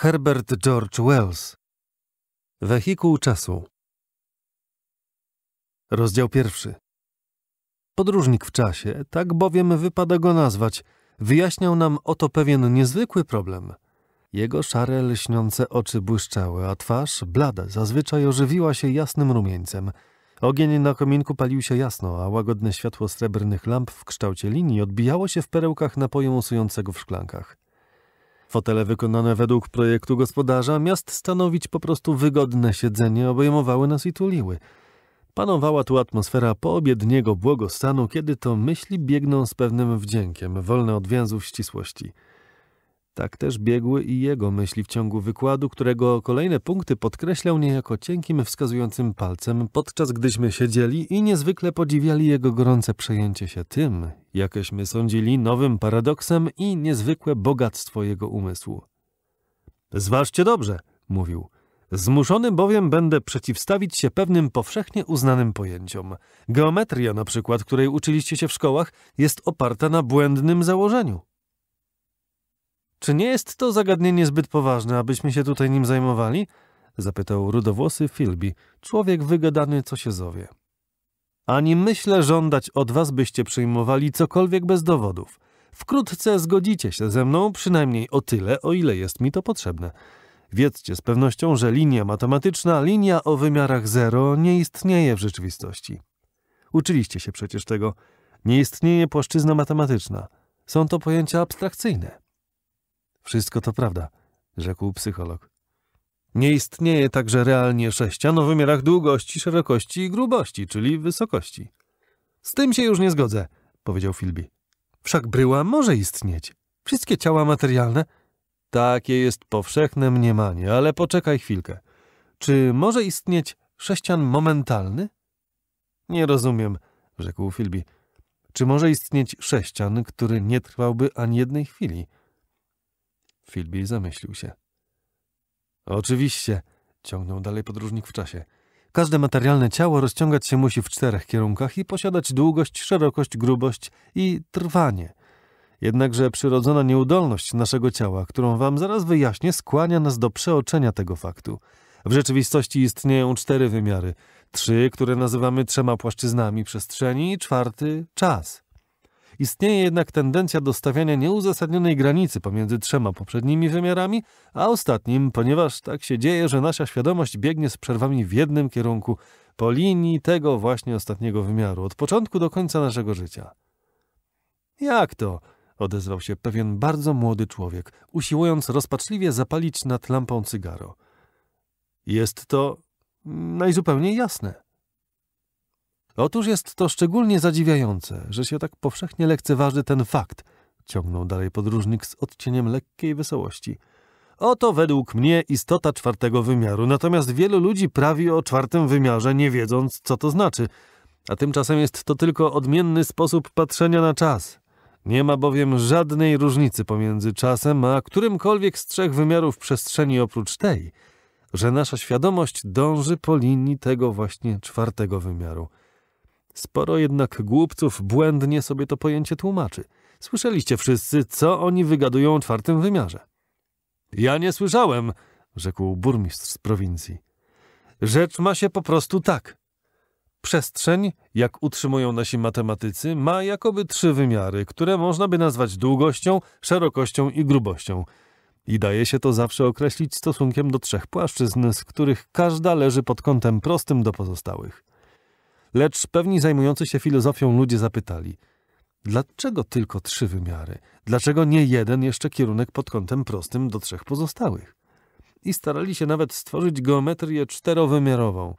Herbert George Wells Wehikuł czasu Rozdział pierwszy Podróżnik w czasie, tak bowiem wypada go nazwać, wyjaśniał nam oto pewien niezwykły problem. Jego szare, lśniące oczy błyszczały, a twarz, blada, zazwyczaj ożywiła się jasnym rumieńcem. Ogień na kominku palił się jasno, a łagodne światło srebrnych lamp w kształcie linii odbijało się w perełkach napoju usującego w szklankach. Fotele wykonane według projektu gospodarza, miast stanowić po prostu wygodne siedzenie, obejmowały nas i tuliły. Panowała tu atmosfera poobiedniego błogostanu, kiedy to myśli biegną z pewnym wdziękiem, wolne od więzów ścisłości – tak też biegły i jego myśli w ciągu wykładu, którego kolejne punkty podkreślał niejako cienkim, wskazującym palcem, podczas gdyśmy siedzieli i niezwykle podziwiali jego gorące przejęcie się tym, jakieśmy sądzili nowym paradoksem i niezwykłe bogactwo jego umysłu. Zważcie dobrze, mówił. Zmuszony bowiem będę przeciwstawić się pewnym powszechnie uznanym pojęciom. Geometria, na przykład, której uczyliście się w szkołach, jest oparta na błędnym założeniu. Czy nie jest to zagadnienie zbyt poważne, abyśmy się tutaj nim zajmowali? zapytał rudowłosy Filbi, człowiek wygadany, co się zowie. Ani myślę żądać od was, byście przyjmowali cokolwiek bez dowodów. Wkrótce zgodzicie się ze mną, przynajmniej o tyle, o ile jest mi to potrzebne. Wiedzcie z pewnością, że linia matematyczna, linia o wymiarach zero nie istnieje w rzeczywistości. Uczyliście się przecież tego. Nie istnieje płaszczyzna matematyczna. Są to pojęcia abstrakcyjne. Wszystko to prawda, rzekł psycholog. Nie istnieje także realnie sześcian o wymiarach długości, szerokości i grubości, czyli wysokości. Z tym się już nie zgodzę, powiedział Filbi. Wszak bryła może istnieć. Wszystkie ciała materialne. Takie jest powszechne mniemanie, ale poczekaj chwilkę. Czy może istnieć sześcian momentalny? Nie rozumiem, rzekł Filbi. Czy może istnieć sześcian, który nie trwałby ani jednej chwili? Philby zamyślił się. Oczywiście, ciągnął dalej podróżnik w czasie. Każde materialne ciało rozciągać się musi w czterech kierunkach i posiadać długość, szerokość, grubość i trwanie. Jednakże przyrodzona nieudolność naszego ciała, którą wam zaraz wyjaśnię, skłania nas do przeoczenia tego faktu. W rzeczywistości istnieją cztery wymiary. Trzy, które nazywamy trzema płaszczyznami przestrzeni i czwarty – czas. Istnieje jednak tendencja do stawiania nieuzasadnionej granicy pomiędzy trzema poprzednimi wymiarami a ostatnim, ponieważ tak się dzieje, że nasza świadomość biegnie z przerwami w jednym kierunku, po linii tego właśnie ostatniego wymiaru, od początku do końca naszego życia. Jak to? odezwał się pewien bardzo młody człowiek, usiłując rozpaczliwie zapalić nad lampą cygaro. Jest to mm, najzupełniej jasne. Otóż jest to szczególnie zadziwiające, że się tak powszechnie lekceważy ten fakt, ciągnął dalej podróżnik z odcieniem lekkiej wesołości. Oto według mnie istota czwartego wymiaru, natomiast wielu ludzi prawi o czwartym wymiarze, nie wiedząc, co to znaczy, a tymczasem jest to tylko odmienny sposób patrzenia na czas. Nie ma bowiem żadnej różnicy pomiędzy czasem a którymkolwiek z trzech wymiarów przestrzeni oprócz tej, że nasza świadomość dąży po linii tego właśnie czwartego wymiaru – Sporo jednak głupców błędnie sobie to pojęcie tłumaczy. Słyszeliście wszyscy, co oni wygadują o czwartym wymiarze. Ja nie słyszałem, rzekł burmistrz z prowincji. Rzecz ma się po prostu tak. Przestrzeń, jak utrzymują nasi matematycy, ma jakoby trzy wymiary, które można by nazwać długością, szerokością i grubością. I daje się to zawsze określić stosunkiem do trzech płaszczyzn, z których każda leży pod kątem prostym do pozostałych. Lecz pewni zajmujący się filozofią ludzie zapytali – Dlaczego tylko trzy wymiary? Dlaczego nie jeden jeszcze kierunek pod kątem prostym do trzech pozostałych? I starali się nawet stworzyć geometrię czterowymiarową.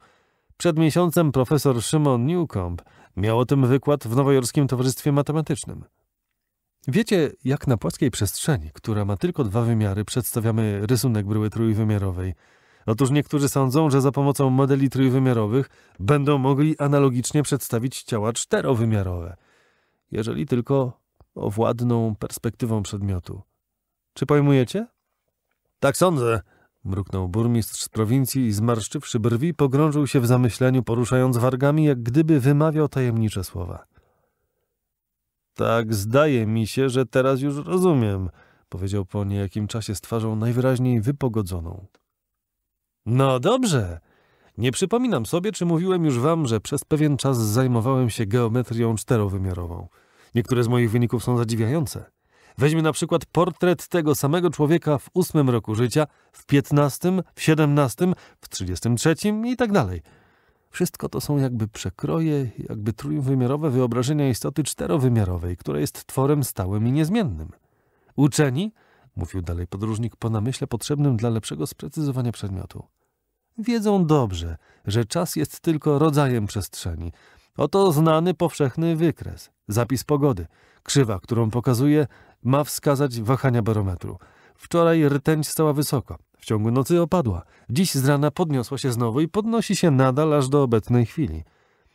Przed miesiącem profesor Szymon Newcomb miał o tym wykład w Nowojorskim Towarzystwie Matematycznym. Wiecie, jak na płaskiej przestrzeni, która ma tylko dwa wymiary, przedstawiamy rysunek bryły trójwymiarowej – Otóż niektórzy sądzą, że za pomocą modeli trójwymiarowych będą mogli analogicznie przedstawić ciała czterowymiarowe, jeżeli tylko owładną perspektywą przedmiotu. Czy pojmujecie? Tak sądzę, mruknął burmistrz z prowincji i zmarszczywszy brwi, pogrążył się w zamyśleniu, poruszając wargami, jak gdyby wymawiał tajemnicze słowa. Tak zdaje mi się, że teraz już rozumiem, powiedział po niejakim czasie z twarzą najwyraźniej wypogodzoną. No dobrze. Nie przypominam sobie, czy mówiłem już wam, że przez pewien czas zajmowałem się geometrią czterowymiarową. Niektóre z moich wyników są zadziwiające. Weźmy na przykład portret tego samego człowieka w ósmym roku życia, w piętnastym, w siedemnastym, w trzydziestym trzecim i tak dalej. Wszystko to są jakby przekroje, jakby trójwymiarowe wyobrażenia istoty czterowymiarowej, która jest tworem stałym i niezmiennym. Uczeni mówił dalej podróżnik po namyśle potrzebnym dla lepszego sprecyzowania przedmiotu. Wiedzą dobrze, że czas jest tylko rodzajem przestrzeni. Oto znany powszechny wykres, zapis pogody. Krzywa, którą pokazuje, ma wskazać wahania barometru. Wczoraj rtęć stała wysoko, w ciągu nocy opadła, dziś z rana podniosła się znowu i podnosi się nadal aż do obecnej chwili –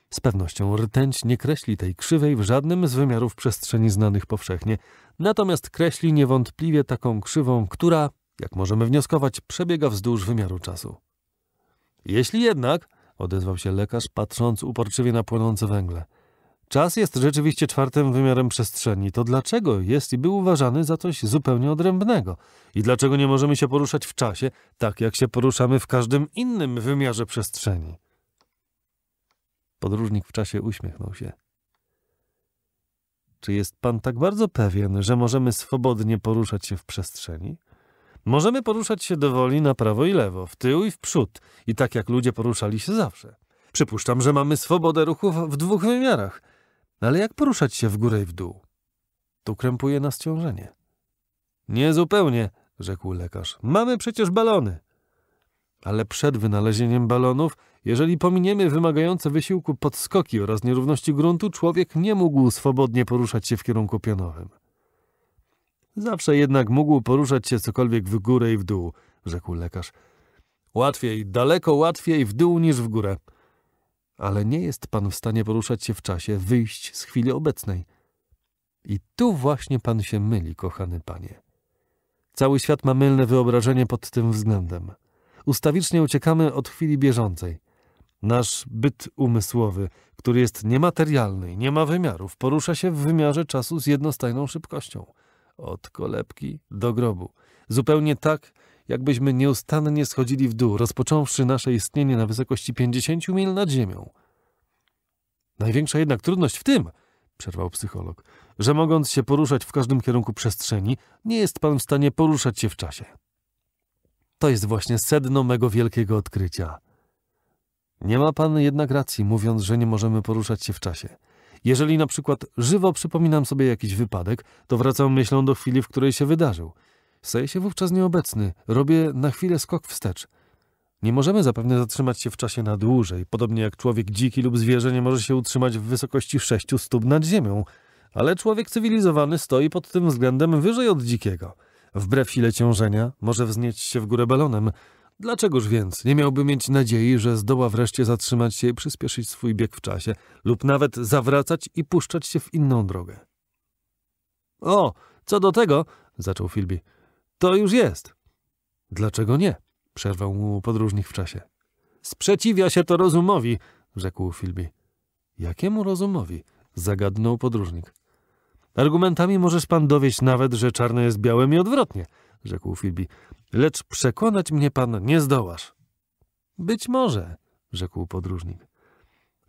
z pewnością rtęć nie kreśli tej krzywej w żadnym z wymiarów przestrzeni znanych powszechnie, natomiast kreśli niewątpliwie taką krzywą, która, jak możemy wnioskować, przebiega wzdłuż wymiaru czasu. Jeśli jednak, odezwał się lekarz, patrząc uporczywie na płonące węgle, czas jest rzeczywiście czwartym wymiarem przestrzeni, to dlaczego jest i był uważany za coś zupełnie odrębnego? I dlaczego nie możemy się poruszać w czasie, tak jak się poruszamy w każdym innym wymiarze przestrzeni? Podróżnik w czasie uśmiechnął się. Czy jest pan tak bardzo pewien, że możemy swobodnie poruszać się w przestrzeni? Możemy poruszać się dowoli na prawo i lewo, w tył i w przód, i tak jak ludzie poruszali się zawsze. Przypuszczam, że mamy swobodę ruchów w dwóch wymiarach. Ale jak poruszać się w górę i w dół? Tu krępuje nas ciążenie. Nie zupełnie, rzekł lekarz. Mamy przecież balony. Ale przed wynalezieniem balonów jeżeli pominiemy wymagające wysiłku podskoki oraz nierówności gruntu, człowiek nie mógł swobodnie poruszać się w kierunku pionowym. Zawsze jednak mógł poruszać się cokolwiek w górę i w dół, rzekł lekarz. Łatwiej, daleko łatwiej w dół niż w górę. Ale nie jest pan w stanie poruszać się w czasie, wyjść z chwili obecnej. I tu właśnie pan się myli, kochany panie. Cały świat ma mylne wyobrażenie pod tym względem. Ustawicznie uciekamy od chwili bieżącej. Nasz byt umysłowy, który jest niematerialny i nie ma wymiarów, porusza się w wymiarze czasu z jednostajną szybkością. Od kolebki do grobu. Zupełnie tak, jakbyśmy nieustannie schodzili w dół, rozpocząwszy nasze istnienie na wysokości 50 mil nad ziemią. Największa jednak trudność w tym, przerwał psycholog, że mogąc się poruszać w każdym kierunku przestrzeni, nie jest pan w stanie poruszać się w czasie. To jest właśnie sedno mego wielkiego odkrycia. Nie ma pan jednak racji, mówiąc, że nie możemy poruszać się w czasie. Jeżeli na przykład żywo przypominam sobie jakiś wypadek, to wracam myślą do chwili, w której się wydarzył. Staję się wówczas nieobecny, robię na chwilę skok wstecz. Nie możemy zapewne zatrzymać się w czasie na dłużej, podobnie jak człowiek dziki lub zwierzę nie może się utrzymać w wysokości sześciu stóp nad ziemią, ale człowiek cywilizowany stoi pod tym względem wyżej od dzikiego. Wbrew sile ciążenia może wznieść się w górę balonem, Dlaczegoż więc nie miałby mieć nadziei, że zdoła wreszcie zatrzymać się i przyspieszyć swój bieg w czasie, lub nawet zawracać i puszczać się w inną drogę? O, co do tego, zaczął Filbi, to już jest. Dlaczego nie? przerwał mu podróżnik w czasie. Sprzeciwia się to rozumowi, rzekł Filbi. Jakiemu rozumowi? zagadnął podróżnik. Argumentami możesz pan dowieść nawet, że czarne jest białe i odwrotnie – rzekł Filbi, lecz przekonać mnie pan nie zdołasz. Być może, rzekł podróżnik.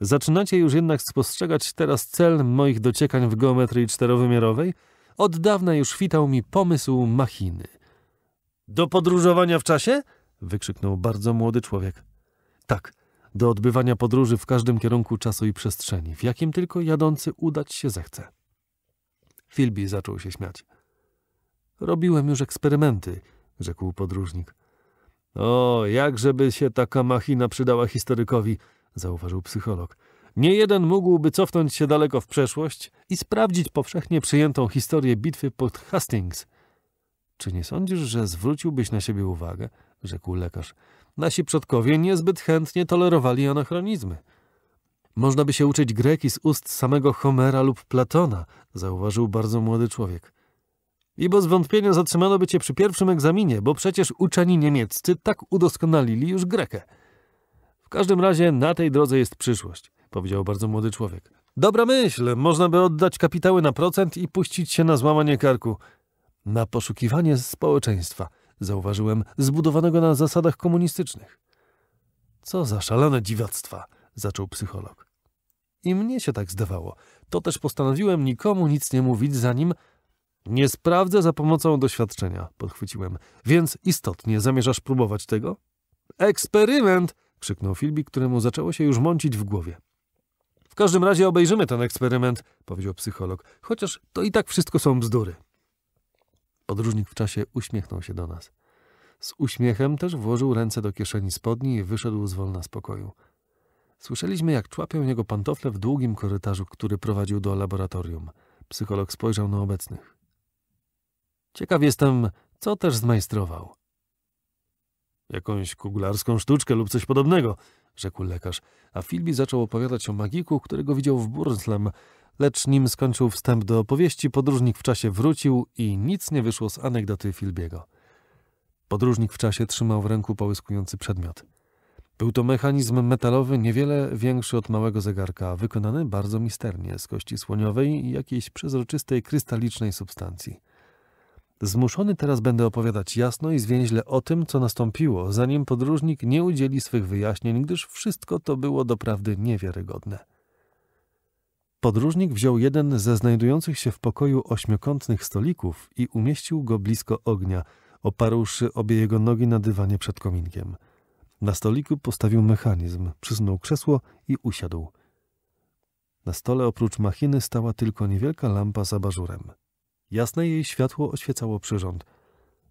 Zaczynacie już jednak spostrzegać teraz cel moich dociekań w geometrii czterowymiarowej? Od dawna już witał mi pomysł machiny. Do podróżowania w czasie? wykrzyknął bardzo młody człowiek. Tak, do odbywania podróży w każdym kierunku czasu i przestrzeni, w jakim tylko jadący udać się zechce. Filbi zaczął się śmiać. Robiłem już eksperymenty, rzekł podróżnik. O, jakżeby się taka machina przydała historykowi, zauważył psycholog. Nie jeden mógłby cofnąć się daleko w przeszłość i sprawdzić powszechnie przyjętą historię bitwy pod Hastings. Czy nie sądzisz, że zwróciłbyś na siebie uwagę? rzekł lekarz. Nasi przodkowie niezbyt chętnie tolerowali anachronizmy. Można by się uczyć greki z ust samego Homera lub Platona, zauważył bardzo młody człowiek. I bez wątpienia zatrzymano by cię przy pierwszym egzaminie, bo przecież uczeni niemieccy tak udoskonalili już Grekę. W każdym razie na tej drodze jest przyszłość, powiedział bardzo młody człowiek. Dobra myśl, można by oddać kapitały na procent i puścić się na złamanie karku. Na poszukiwanie społeczeństwa, zauważyłem, zbudowanego na zasadach komunistycznych. Co za szalone dziwactwa, zaczął psycholog. I mnie się tak zdawało. To też postanowiłem nikomu nic nie mówić, zanim nie sprawdzę za pomocą doświadczenia, podchwyciłem. Więc istotnie zamierzasz próbować tego? Eksperyment! krzyknął Filbi, któremu zaczęło się już mącić w głowie. W każdym razie obejrzymy ten eksperyment, powiedział psycholog, chociaż to i tak wszystko są bzdury. Podróżnik w czasie uśmiechnął się do nas. Z uśmiechem też włożył ręce do kieszeni spodni i wyszedł zwolna z pokoju. Słyszeliśmy, jak człapią jego pantofle w długim korytarzu, który prowadził do laboratorium. Psycholog spojrzał na obecnych. Ciekaw jestem, co też zmajstrował. Jakąś kuglarską sztuczkę lub coś podobnego, rzekł lekarz, a Filbi zaczął opowiadać o magiku, którego widział w Burslem, lecz nim skończył wstęp do opowieści, podróżnik w czasie wrócił i nic nie wyszło z anegdoty Filbiego. Podróżnik w czasie trzymał w ręku połyskujący przedmiot. Był to mechanizm metalowy niewiele większy od małego zegarka, wykonany bardzo misternie z kości słoniowej i jakiejś przezroczystej, krystalicznej substancji. Zmuszony teraz będę opowiadać jasno i zwięźle o tym, co nastąpiło, zanim podróżnik nie udzieli swych wyjaśnień, gdyż wszystko to było doprawdy niewiarygodne. Podróżnik wziął jeden ze znajdujących się w pokoju ośmiokątnych stolików i umieścił go blisko ognia, oparłszy obie jego nogi na dywanie przed kominkiem. Na stoliku postawił mechanizm, przysunął krzesło i usiadł. Na stole oprócz machiny stała tylko niewielka lampa z abażurem. Jasne jej światło oświecało przyrząd.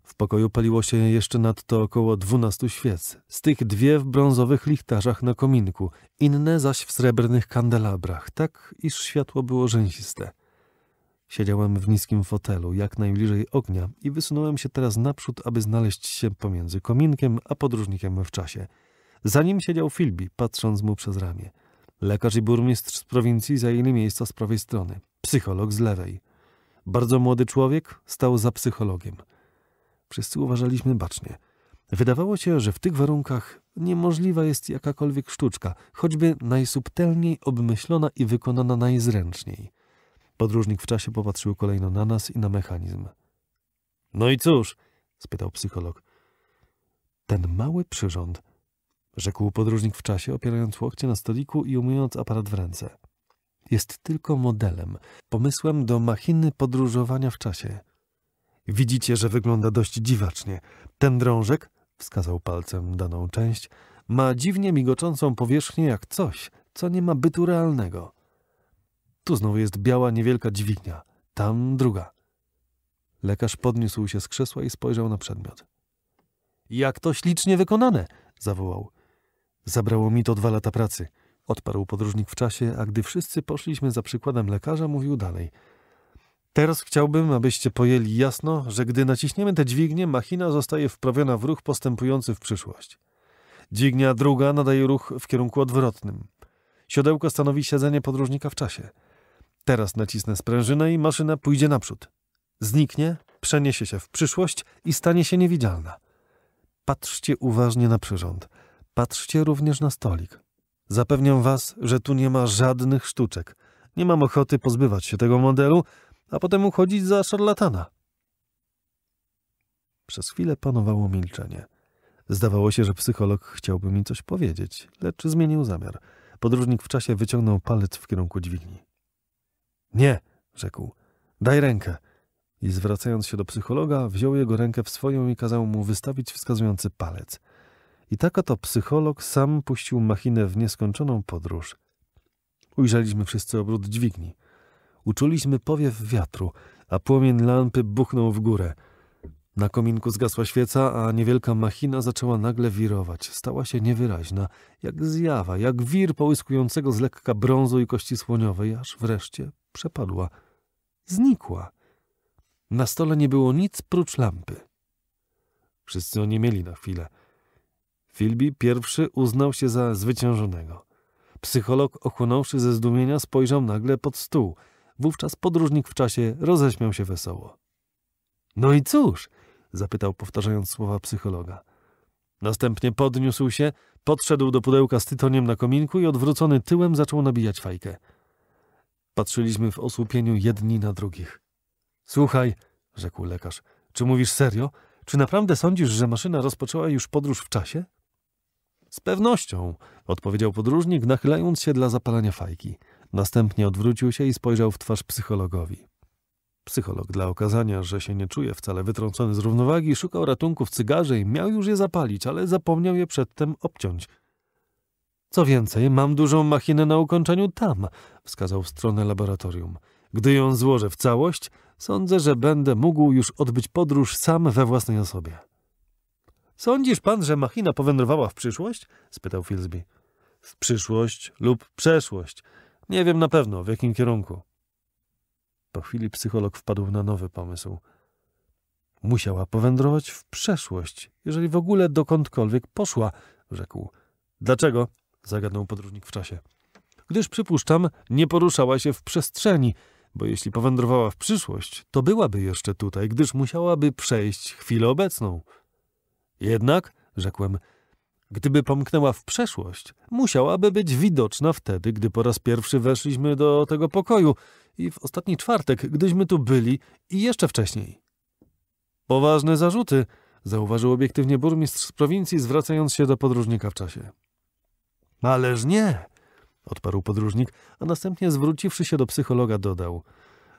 W pokoju paliło się jeszcze nadto około dwunastu świec, z tych dwie w brązowych lichtarzach na kominku, inne zaś w srebrnych kandelabrach, tak iż światło było rzęsiste. Siedziałem w niskim fotelu, jak najbliżej ognia i wysunąłem się teraz naprzód, aby znaleźć się pomiędzy kominkiem a podróżnikiem w czasie. Za nim siedział Filbi, patrząc mu przez ramię. Lekarz i burmistrz z prowincji zajęli miejsca z prawej strony, psycholog z lewej. Bardzo młody człowiek stał za psychologiem. Wszyscy uważaliśmy bacznie. Wydawało się, że w tych warunkach niemożliwa jest jakakolwiek sztuczka, choćby najsubtelniej obmyślona i wykonana najzręczniej. Podróżnik w czasie popatrzył kolejno na nas i na mechanizm. No i cóż? spytał psycholog. Ten mały przyrząd, rzekł podróżnik w czasie, opierając łokcie na stoliku i umując aparat w ręce jest tylko modelem, pomysłem do machiny podróżowania w czasie. Widzicie, że wygląda dość dziwacznie. Ten drążek, wskazał palcem daną część, ma dziwnie migoczącą powierzchnię jak coś, co nie ma bytu realnego. Tu znowu jest biała, niewielka dźwignia, tam druga. Lekarz podniósł się z krzesła i spojrzał na przedmiot. Jak to ślicznie wykonane! zawołał. Zabrało mi to dwa lata pracy. Odparł podróżnik w czasie, a gdy wszyscy poszliśmy za przykładem lekarza, mówił dalej. Teraz chciałbym, abyście pojęli jasno, że gdy naciśniemy tę dźwignię, machina zostaje wprawiona w ruch postępujący w przyszłość. Dźwignia druga nadaje ruch w kierunku odwrotnym. Siodełko stanowi siedzenie podróżnika w czasie. Teraz nacisnę sprężynę i maszyna pójdzie naprzód. Zniknie, przeniesie się w przyszłość i stanie się niewidzialna. Patrzcie uważnie na przyrząd. Patrzcie również na stolik. Zapewniam was, że tu nie ma żadnych sztuczek. Nie mam ochoty pozbywać się tego modelu, a potem uchodzić za szarlatana. Przez chwilę panowało milczenie. Zdawało się, że psycholog chciałby mi coś powiedzieć, lecz zmienił zamiar. Podróżnik w czasie wyciągnął palec w kierunku dźwigni. Nie, rzekł. Daj rękę. I zwracając się do psychologa, wziął jego rękę w swoją i kazał mu wystawić wskazujący palec. I tak oto psycholog sam puścił machinę w nieskończoną podróż. Ujrzeliśmy wszyscy obrót dźwigni. Uczuliśmy powiew wiatru, a płomień lampy buchnął w górę. Na kominku zgasła świeca, a niewielka machina zaczęła nagle wirować. Stała się niewyraźna, jak zjawa, jak wir połyskującego z lekka brązu i kości słoniowej, aż wreszcie przepadła. Znikła. Na stole nie było nic prócz lampy. Wszyscy oni mieli na chwilę – Filbi pierwszy uznał się za zwyciężonego. Psycholog, ochłonąwszy ze zdumienia, spojrzał nagle pod stół. Wówczas podróżnik w czasie roześmiał się wesoło. No i cóż? zapytał, powtarzając słowa psychologa. Następnie podniósł się, podszedł do pudełka z tytoniem na kominku i odwrócony tyłem zaczął nabijać fajkę. Patrzyliśmy w osłupieniu jedni na drugich. Słuchaj, rzekł lekarz, czy mówisz serio? Czy naprawdę sądzisz, że maszyna rozpoczęła już podróż w czasie? Z pewnością, odpowiedział podróżnik, nachylając się dla zapalania fajki. Następnie odwrócił się i spojrzał w twarz psychologowi. Psycholog, dla okazania, że się nie czuje wcale wytrącony z równowagi, szukał ratunku w cygarze i miał już je zapalić, ale zapomniał je przedtem obciąć. Co więcej, mam dużą machinę na ukończeniu tam, wskazał w stronę laboratorium. Gdy ją złożę w całość, sądzę, że będę mógł już odbyć podróż sam we własnej osobie. Sądzisz pan, że machina powędrowała w przyszłość? spytał Filsby. W przyszłość lub przeszłość. Nie wiem na pewno, w jakim kierunku. Po chwili psycholog wpadł na nowy pomysł. Musiała powędrować w przeszłość, jeżeli w ogóle dokądkolwiek poszła, rzekł. Dlaczego? zagadnął podróżnik w czasie. Gdyż przypuszczam, nie poruszała się w przestrzeni, bo jeśli powędrowała w przyszłość, to byłaby jeszcze tutaj, gdyż musiałaby przejść chwilę obecną. Jednak, rzekłem, gdyby pomknęła w przeszłość, musiałaby być widoczna wtedy, gdy po raz pierwszy weszliśmy do tego pokoju i w ostatni czwartek, gdyśmy tu byli i jeszcze wcześniej. Poważne zarzuty, zauważył obiektywnie burmistrz z prowincji, zwracając się do podróżnika w czasie. Ależ nie, odparł podróżnik, a następnie zwróciwszy się do psychologa dodał.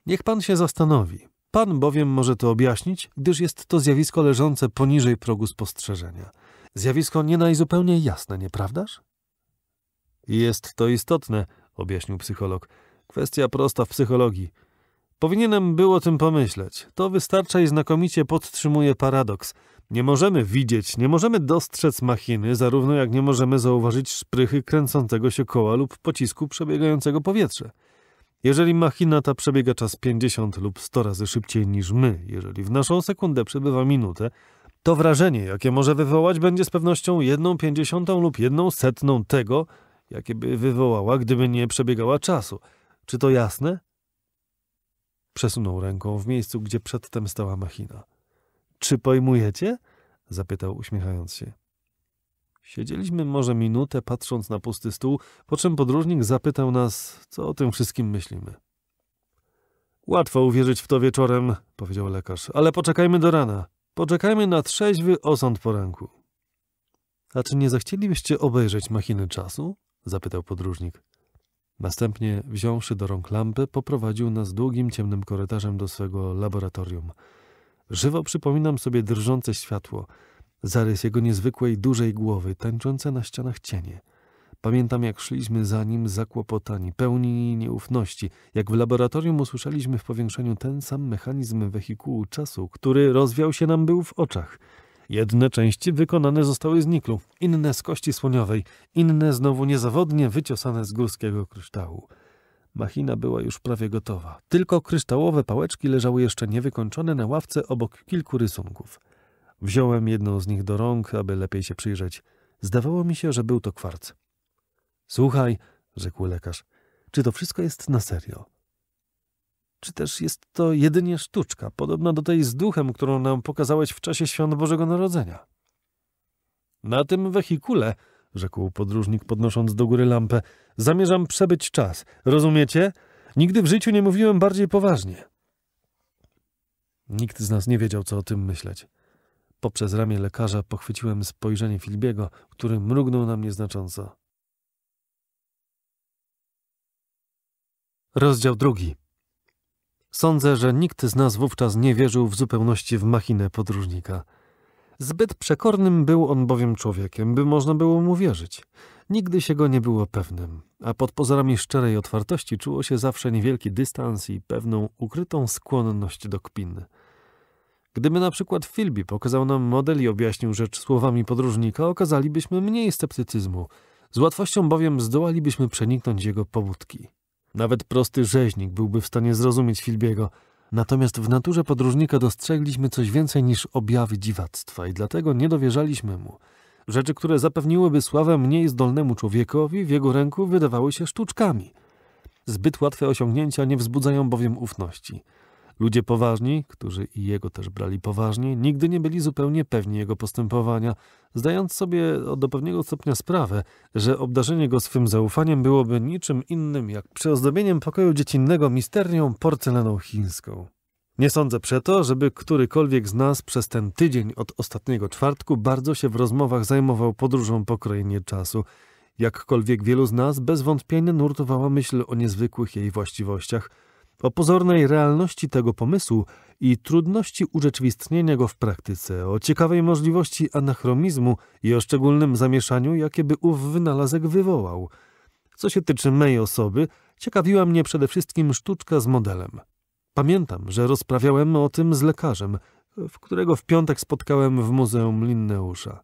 Niech pan się zastanowi. Pan bowiem może to objaśnić, gdyż jest to zjawisko leżące poniżej progu spostrzeżenia. Zjawisko nie najzupełniej jasne, nieprawdaż? Jest to istotne, objaśnił psycholog. Kwestia prosta w psychologii. Powinienem było tym pomyśleć. To wystarcza i znakomicie podtrzymuje paradoks. Nie możemy widzieć, nie możemy dostrzec machiny, zarówno jak nie możemy zauważyć szprychy kręcącego się koła lub pocisku przebiegającego powietrze. Jeżeli machina ta przebiega czas 50 lub 100 razy szybciej niż my, jeżeli w naszą sekundę przebywa minutę, to wrażenie, jakie może wywołać, będzie z pewnością jedną pięćdziesiątą lub jedną setną tego, jakie by wywołała, gdyby nie przebiegała czasu. Czy to jasne? Przesunął ręką w miejscu, gdzie przedtem stała machina. Czy pojmujecie? zapytał uśmiechając się. Siedzieliśmy może minutę patrząc na pusty stół, po czym podróżnik zapytał nas, co o tym wszystkim myślimy. Łatwo uwierzyć w to wieczorem, powiedział lekarz, ale poczekajmy do rana. Poczekajmy na trzeźwy osąd poranku. A czy nie zechcielibyście obejrzeć machiny czasu? zapytał podróżnik. Następnie, wziąwszy do rąk lampę, poprowadził nas długim, ciemnym korytarzem do swego laboratorium. Żywo przypominam sobie drżące światło – Zarys jego niezwykłej, dużej głowy, tańczące na ścianach cienie. Pamiętam, jak szliśmy za nim zakłopotani, pełni nieufności, jak w laboratorium usłyszeliśmy w powiększeniu ten sam mechanizm wehikułu czasu, który rozwiał się nam był w oczach. Jedne części wykonane zostały z niklu, inne z kości słoniowej, inne znowu niezawodnie wyciosane z górskiego kryształu. Machina była już prawie gotowa. Tylko kryształowe pałeczki leżały jeszcze niewykończone na ławce obok kilku rysunków. Wziąłem jedną z nich do rąk, aby lepiej się przyjrzeć. Zdawało mi się, że był to kwarc. Słuchaj, rzekł lekarz, czy to wszystko jest na serio? Czy też jest to jedynie sztuczka, podobna do tej z duchem, którą nam pokazałeś w czasie świąt Bożego Narodzenia? Na tym wehikule, rzekł podróżnik, podnosząc do góry lampę, zamierzam przebyć czas. Rozumiecie? Nigdy w życiu nie mówiłem bardziej poważnie. Nikt z nas nie wiedział, co o tym myśleć. Poprzez ramię lekarza pochwyciłem spojrzenie Filbiego, który mrugnął na mnie znacząco. Rozdział drugi. Sądzę, że nikt z nas wówczas nie wierzył w zupełności w machinę podróżnika. Zbyt przekornym był on bowiem człowiekiem, by można było mu wierzyć. Nigdy się go nie było pewnym, a pod pozorami szczerej otwartości czuło się zawsze niewielki dystans i pewną ukrytą skłonność do kpin. Gdyby na przykład Philby pokazał nam model i objaśnił rzecz słowami podróżnika, okazalibyśmy mniej sceptycyzmu. Z łatwością bowiem zdołalibyśmy przeniknąć jego pobudki. Nawet prosty rzeźnik byłby w stanie zrozumieć Philbiego. Natomiast w naturze podróżnika dostrzegliśmy coś więcej niż objawy dziwactwa i dlatego nie dowierzaliśmy mu. Rzeczy, które zapewniłyby sławę mniej zdolnemu człowiekowi, w jego ręku wydawały się sztuczkami. Zbyt łatwe osiągnięcia nie wzbudzają bowiem ufności – Ludzie poważni, którzy i jego też brali poważnie, nigdy nie byli zupełnie pewni jego postępowania, zdając sobie do pewnego stopnia sprawę, że obdarzenie go swym zaufaniem byłoby niczym innym jak przyozdobieniem pokoju dziecinnego misternią porcelaną chińską. Nie sądzę przeto, żeby którykolwiek z nas przez ten tydzień od ostatniego czwartku bardzo się w rozmowach zajmował podróżą po krainie czasu. Jakkolwiek wielu z nas bez wątpienia nurtowała myśl o niezwykłych jej właściwościach – o pozornej realności tego pomysłu i trudności urzeczywistnienia go w praktyce, o ciekawej możliwości anachronizmu i o szczególnym zamieszaniu, jakie by ów wynalazek wywołał. Co się tyczy mej osoby, ciekawiła mnie przede wszystkim sztuczka z modelem. Pamiętam, że rozprawiałem o tym z lekarzem, w którego w piątek spotkałem w Muzeum Linneusza.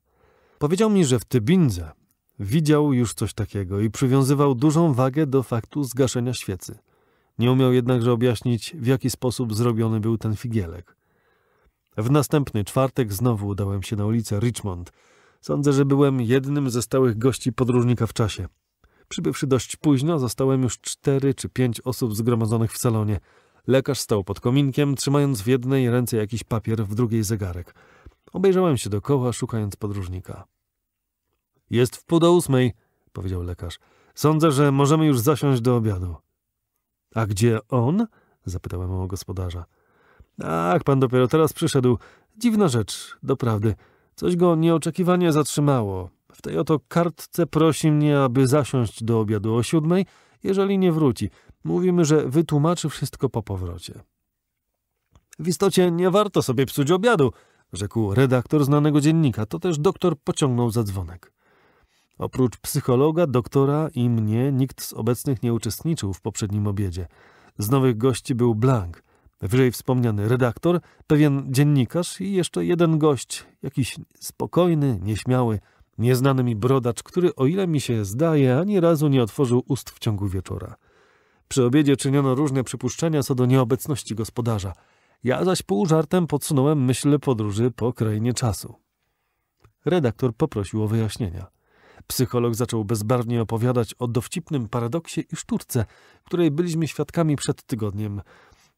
Powiedział mi, że w Tybindze widział już coś takiego i przywiązywał dużą wagę do faktu zgaszenia świecy. Nie umiał jednakże objaśnić, w jaki sposób zrobiony był ten figielek. W następny czwartek znowu udałem się na ulicę Richmond. Sądzę, że byłem jednym ze stałych gości podróżnika w czasie. Przybywszy dość późno, zostałem już cztery czy pięć osób zgromadzonych w salonie. Lekarz stał pod kominkiem, trzymając w jednej ręce jakiś papier, w drugiej zegarek. Obejrzałem się dokoła, szukając podróżnika. Jest w pół do ósmej, powiedział lekarz. Sądzę, że możemy już zasiąść do obiadu. A gdzie on? zapytałem o gospodarza. Ach, tak, pan dopiero teraz przyszedł. Dziwna rzecz, doprawdy. Coś go nieoczekiwanie zatrzymało. W tej oto kartce prosi mnie, aby zasiąść do obiadu o siódmej, jeżeli nie wróci. Mówimy, że wytłumaczy wszystko po powrocie. W istocie nie warto sobie psuć obiadu, rzekł redaktor znanego dziennika. To też doktor pociągnął za dzwonek. Oprócz psychologa, doktora i mnie nikt z obecnych nie uczestniczył w poprzednim obiedzie. Z nowych gości był Blank, wyżej wspomniany redaktor, pewien dziennikarz i jeszcze jeden gość, jakiś spokojny, nieśmiały, nieznany mi brodacz, który, o ile mi się zdaje, ani razu nie otworzył ust w ciągu wieczora. Przy obiedzie czyniono różne przypuszczenia co do nieobecności gospodarza. Ja zaś pół żartem podsunąłem myśl podróży po krainie czasu. Redaktor poprosił o wyjaśnienia. Psycholog zaczął bezbarwnie opowiadać o dowcipnym paradoksie i szturce, której byliśmy świadkami przed tygodniem.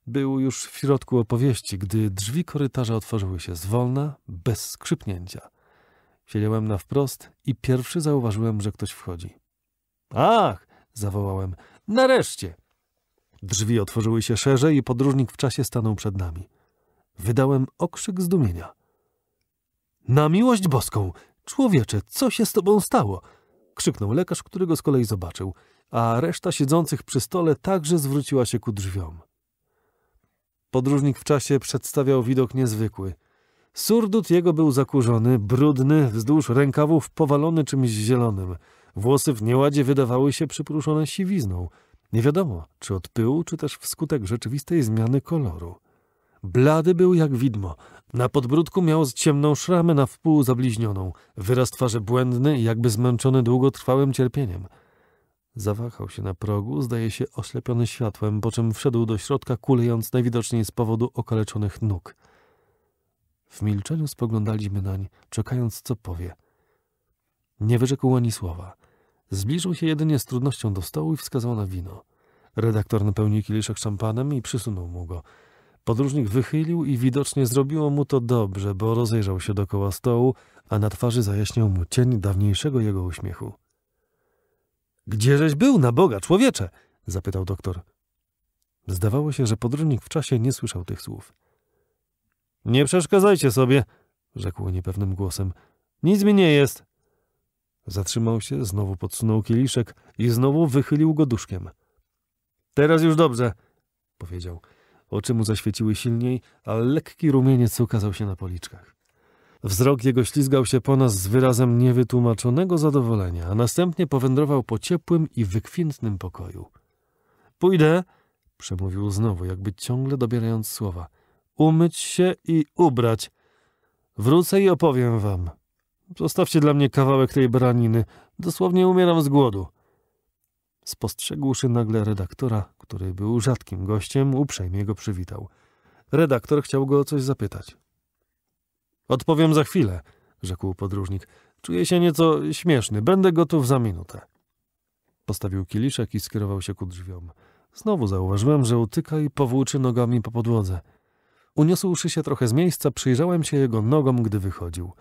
Był już w środku opowieści, gdy drzwi korytarza otworzyły się zwolna, bez skrzypnięcia. Siedziałem na wprost i pierwszy zauważyłem, że ktoś wchodzi. Ach! zawołałem. Nareszcie! Drzwi otworzyły się szerzej i podróżnik w czasie stanął przed nami. Wydałem okrzyk zdumienia. Na miłość boską! Człowiecze, co się z tobą stało? krzyknął lekarz, który go z kolei zobaczył, a reszta siedzących przy stole także zwróciła się ku drzwiom. Podróżnik w czasie przedstawiał widok niezwykły. Surdut jego był zakurzony, brudny, wzdłuż rękawów powalony czymś zielonym. Włosy w nieładzie wydawały się przyprószone siwizną. Nie wiadomo, czy od pyłu, czy też wskutek rzeczywistej zmiany koloru. Blady był jak widmo. Na podbródku miał ciemną szramę na wpół zabliźnioną, wyraz twarzy błędny, jakby zmęczony długotrwałym cierpieniem. Zawahał się na progu, zdaje się oślepiony światłem, po czym wszedł do środka, kulejąc najwidoczniej z powodu okaleczonych nóg. W milczeniu spoglądaliśmy nań, czekając, co powie. Nie wyrzekł ani słowa. Zbliżył się jedynie z trudnością do stołu i wskazał na wino. Redaktor napełnił kieliszek szampanem i przysunął mu go – Podróżnik wychylił i widocznie zrobiło mu to dobrze, bo rozejrzał się dokoła stołu, a na twarzy zajaśniał mu cień dawniejszego jego uśmiechu. Gdzieżeś był, na Boga, człowiecze? zapytał doktor. Zdawało się, że podróżnik w czasie nie słyszał tych słów. Nie przeszkadzajcie sobie, rzekł niepewnym głosem. Nic mi nie jest. Zatrzymał się, znowu podsunął kieliszek i znowu wychylił go duszkiem. Teraz już dobrze, powiedział oczy mu zaświeciły silniej, a lekki rumieniec ukazał się na policzkach. Wzrok jego ślizgał się po nas z wyrazem niewytłumaczonego zadowolenia, a następnie powędrował po ciepłym i wykwintnym pokoju. Pójdę, przemówił znowu, jakby ciągle dobierając słowa. Umyć się i ubrać. Wrócę i opowiem wam. Zostawcie dla mnie kawałek tej braniny. Dosłownie umieram z głodu. Spostrzegłszy nagle redaktora, który był rzadkim gościem, uprzejmie go przywitał. Redaktor chciał go o coś zapytać. Odpowiem za chwilę, rzekł podróżnik. Czuję się nieco śmieszny. Będę gotów za minutę. Postawił kieliszek i skierował się ku drzwiom. Znowu zauważyłem, że utyka i powłóczy nogami po podłodze. Uniosłszy się trochę z miejsca, przyjrzałem się jego nogom, gdy wychodził.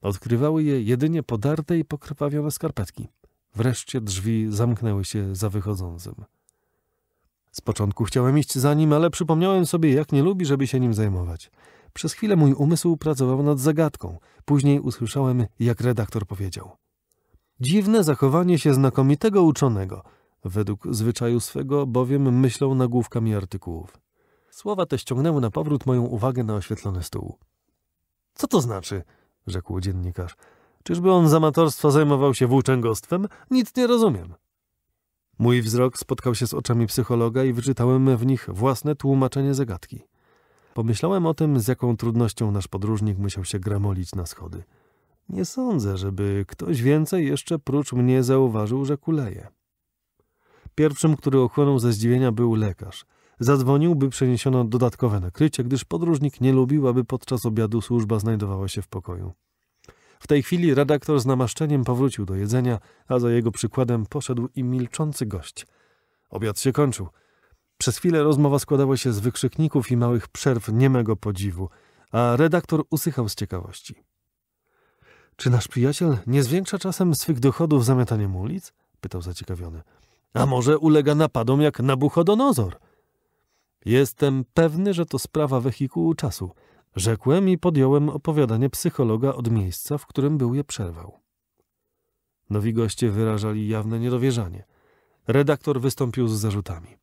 Odkrywały je jedynie podarte i pokrwawione skarpetki. Wreszcie drzwi zamknęły się za wychodzącym. Z początku chciałem iść za nim, ale przypomniałem sobie, jak nie lubi, żeby się nim zajmować. Przez chwilę mój umysł pracował nad zagadką. Później usłyszałem, jak redaktor powiedział. Dziwne zachowanie się znakomitego uczonego. Według zwyczaju swego bowiem myślał nagłówkami artykułów. Słowa te ściągnęły na powrót moją uwagę na oświetlony stół. Co to znaczy? rzekł dziennikarz. Czyżby on z amatorstwa zajmował się włóczęgostwem? Nic nie rozumiem. Mój wzrok spotkał się z oczami psychologa i wyczytałem w nich własne tłumaczenie zagadki. Pomyślałem o tym, z jaką trudnością nasz podróżnik musiał się gramolić na schody. Nie sądzę, żeby ktoś więcej jeszcze prócz mnie zauważył, że kuleje. Pierwszym, który ochłonął ze zdziwienia, był lekarz. Zadzwonił, by przeniesiono dodatkowe nakrycie, gdyż podróżnik nie lubił, aby podczas obiadu służba znajdowała się w pokoju. W tej chwili redaktor z namaszczeniem powrócił do jedzenia, a za jego przykładem poszedł i milczący gość. Obiad się kończył. Przez chwilę rozmowa składała się z wykrzykników i małych przerw niemego podziwu, a redaktor usychał z ciekawości. Czy nasz przyjaciel nie zwiększa czasem swych dochodów zamiataniem ulic? pytał zaciekawiony. A może ulega napadom jak Nabuchodonozor? Jestem pewny, że to sprawa wehikułu czasu – Rzekłem i podjąłem opowiadanie psychologa od miejsca, w którym był je przerwał. Nowi goście wyrażali jawne niedowierzanie. Redaktor wystąpił z zarzutami.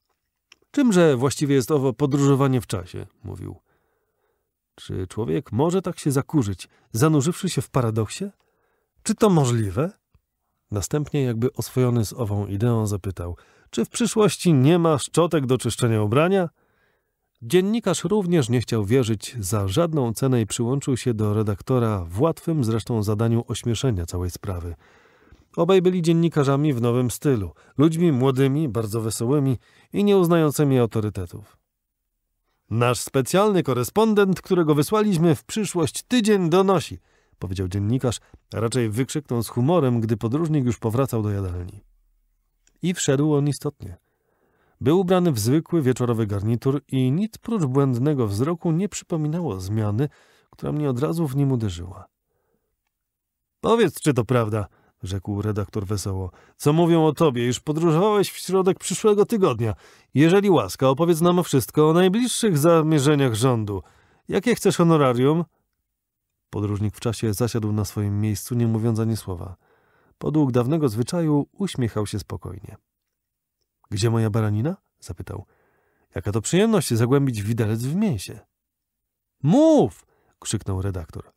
Czymże właściwie jest owo podróżowanie w czasie? mówił. Czy człowiek może tak się zakurzyć, zanurzywszy się w paradoksie? Czy to możliwe? Następnie, jakby oswojony z ową ideą, zapytał: Czy w przyszłości nie ma szczotek do czyszczenia ubrania? Dziennikarz również nie chciał wierzyć za żadną cenę i przyłączył się do redaktora w łatwym zresztą zadaniu ośmieszenia całej sprawy. Obaj byli dziennikarzami w nowym stylu, ludźmi młodymi, bardzo wesołymi i nieuznającymi autorytetów. Nasz specjalny korespondent, którego wysłaliśmy w przyszłość tydzień donosi, powiedział dziennikarz, a raczej wykrzyknął z humorem, gdy podróżnik już powracał do jadalni. I wszedł on istotnie. Był ubrany w zwykły wieczorowy garnitur i nic prócz błędnego wzroku nie przypominało zmiany, która mnie od razu w nim uderzyła. Powiedz, czy to prawda, rzekł redaktor wesoło. Co mówią o tobie, iż podróżowałeś w środek przyszłego tygodnia. Jeżeli łaska, opowiedz nam wszystko o najbliższych zamierzeniach rządu. Jakie chcesz honorarium? Podróżnik w czasie zasiadł na swoim miejscu, nie mówiąc ani słowa. Podług dawnego zwyczaju uśmiechał się spokojnie. Gdzie moja baranina? zapytał. Jaka to przyjemność zagłębić widelec w mięsie. Mów! krzyknął redaktor.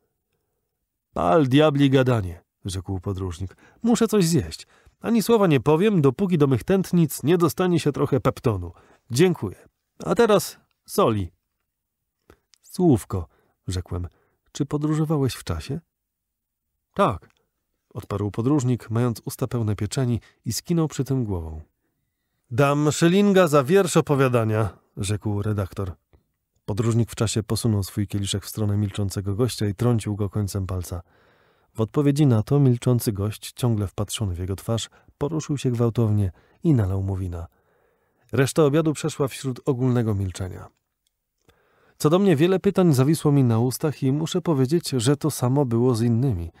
Pal diabli gadanie, rzekł podróżnik. Muszę coś zjeść. Ani słowa nie powiem, dopóki do mych tętnic nie dostanie się trochę peptonu. Dziękuję. A teraz soli. Słówko, rzekłem. Czy podróżowałeś w czasie? Tak, odparł podróżnik, mając usta pełne pieczeni i skinął przy tym głową. Dam szylinga za wiersz opowiadania, rzekł redaktor. Podróżnik w czasie posunął swój kieliszek w stronę milczącego gościa i trącił go końcem palca. W odpowiedzi na to milczący gość, ciągle wpatrzony w jego twarz, poruszył się gwałtownie i nalał mu wina. Reszta obiadu przeszła wśród ogólnego milczenia. Co do mnie wiele pytań zawisło mi na ustach i muszę powiedzieć, że to samo było z innymi.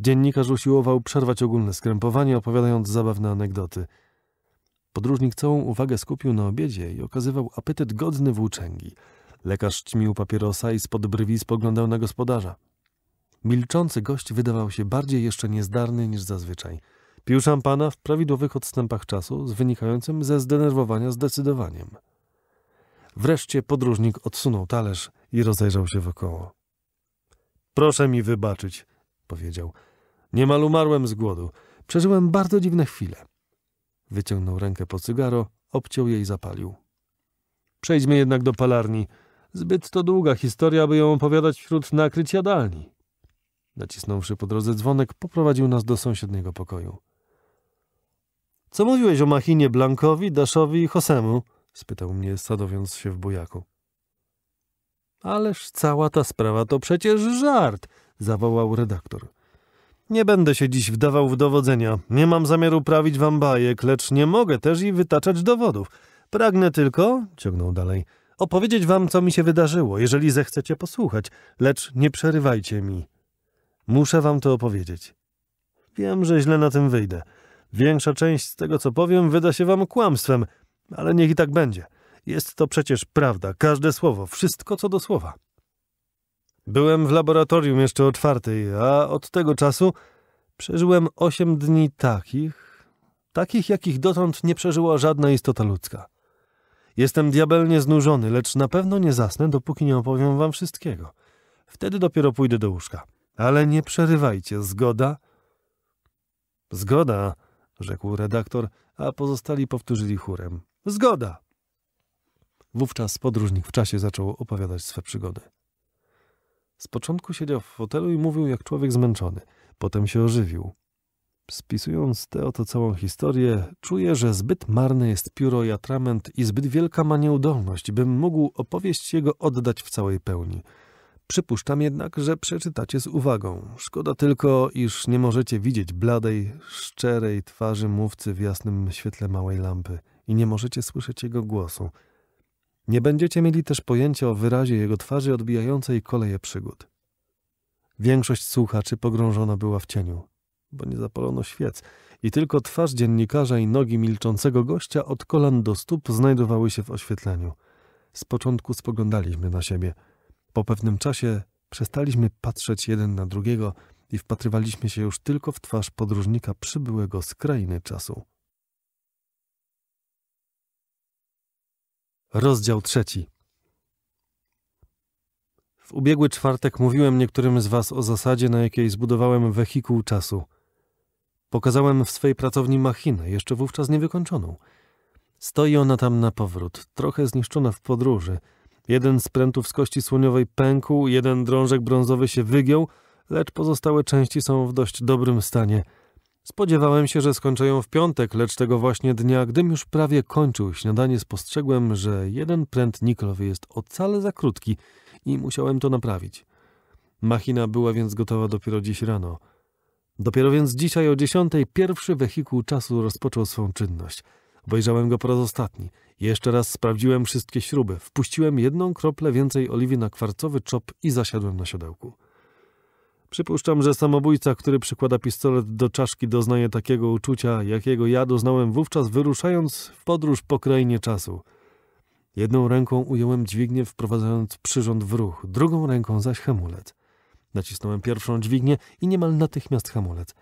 Dziennikarz usiłował przerwać ogólne skrępowanie, opowiadając zabawne anegdoty – Podróżnik całą uwagę skupił na obiedzie i okazywał apetyt godny włóczęgi. Lekarz ćmił papierosa i spod brwi spoglądał na gospodarza. Milczący gość wydawał się bardziej jeszcze niezdarny niż zazwyczaj. Pił szampana w prawidłowych odstępach czasu, z wynikającym ze zdenerwowania zdecydowaniem. Wreszcie podróżnik odsunął talerz i rozejrzał się wokoło. Proszę mi wybaczyć, powiedział. Niemal umarłem z głodu. Przeżyłem bardzo dziwne chwile. Wyciągnął rękę po cygaro, obciął jej i zapalił. Przejdźmy jednak do palarni. Zbyt to długa historia, by ją opowiadać wśród nakryć jadalni. Nacisnąwszy po drodze dzwonek, poprowadził nas do sąsiedniego pokoju. Co mówiłeś o machinie Blankowi, Daszowi i Hosemu? spytał mnie, sadowiąc się w bujaku. Ależ cała ta sprawa to przecież żart! zawołał redaktor. Nie będę się dziś wdawał w dowodzenia. Nie mam zamiaru prawić wam bajek, lecz nie mogę też i wytaczać dowodów. Pragnę tylko, ciągnął dalej, opowiedzieć wam, co mi się wydarzyło, jeżeli zechcecie posłuchać, lecz nie przerywajcie mi. Muszę wam to opowiedzieć. Wiem, że źle na tym wyjdę. Większa część z tego, co powiem, wyda się wam kłamstwem, ale niech i tak będzie. Jest to przecież prawda, każde słowo, wszystko co do słowa. Byłem w laboratorium jeszcze o czwartej, a od tego czasu przeżyłem osiem dni takich, takich jakich dotąd nie przeżyła żadna istota ludzka. Jestem diabelnie znużony, lecz na pewno nie zasnę, dopóki nie opowiem wam wszystkiego. Wtedy dopiero pójdę do łóżka. Ale nie przerywajcie, zgoda? Zgoda, rzekł redaktor, a pozostali powtórzyli chórem. Zgoda! Wówczas podróżnik w czasie zaczął opowiadać swe przygody. Z początku siedział w fotelu i mówił jak człowiek zmęczony. Potem się ożywił. Spisując tę oto całą historię, czuję, że zbyt marne jest pióro i atrament i zbyt wielka ma nieudolność, bym mógł opowieść jego oddać w całej pełni. Przypuszczam jednak, że przeczytacie z uwagą. Szkoda tylko, iż nie możecie widzieć bladej, szczerej twarzy mówcy w jasnym świetle małej lampy i nie możecie słyszeć jego głosu – nie będziecie mieli też pojęcia o wyrazie jego twarzy odbijającej koleje przygód. Większość słuchaczy pogrążona była w cieniu, bo nie zapalono świec i tylko twarz dziennikarza i nogi milczącego gościa od kolan do stóp znajdowały się w oświetleniu. Z początku spoglądaliśmy na siebie. Po pewnym czasie przestaliśmy patrzeć jeden na drugiego i wpatrywaliśmy się już tylko w twarz podróżnika przybyłego z krainy czasu. Rozdział trzeci. W ubiegły czwartek mówiłem niektórym z Was o zasadzie, na jakiej zbudowałem wehikuł czasu. Pokazałem w swej pracowni machinę, jeszcze wówczas niewykończoną. Stoi ona tam na powrót, trochę zniszczona w podróży. Jeden z prętów z kości słoniowej pękł, jeden drążek brązowy się wygiął, lecz pozostałe części są w dość dobrym stanie – Spodziewałem się, że skończę ją w piątek, lecz tego właśnie dnia, gdym już prawie kończył śniadanie, spostrzegłem, że jeden pręt niklowy jest ocale za krótki i musiałem to naprawić. Machina była więc gotowa dopiero dziś rano. Dopiero więc dzisiaj o dziesiątej pierwszy wehikuł czasu rozpoczął swą czynność. Obejrzałem go po raz ostatni. Jeszcze raz sprawdziłem wszystkie śruby. Wpuściłem jedną kroplę więcej oliwy na kwarcowy czop i zasiadłem na siodełku. Przypuszczam, że samobójca, który przykłada pistolet do czaszki, doznaje takiego uczucia, jakiego ja doznałem wówczas, wyruszając w podróż po krainie czasu. Jedną ręką ująłem dźwignię, wprowadzając przyrząd w ruch, drugą ręką zaś hamulec. Nacisnąłem pierwszą dźwignię i niemal natychmiast hamulec.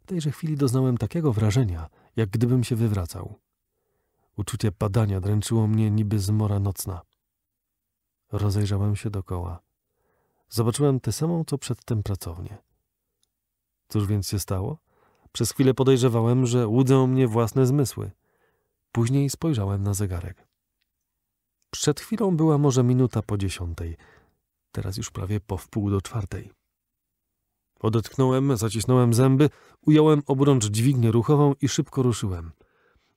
W tejże chwili doznałem takiego wrażenia, jak gdybym się wywracał. Uczucie padania dręczyło mnie niby zmora nocna. Rozejrzałem się dokoła. Zobaczyłem tę samą, co przedtem pracownię. Cóż więc się stało? Przez chwilę podejrzewałem, że łudzą mnie własne zmysły. Później spojrzałem na zegarek. Przed chwilą była może minuta po dziesiątej, teraz już prawie po wpół do czwartej. Odetchnąłem, zacisnąłem zęby, ująłem obrącz dźwignię ruchową i szybko ruszyłem.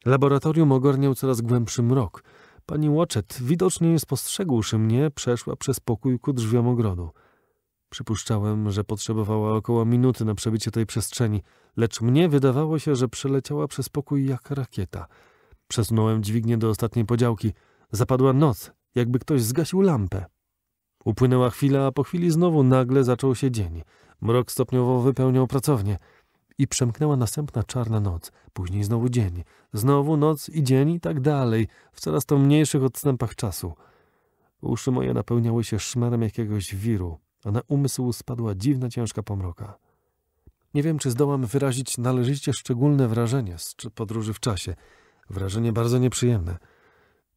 Laboratorium ogarniał coraz głębszy mrok. Pani Łoczet, widocznie spostrzegłszy mnie, przeszła przez pokój ku drzwiom ogrodu – Przypuszczałem, że potrzebowała około minuty na przebycie tej przestrzeni, lecz mnie wydawało się, że przeleciała przez pokój jak rakieta. Przesunąłem dźwignię do ostatniej podziałki. Zapadła noc, jakby ktoś zgasił lampę. Upłynęła chwila, a po chwili znowu nagle zaczął się dzień. Mrok stopniowo wypełniał pracownię. I przemknęła następna czarna noc, później znowu dzień, znowu noc i dzień i tak dalej, w coraz to mniejszych odstępach czasu. Uszy moje napełniały się szmerem jakiegoś wiru, a na umysł spadła dziwna, ciężka pomroka. Nie wiem, czy zdołam wyrazić należycie szczególne wrażenie z podróży w czasie. Wrażenie bardzo nieprzyjemne.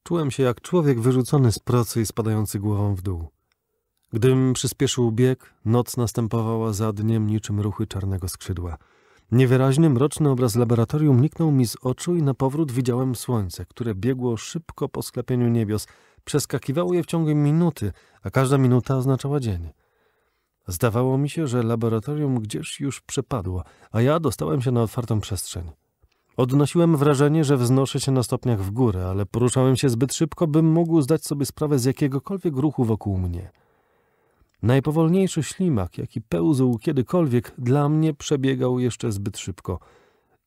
Czułem się jak człowiek wyrzucony z pracy i spadający głową w dół. Gdym przyspieszył bieg, noc następowała za dniem niczym ruchy czarnego skrzydła. Niewyraźny, mroczny obraz laboratorium niknął mi z oczu i na powrót widziałem słońce, które biegło szybko po sklepieniu niebios. Przeskakiwało je w ciągu minuty, a każda minuta oznaczała dzień. Zdawało mi się, że laboratorium gdzieś już przepadło, a ja dostałem się na otwartą przestrzeń. Odnosiłem wrażenie, że wznoszę się na stopniach w górę, ale poruszałem się zbyt szybko, bym mógł zdać sobie sprawę z jakiegokolwiek ruchu wokół mnie. Najpowolniejszy ślimak, jaki pełzł kiedykolwiek, dla mnie przebiegał jeszcze zbyt szybko.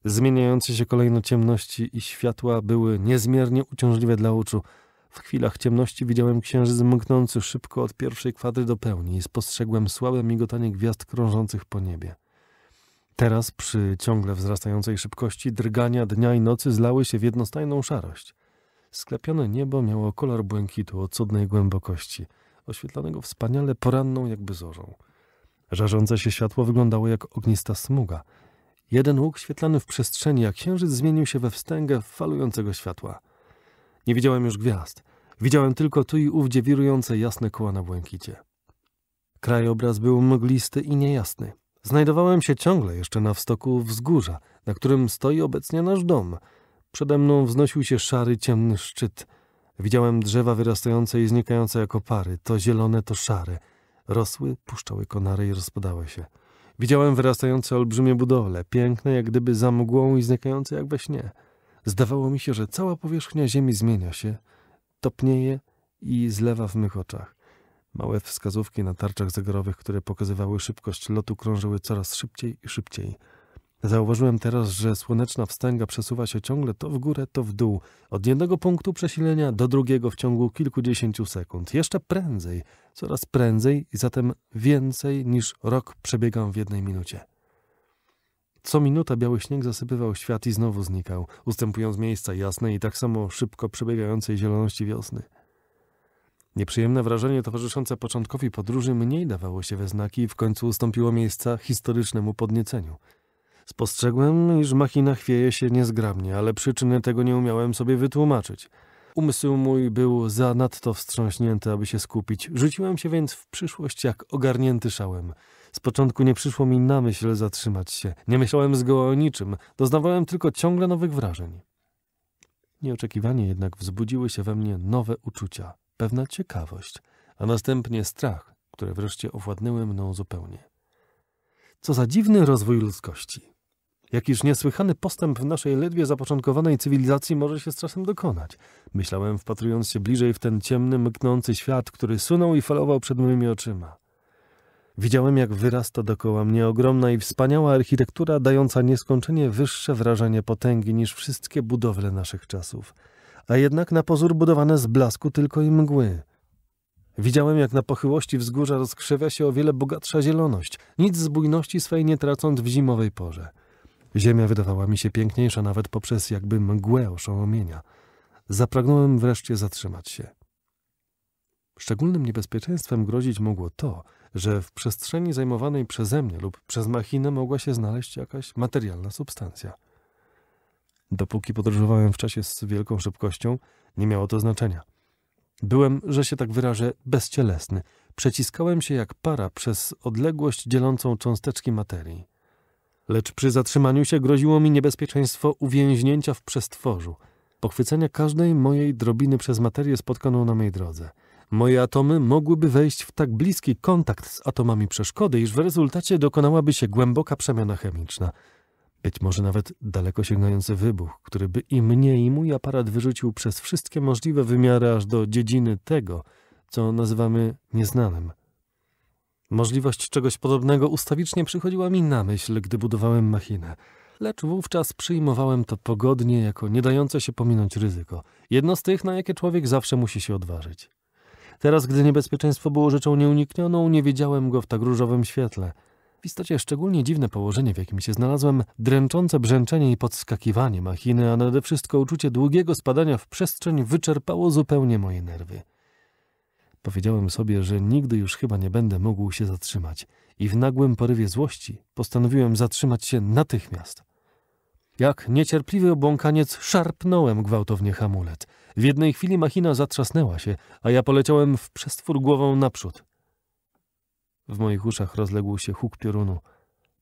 Zmieniające się kolejno ciemności i światła były niezmiernie uciążliwe dla oczu – w chwilach ciemności widziałem księżyc mknący szybko od pierwszej kwadry do pełni i spostrzegłem słabe migotanie gwiazd krążących po niebie. Teraz, przy ciągle wzrastającej szybkości, drgania dnia i nocy zlały się w jednostajną szarość. Sklepione niebo miało kolor błękitu o cudnej głębokości, oświetlonego wspaniale poranną jakby zorzą. Żarzące się światło wyglądało jak ognista smuga. Jeden łuk świetlany w przestrzeni, a księżyc zmienił się we wstęgę falującego światła – nie widziałem już gwiazd. Widziałem tylko tu i ówdzie wirujące jasne koła na błękicie. Krajobraz był mglisty i niejasny. Znajdowałem się ciągle jeszcze na wstoku wzgórza, na którym stoi obecnie nasz dom. Przede mną wznosił się szary, ciemny szczyt. Widziałem drzewa wyrastające i znikające jako pary, to zielone, to szare. Rosły, puszczały konary i rozpadały się. Widziałem wyrastające olbrzymie budowle, piękne jak gdyby za mgłą i znikające jak we śnie. Zdawało mi się, że cała powierzchnia ziemi zmienia się, topnieje i zlewa w mych oczach. Małe wskazówki na tarczach zegarowych, które pokazywały szybkość lotu, krążyły coraz szybciej i szybciej. Zauważyłem teraz, że słoneczna wstęga przesuwa się ciągle to w górę, to w dół, od jednego punktu przesilenia do drugiego w ciągu kilkudziesięciu sekund. Jeszcze prędzej, coraz prędzej i zatem więcej niż rok przebiegam w jednej minucie. Co minuta biały śnieg zasypywał świat i znowu znikał, ustępując miejsca jasnej i tak samo szybko przebiegającej zieloności wiosny. Nieprzyjemne wrażenie towarzyszące początkowi podróży mniej dawało się we znaki i w końcu ustąpiło miejsca historycznemu podnieceniu. Spostrzegłem, iż machina chwieje się niezgrabnie, ale przyczyny tego nie umiałem sobie wytłumaczyć. Umysł mój był za nadto wstrząśnięty, aby się skupić. Rzuciłem się więc w przyszłość jak ogarnięty szałem – z początku nie przyszło mi na myśl zatrzymać się. Nie myślałem zgoła o niczym. Doznawałem tylko ciągle nowych wrażeń. Nieoczekiwanie jednak wzbudziły się we mnie nowe uczucia, pewna ciekawość, a następnie strach, które wreszcie owładnęły mną zupełnie. Co za dziwny rozwój ludzkości. Jakiż niesłychany postęp w naszej ledwie zapoczątkowanej cywilizacji może się z czasem dokonać. Myślałem, wpatrując się bliżej w ten ciemny, mknący świat, który sunął i falował przed moimi oczyma. Widziałem, jak wyrasta dokoła mnie ogromna i wspaniała architektura, dająca nieskończenie wyższe wrażenie potęgi niż wszystkie budowle naszych czasów, a jednak na pozór budowane z blasku tylko i mgły. Widziałem, jak na pochyłości wzgórza rozkrzewia się o wiele bogatsza zieloność, nic z bujności swej nie tracąc w zimowej porze. Ziemia wydawała mi się piękniejsza nawet poprzez jakby mgłę oszołomienia. Zapragnąłem wreszcie zatrzymać się. Szczególnym niebezpieczeństwem grozić mogło to, że w przestrzeni zajmowanej przeze mnie lub przez machinę mogła się znaleźć jakaś materialna substancja. Dopóki podróżowałem w czasie z wielką szybkością, nie miało to znaczenia. Byłem, że się tak wyrażę, bezcielesny. Przeciskałem się jak para przez odległość dzielącą cząsteczki materii. Lecz przy zatrzymaniu się groziło mi niebezpieczeństwo uwięźnięcia w przestworzu, pochwycenia każdej mojej drobiny przez materię spotkaną na mej drodze – Moje atomy mogłyby wejść w tak bliski kontakt z atomami przeszkody, iż w rezultacie dokonałaby się głęboka przemiana chemiczna. Być może nawet daleko sięgający wybuch, który by i mnie, i mój aparat wyrzucił przez wszystkie możliwe wymiary aż do dziedziny tego, co nazywamy nieznanym. Możliwość czegoś podobnego ustawicznie przychodziła mi na myśl, gdy budowałem machinę, lecz wówczas przyjmowałem to pogodnie jako nie dające się pominąć ryzyko, jedno z tych, na jakie człowiek zawsze musi się odważyć. Teraz, gdy niebezpieczeństwo było rzeczą nieuniknioną, nie widziałem go w tak różowym świetle. W istocie szczególnie dziwne położenie, w jakim się znalazłem, dręczące brzęczenie i podskakiwanie machiny, a nade wszystko uczucie długiego spadania w przestrzeń wyczerpało zupełnie moje nerwy. Powiedziałem sobie, że nigdy już chyba nie będę mógł się zatrzymać i w nagłym porywie złości postanowiłem zatrzymać się natychmiast. Jak niecierpliwy obłąkaniec szarpnąłem gwałtownie hamulet. W jednej chwili machina zatrzasnęła się, a ja poleciałem w przestwór głową naprzód. W moich uszach rozległ się huk piorunu.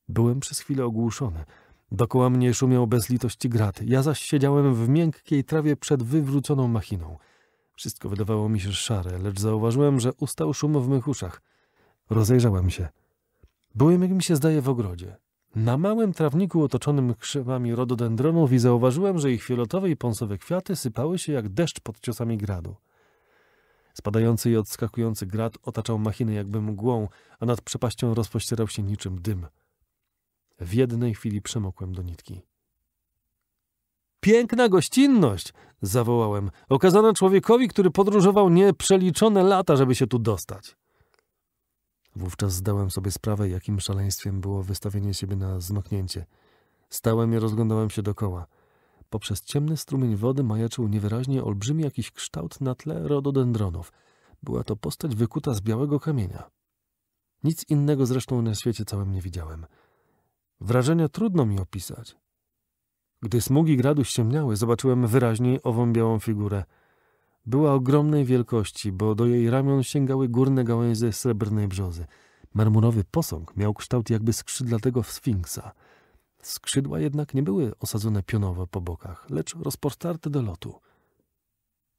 Byłem przez chwilę ogłuszony. Dokoła mnie szumiał bez litości grat. Ja zaś siedziałem w miękkiej trawie przed wywróconą machiną. Wszystko wydawało mi się szare, lecz zauważyłem, że ustał szum w mych uszach. Rozejrzałem się. Byłem, jak mi się zdaje, w ogrodzie. Na małym trawniku otoczonym krzewami rododendronów i zauważyłem, że ich fioletowe i pąsowe kwiaty sypały się jak deszcz pod ciosami gradu. Spadający i odskakujący grad otaczał machinę jakby mgłą, a nad przepaścią rozpościerał się niczym dym. W jednej chwili przemokłem do nitki. Piękna gościnność! zawołałem, okazana człowiekowi, który podróżował nieprzeliczone lata, żeby się tu dostać. Wówczas zdałem sobie sprawę, jakim szaleństwem było wystawienie siebie na zmoknięcie. Stałem i rozglądałem się dokoła. Poprzez ciemny strumień wody majaczył niewyraźnie olbrzymi jakiś kształt na tle rododendronów. Była to postać wykuta z białego kamienia. Nic innego zresztą na świecie całym nie widziałem. Wrażenia trudno mi opisać. Gdy smugi gradu ściemniały, zobaczyłem wyraźniej ową białą figurę – była ogromnej wielkości, bo do jej ramion sięgały górne gałęzie srebrnej brzozy. Marmurowy posąg miał kształt jakby skrzydlatego sfinksa. Skrzydła jednak nie były osadzone pionowo po bokach, lecz rozportarte do lotu.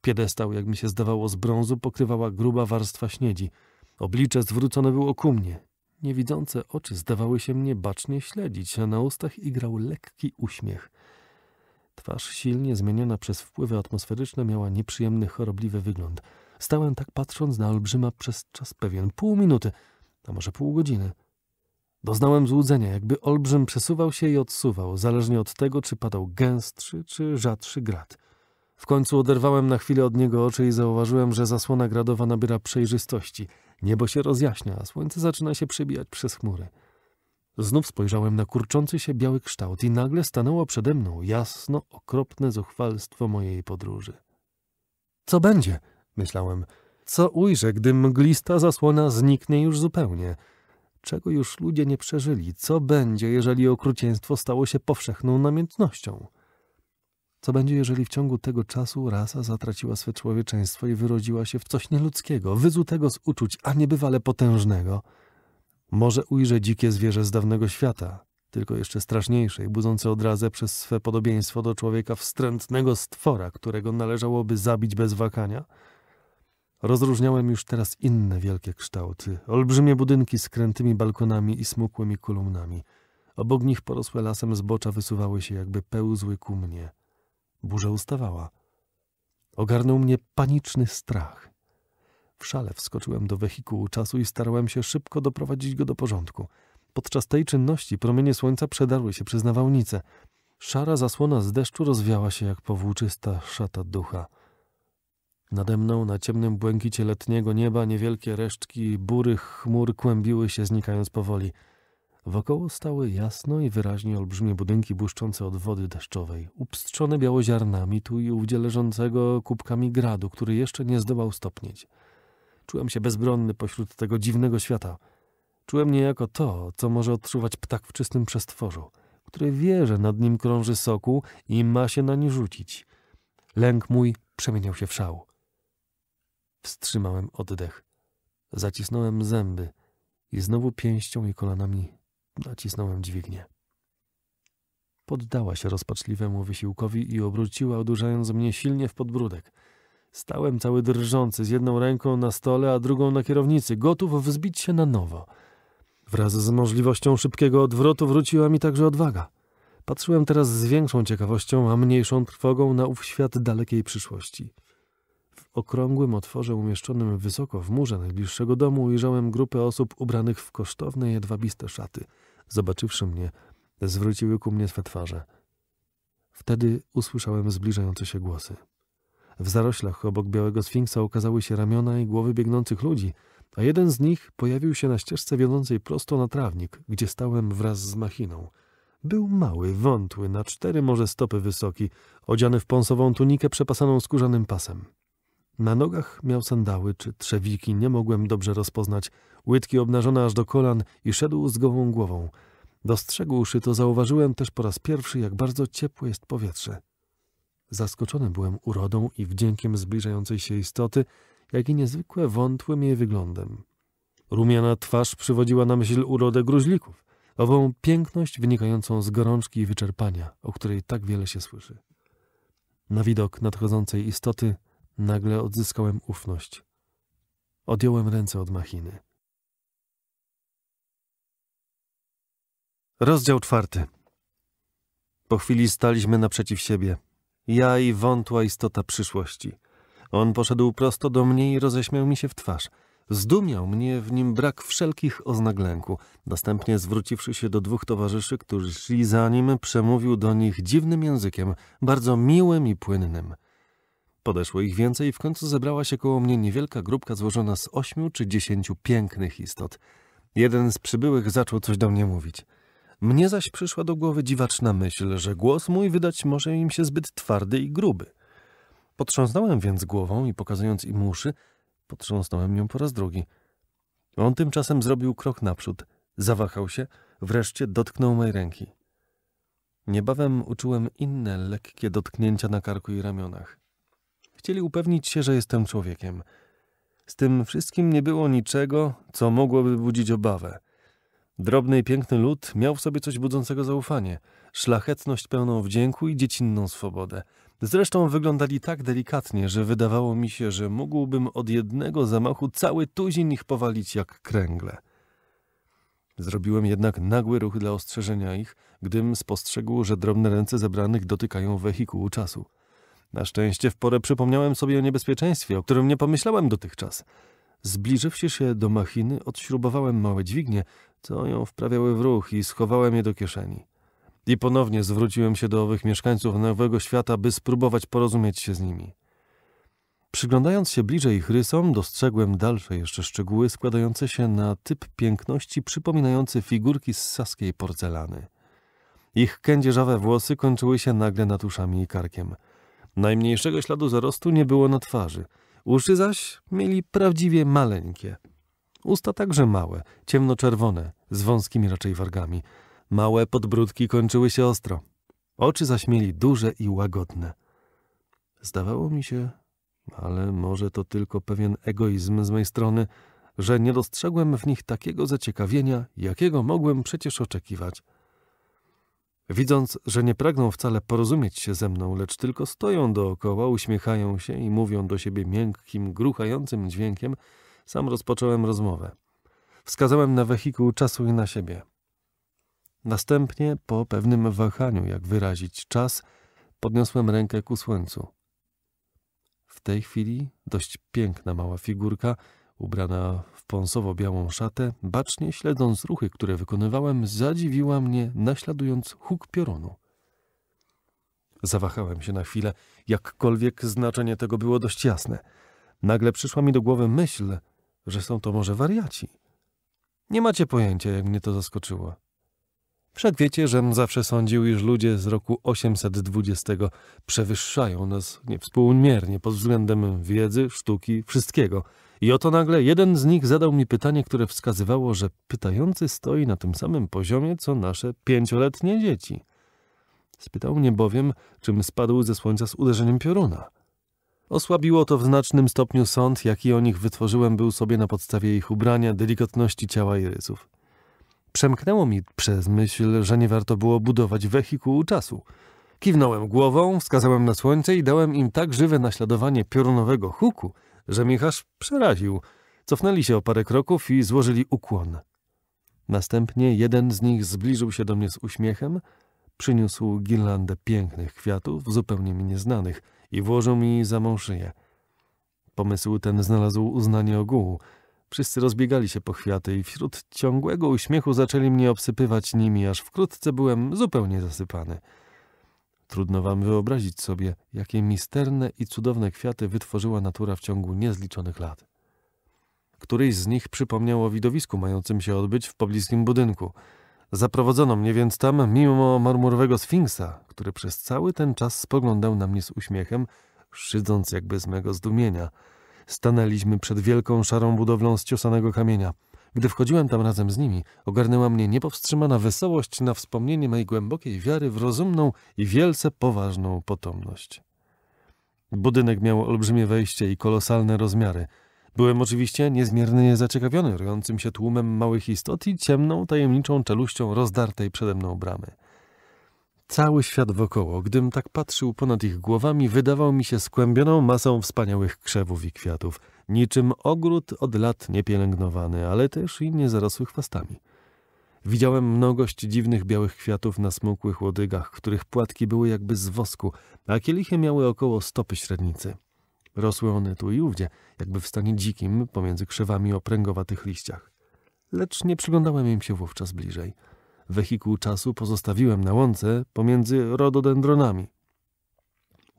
Piedestał, jak mi się zdawało, z brązu pokrywała gruba warstwa śniedzi. Oblicze zwrócone było ku mnie. Niewidzące oczy zdawały się mnie bacznie śledzić, a na ustach igrał lekki uśmiech – Twarz silnie zmieniona przez wpływy atmosferyczne miała nieprzyjemny, chorobliwy wygląd. Stałem tak patrząc na olbrzyma przez czas pewien pół minuty, a może pół godziny. Doznałem złudzenia, jakby olbrzym przesuwał się i odsuwał, zależnie od tego, czy padał gęstszy czy rzadszy grad. W końcu oderwałem na chwilę od niego oczy i zauważyłem, że zasłona gradowa nabiera przejrzystości. Niebo się rozjaśnia, a słońce zaczyna się przebijać przez chmury. Znów spojrzałem na kurczący się biały kształt i nagle stanęło przede mną jasno okropne zuchwalstwo mojej podróży. Co będzie? myślałem. Co ujrzę, gdy mglista zasłona zniknie już zupełnie? Czego już ludzie nie przeżyli? Co będzie, jeżeli okrucieństwo stało się powszechną namiętnością? Co będzie, jeżeli w ciągu tego czasu rasa zatraciła swe człowieczeństwo i wyrodziła się w coś nieludzkiego, wyzutego z uczuć, a niebywale potężnego? Może ujrzę dzikie zwierzę z dawnego świata, tylko jeszcze straszniejsze i budzące odrazę przez swe podobieństwo do człowieka wstrętnego stwora, którego należałoby zabić bez wakania. Rozróżniałem już teraz inne wielkie kształty, olbrzymie budynki z krętymi balkonami i smukłymi kolumnami. Obok nich porosłe lasem zbocza wysuwały się, jakby pełzły ku mnie. Burza ustawała. Ogarnął mnie paniczny strach. W szale wskoczyłem do wehikułu czasu i starałem się szybko doprowadzić go do porządku. Podczas tej czynności promienie słońca przedarły się przez nawałnicę. Szara zasłona z deszczu rozwiała się jak powłóczysta szata ducha. Nade mną na ciemnym błękicie letniego nieba niewielkie resztki burych chmur kłębiły się, znikając powoli. Wokoło stały jasno i wyraźnie olbrzymie budynki błyszczące od wody deszczowej, upstrzone białoziarnami tu i ówdzie leżącego kubkami gradu, który jeszcze nie zdołał stopnieć. Czułem się bezbronny pośród tego dziwnego świata. Czułem niejako to, co może odczuwać ptak w czystym przestworzu, który wie, że nad nim krąży soku i ma się na nie rzucić. Lęk mój przemieniał się w szał. Wstrzymałem oddech. Zacisnąłem zęby i znowu pięścią i kolanami nacisnąłem dźwignię. Poddała się rozpaczliwemu wysiłkowi i obróciła, uderzając mnie silnie w podbródek – Stałem cały drżący, z jedną ręką na stole, a drugą na kierownicy, gotów wzbić się na nowo. Wraz z możliwością szybkiego odwrotu wróciła mi także odwaga. Patrzyłem teraz z większą ciekawością, a mniejszą trwogą na ów świat dalekiej przyszłości. W okrągłym otworze umieszczonym wysoko w murze najbliższego domu ujrzałem grupę osób ubranych w kosztowne jedwabiste szaty. Zobaczywszy mnie, zwróciły ku mnie swe twarze. Wtedy usłyszałem zbliżające się głosy. W zaroślach obok białego sfinksa ukazały się ramiona i głowy biegnących ludzi, a jeden z nich pojawił się na ścieżce wiodącej prosto na trawnik, gdzie stałem wraz z machiną. Był mały, wątły, na cztery może stopy wysoki, odziany w pąsową tunikę przepasaną skórzanym pasem. Na nogach miał sandały czy trzewiki, nie mogłem dobrze rozpoznać, łydki obnażone aż do kolan i szedł z gołą głową. Dostrzegłszy to, zauważyłem też po raz pierwszy, jak bardzo ciepłe jest powietrze. Zaskoczony byłem urodą i wdziękiem zbliżającej się istoty, jak i niezwykle wątłym jej wyglądem. Rumiana twarz przywodziła na myśl urodę gruźlików, ową piękność wynikającą z gorączki i wyczerpania, o której tak wiele się słyszy. Na widok nadchodzącej istoty nagle odzyskałem ufność. Odjąłem ręce od machiny. Rozdział czwarty. Po chwili staliśmy naprzeciw siebie. Ja i wątła istota przyszłości. On poszedł prosto do mnie i roześmiał mi się w twarz. Zdumiał mnie w nim brak wszelkich oznak lęku. Następnie zwróciwszy się do dwóch towarzyszy, którzy szli za nim, przemówił do nich dziwnym językiem, bardzo miłym i płynnym. Podeszło ich więcej i w końcu zebrała się koło mnie niewielka grupka złożona z ośmiu czy dziesięciu pięknych istot. Jeden z przybyłych zaczął coś do mnie mówić – mnie zaś przyszła do głowy dziwaczna myśl, że głos mój wydać może im się zbyt twardy i gruby. Potrząsnąłem więc głową i pokazując im uszy, potrząsnąłem nią po raz drugi. On tymczasem zrobił krok naprzód, zawahał się, wreszcie dotknął mej ręki. Niebawem uczułem inne lekkie dotknięcia na karku i ramionach. Chcieli upewnić się, że jestem człowiekiem. Z tym wszystkim nie było niczego, co mogłoby budzić obawę – Drobny i piękny lud miał w sobie coś budzącego zaufanie, szlachetność pełną wdzięku i dziecinną swobodę. Zresztą wyglądali tak delikatnie, że wydawało mi się, że mógłbym od jednego zamachu cały tuzin ich powalić jak kręgle. Zrobiłem jednak nagły ruch dla ostrzeżenia ich, gdym spostrzegł, że drobne ręce zebranych dotykają wehikułu czasu. Na szczęście w porę przypomniałem sobie o niebezpieczeństwie, o którym nie pomyślałem dotychczas. Zbliżywszy się do machiny, odśrubowałem małe dźwignie, co ją wprawiały w ruch i schowałem je do kieszeni. I ponownie zwróciłem się do owych mieszkańców Nowego Świata, by spróbować porozumieć się z nimi. Przyglądając się bliżej ich rysom, dostrzegłem dalsze jeszcze szczegóły składające się na typ piękności przypominający figurki z saskiej porcelany. Ich kędzierzawe włosy kończyły się nagle nad uszami i karkiem. Najmniejszego śladu zarostu nie było na twarzy. Uszy zaś mieli prawdziwie maleńkie – Usta także małe, ciemnoczerwone, z wąskimi raczej wargami. Małe podbródki kończyły się ostro. Oczy zaś mieli duże i łagodne. Zdawało mi się, ale może to tylko pewien egoizm z mojej strony, że nie dostrzegłem w nich takiego zaciekawienia, jakiego mogłem przecież oczekiwać. Widząc, że nie pragną wcale porozumieć się ze mną, lecz tylko stoją dookoła, uśmiechają się i mówią do siebie miękkim, gruchającym dźwiękiem, sam rozpocząłem rozmowę. Wskazałem na wehikuł czasu i na siebie. Następnie, po pewnym wahaniu, jak wyrazić czas, podniosłem rękę ku słońcu. W tej chwili dość piękna mała figurka, ubrana w pąsowo-białą szatę, bacznie śledząc ruchy, które wykonywałem, zadziwiła mnie, naśladując huk piorunu. Zawahałem się na chwilę, jakkolwiek znaczenie tego było dość jasne. Nagle przyszła mi do głowy myśl, że są to może wariaci. Nie macie pojęcia, jak mnie to zaskoczyło. Wszak wiecie, żem zawsze sądził, iż ludzie z roku 820 przewyższają nas niewspółmiernie pod względem wiedzy, sztuki, wszystkiego. I oto nagle jeden z nich zadał mi pytanie, które wskazywało, że pytający stoi na tym samym poziomie, co nasze pięcioletnie dzieci. Spytał mnie bowiem, czym spadł ze słońca z uderzeniem pioruna – Osłabiło to w znacznym stopniu sąd, jaki o nich wytworzyłem był sobie na podstawie ich ubrania, delikatności ciała i rysów. Przemknęło mi przez myśl, że nie warto było budować wehikułu czasu. Kiwnąłem głową, wskazałem na słońce i dałem im tak żywe naśladowanie piorunowego huku, że Michasz przeraził. Cofnęli się o parę kroków i złożyli ukłon. Następnie jeden z nich zbliżył się do mnie z uśmiechem, przyniósł girlandę pięknych kwiatów, zupełnie mi nieznanych – i włożył mi za mą szyję. Pomysł ten znalazł uznanie ogółu. Wszyscy rozbiegali się po chwiaty i wśród ciągłego uśmiechu zaczęli mnie obsypywać nimi, aż wkrótce byłem zupełnie zasypany. Trudno wam wyobrazić sobie, jakie misterne i cudowne kwiaty wytworzyła natura w ciągu niezliczonych lat. Któryś z nich przypomniał o widowisku mającym się odbyć w pobliskim budynku – Zaprowadzono mnie więc tam, mimo marmurowego sfinksa, który przez cały ten czas spoglądał na mnie z uśmiechem, szydząc jakby z mego zdumienia. Stanęliśmy przed wielką szarą budowlą z ciosanego kamienia. Gdy wchodziłem tam razem z nimi, ogarnęła mnie niepowstrzymana wesołość na wspomnienie mojej głębokiej wiary w rozumną i wielce poważną potomność. Budynek miał olbrzymie wejście i kolosalne rozmiary – Byłem oczywiście niezmiernie zaciekawiony rującym się tłumem małych istot i ciemną, tajemniczą czeluścią rozdartej przede mną bramy. Cały świat wokoło, gdym tak patrzył ponad ich głowami, wydawał mi się skłębioną masą wspaniałych krzewów i kwiatów, niczym ogród od lat niepielęgnowany, ale też i nie zarosły chwastami. Widziałem mnogość dziwnych białych kwiatów na smukłych łodygach, których płatki były jakby z wosku, a kielichy miały około stopy średnicy. Rosły one tu i ówdzie, jakby w stanie dzikim, pomiędzy krzewami o pręgowatych liściach. Lecz nie przyglądałem im się wówczas bliżej. Wehikuł czasu pozostawiłem na łące pomiędzy rododendronami.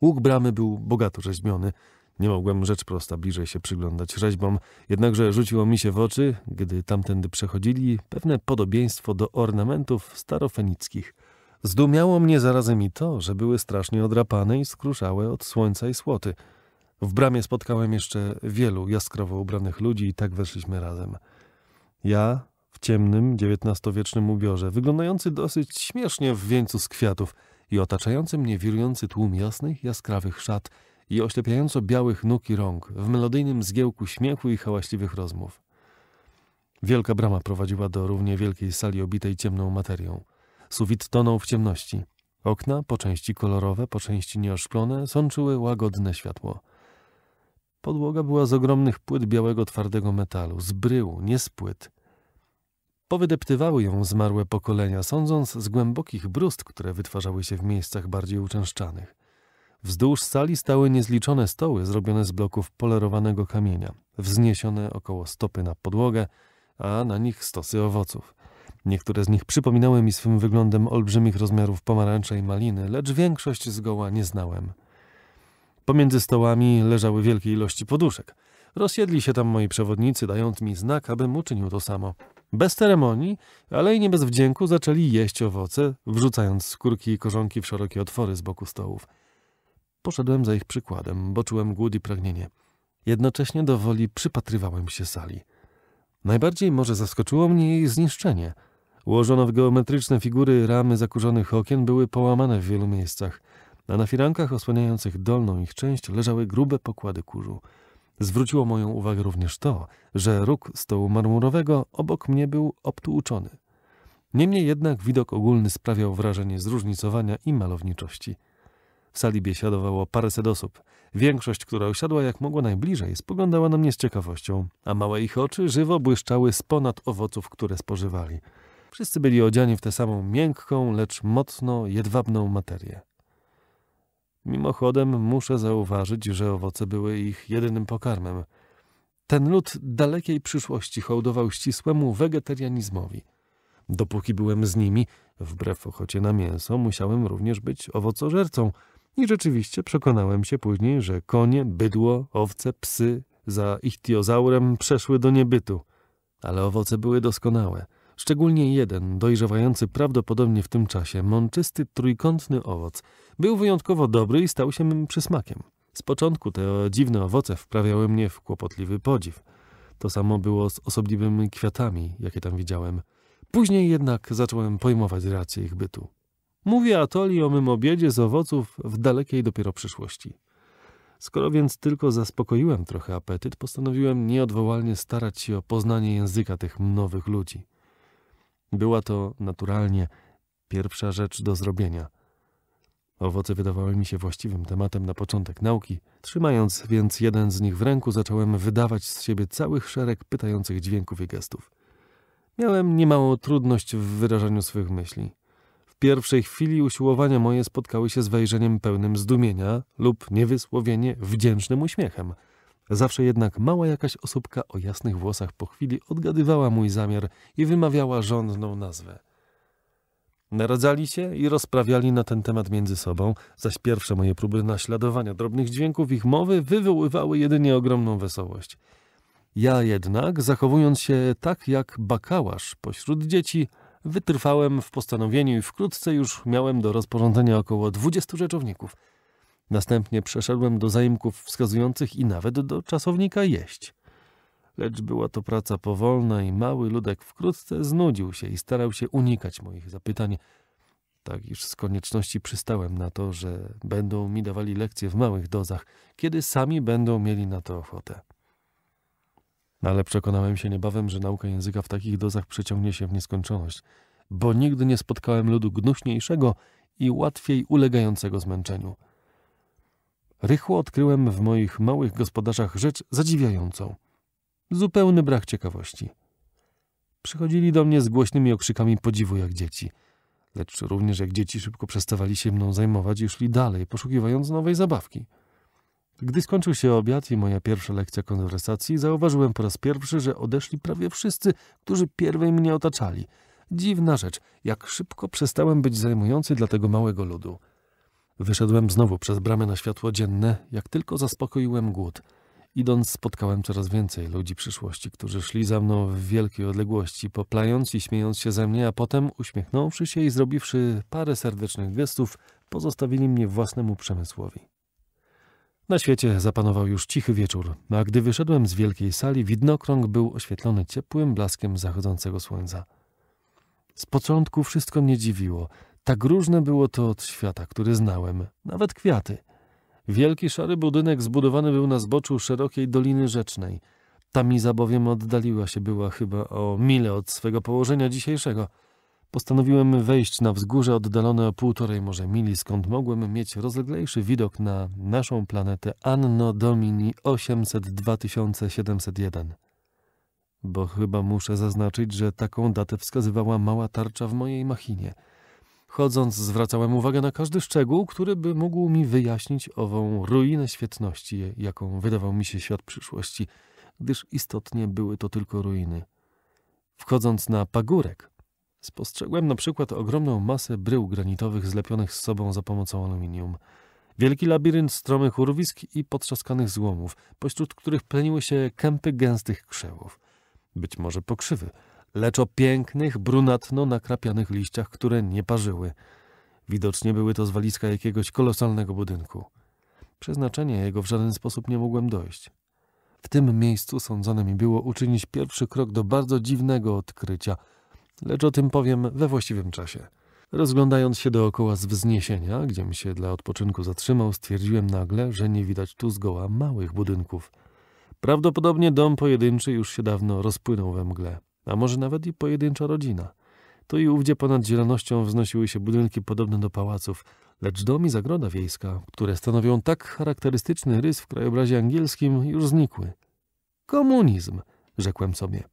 Łuk bramy był bogato rzeźbiony. Nie mogłem rzecz prosta bliżej się przyglądać rzeźbom, jednakże rzuciło mi się w oczy, gdy tamtędy przechodzili, pewne podobieństwo do ornamentów starofenickich. Zdumiało mnie zarazem i to, że były strasznie odrapane i skruszałe od słońca i słoty – w bramie spotkałem jeszcze wielu jaskrawo ubranych ludzi i tak weszliśmy razem. Ja w ciemnym, XIX-wiecznym ubiorze, wyglądający dosyć śmiesznie w wieńcu z kwiatów i otaczający mnie wirujący tłum jasnych, jaskrawych szat i oślepiająco białych nóg i rąk, w melodyjnym zgiełku śmiechu i hałaśliwych rozmów. Wielka brama prowadziła do równie wielkiej sali obitej ciemną materią. Suwit tonął w ciemności. Okna, po części kolorowe, po części nieoszklone, sączyły łagodne światło. Podłoga była z ogromnych płyt białego twardego metalu, z bryłu, nie z płyt. Powydeptywały ją zmarłe pokolenia, sądząc z głębokich brust, które wytwarzały się w miejscach bardziej uczęszczanych. Wzdłuż sali stały niezliczone stoły zrobione z bloków polerowanego kamienia, wzniesione około stopy na podłogę, a na nich stosy owoców. Niektóre z nich przypominały mi swym wyglądem olbrzymich rozmiarów pomarańcza i maliny, lecz większość zgoła nie znałem. Pomiędzy stołami leżały wielkie ilości poduszek. Rozsiedli się tam moi przewodnicy, dając mi znak, abym uczynił to samo. Bez ceremonii, ale i nie bez wdzięku zaczęli jeść owoce, wrzucając skórki i korzonki w szerokie otwory z boku stołów. Poszedłem za ich przykładem, bo czułem głód i pragnienie. Jednocześnie do woli przypatrywałem się sali. Najbardziej może zaskoczyło mnie jej zniszczenie. Ułożono w geometryczne figury ramy zakurzonych okien były połamane w wielu miejscach – a na firankach osłaniających dolną ich część leżały grube pokłady kurzu. Zwróciło moją uwagę również to, że róg stołu marmurowego obok mnie był obtłuczony. Niemniej jednak widok ogólny sprawiał wrażenie zróżnicowania i malowniczości. W sali biesiadowało paręset osób. Większość, która usiadła jak mogła najbliżej, spoglądała na mnie z ciekawością, a małe ich oczy żywo błyszczały z ponad owoców, które spożywali. Wszyscy byli odziani w tę samą miękką, lecz mocno jedwabną materię. Mimochodem muszę zauważyć, że owoce były ich jedynym pokarmem. Ten lud dalekiej przyszłości hołdował ścisłemu wegetarianizmowi. Dopóki byłem z nimi, wbrew ochocie na mięso, musiałem również być owocożercą i rzeczywiście przekonałem się później, że konie, bydło, owce, psy za ichtiozaurem przeszły do niebytu. Ale owoce były doskonałe – Szczególnie jeden, dojrzewający prawdopodobnie w tym czasie, mączysty trójkątny owoc, był wyjątkowo dobry i stał się mym przysmakiem. Z początku te dziwne owoce wprawiały mnie w kłopotliwy podziw. To samo było z osobliwymi kwiatami, jakie tam widziałem. Później jednak zacząłem pojmować rację ich bytu. Mówię Atoli o mym obiedzie z owoców w dalekiej dopiero przyszłości. Skoro więc tylko zaspokoiłem trochę apetyt, postanowiłem nieodwołalnie starać się o poznanie języka tych nowych ludzi. Była to, naturalnie, pierwsza rzecz do zrobienia. Owoce wydawały mi się właściwym tematem na początek nauki. Trzymając więc jeden z nich w ręku, zacząłem wydawać z siebie całych szereg pytających dźwięków i gestów. Miałem niemało trudność w wyrażaniu swych myśli. W pierwszej chwili usiłowania moje spotkały się z wejrzeniem pełnym zdumienia lub niewysłowienie wdzięcznym uśmiechem – Zawsze jednak mała jakaś osobka o jasnych włosach po chwili odgadywała mój zamiar i wymawiała rządną nazwę. Naradzali się i rozprawiali na ten temat między sobą, zaś pierwsze moje próby naśladowania drobnych dźwięków ich mowy wywoływały jedynie ogromną wesołość. Ja jednak, zachowując się tak jak bakałasz pośród dzieci, wytrwałem w postanowieniu i wkrótce już miałem do rozporządzenia około dwudziestu rzeczowników – Następnie przeszedłem do zaimków wskazujących i nawet do czasownika jeść. Lecz była to praca powolna i mały ludek wkrótce znudził się i starał się unikać moich zapytań, tak iż z konieczności przystałem na to, że będą mi dawali lekcje w małych dozach, kiedy sami będą mieli na to ochotę. Ale przekonałem się niebawem, że nauka języka w takich dozach przeciągnie się w nieskończoność, bo nigdy nie spotkałem ludu gnuśniejszego i łatwiej ulegającego zmęczeniu rychło odkryłem w moich małych gospodarzach rzecz zadziwiającą. Zupełny brak ciekawości. Przychodzili do mnie z głośnymi okrzykami podziwu jak dzieci, lecz również jak dzieci szybko przestawali się mną zajmować i szli dalej, poszukiwając nowej zabawki. Gdy skończył się obiad i moja pierwsza lekcja konwersacji, zauważyłem po raz pierwszy, że odeszli prawie wszyscy, którzy pierwej mnie otaczali. Dziwna rzecz, jak szybko przestałem być zajmujący dla tego małego ludu. Wyszedłem znowu przez bramę na światło dzienne, jak tylko zaspokoiłem głód. Idąc spotkałem coraz więcej ludzi przyszłości, którzy szli za mną w wielkiej odległości, poplając i śmiejąc się ze mnie, a potem, uśmiechnąwszy się i zrobiwszy parę serdecznych gestów, pozostawili mnie własnemu przemysłowi. Na świecie zapanował już cichy wieczór, a gdy wyszedłem z wielkiej sali, widnokrąg był oświetlony ciepłym blaskiem zachodzącego słońca. Z początku wszystko mnie dziwiło – tak różne było to od świata, który znałem, nawet kwiaty. Wielki szary budynek zbudowany był na zboczu szerokiej doliny rzecznej. Tamiza bowiem oddaliła się była chyba o mile od swego położenia dzisiejszego. Postanowiłem wejść na wzgórze oddalone o półtorej może mili, skąd mogłem mieć rozleglejszy widok na naszą planetę Anno Domini 802701. Bo chyba muszę zaznaczyć, że taką datę wskazywała mała tarcza w mojej machinie – Chodząc, zwracałem uwagę na każdy szczegół, który by mógł mi wyjaśnić ową ruinę świetności, jaką wydawał mi się świat przyszłości, gdyż istotnie były to tylko ruiny. Wchodząc na pagórek, spostrzegłem na przykład ogromną masę brył granitowych zlepionych z sobą za pomocą aluminium. Wielki labirynt stromych urwisk i potrzaskanych złomów, pośród których pleniły się kępy gęstych krzełów. Być może pokrzywy – lecz o pięknych, brunatno nakrapianych liściach, które nie parzyły. Widocznie były to zwaliska jakiegoś kolosalnego budynku. Przeznaczenia jego w żaden sposób nie mogłem dojść. W tym miejscu sądzone mi było uczynić pierwszy krok do bardzo dziwnego odkrycia, lecz o tym powiem we właściwym czasie. Rozglądając się dookoła z wzniesienia, gdziem się dla odpoczynku zatrzymał, stwierdziłem nagle, że nie widać tu zgoła małych budynków. Prawdopodobnie dom pojedynczy już się dawno rozpłynął we mgle a może nawet i pojedyncza rodzina. Tu i ówdzie ponad zielonością wznosiły się budynki podobne do pałaców, lecz dom i zagroda wiejska, które stanowią tak charakterystyczny rys w krajobrazie angielskim, już znikły. Komunizm, rzekłem sobie.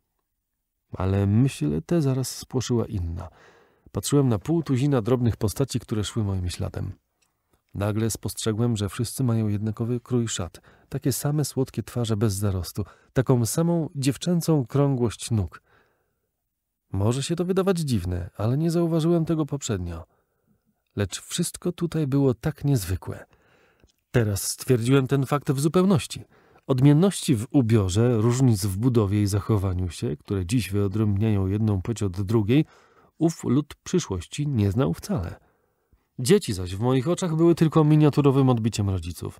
Ale myśl tę zaraz spłoszyła inna. Patrzyłem na pół tuzina drobnych postaci, które szły moim śladem. Nagle spostrzegłem, że wszyscy mają jednakowy krój szat, takie same słodkie twarze bez zarostu, taką samą dziewczęcą krągłość nóg – może się to wydawać dziwne, ale nie zauważyłem tego poprzednio. Lecz wszystko tutaj było tak niezwykłe. Teraz stwierdziłem ten fakt w zupełności. Odmienności w ubiorze, różnic w budowie i zachowaniu się, które dziś wyodrębniają jedną płeć od drugiej, ów lud przyszłości nie znał wcale. Dzieci zaś w moich oczach były tylko miniaturowym odbiciem rodziców –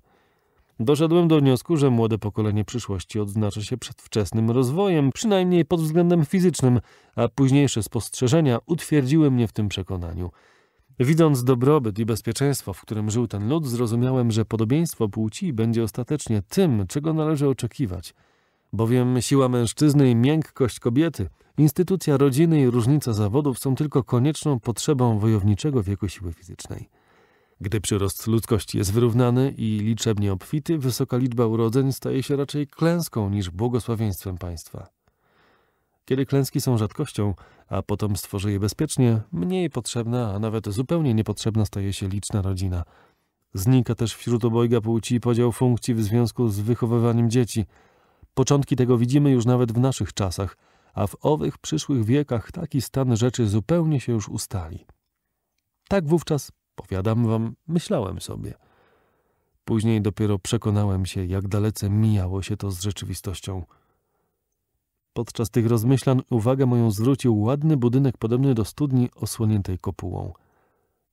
Doszedłem do wniosku, że młode pokolenie przyszłości odznacza się przedwczesnym rozwojem, przynajmniej pod względem fizycznym, a późniejsze spostrzeżenia utwierdziły mnie w tym przekonaniu. Widząc dobrobyt i bezpieczeństwo, w którym żył ten lud, zrozumiałem, że podobieństwo płci będzie ostatecznie tym, czego należy oczekiwać. Bowiem siła mężczyzny i miękkość kobiety, instytucja rodziny i różnica zawodów są tylko konieczną potrzebą wojowniczego wieku siły fizycznej. Gdy przyrost ludzkości jest wyrównany i liczebnie obfity, wysoka liczba urodzeń staje się raczej klęską niż błogosławieństwem państwa. Kiedy klęski są rzadkością, a potomstwo żyje bezpiecznie, mniej potrzebna, a nawet zupełnie niepotrzebna staje się liczna rodzina. Znika też wśród obojga płci podział funkcji w związku z wychowywaniem dzieci. Początki tego widzimy już nawet w naszych czasach, a w owych przyszłych wiekach taki stan rzeczy zupełnie się już ustali. Tak wówczas Powiadam wam, myślałem sobie. Później dopiero przekonałem się, jak dalece mijało się to z rzeczywistością. Podczas tych rozmyślań uwagę moją zwrócił ładny budynek podobny do studni osłoniętej kopułą.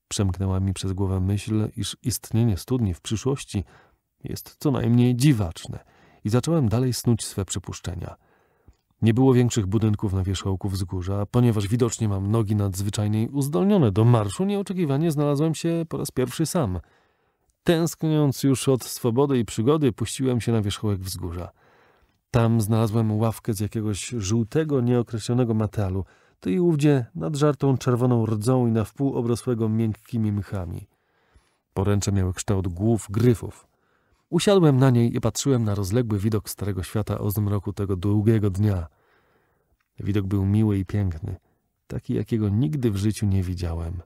Przemknęła mi przez głowę myśl, iż istnienie studni w przyszłości jest co najmniej dziwaczne i zacząłem dalej snuć swe przypuszczenia – nie było większych budynków na wierzchołku wzgórza, a ponieważ widocznie mam nogi nadzwyczajnie uzdolnione do marszu, nieoczekiwanie znalazłem się po raz pierwszy sam. Tęskniąc już od swobody i przygody, puściłem się na wierzchołek wzgórza. Tam znalazłem ławkę z jakiegoś żółtego, nieokreślonego metalu, to i ówdzie nadżartą czerwoną rdzą i na wpół obrosłego miękkimi mchami. Poręcze miały kształt głów gryfów, Usiadłem na niej i patrzyłem na rozległy widok Starego Świata o zmroku tego długiego dnia. Widok był miły i piękny, taki jakiego nigdy w życiu nie widziałem.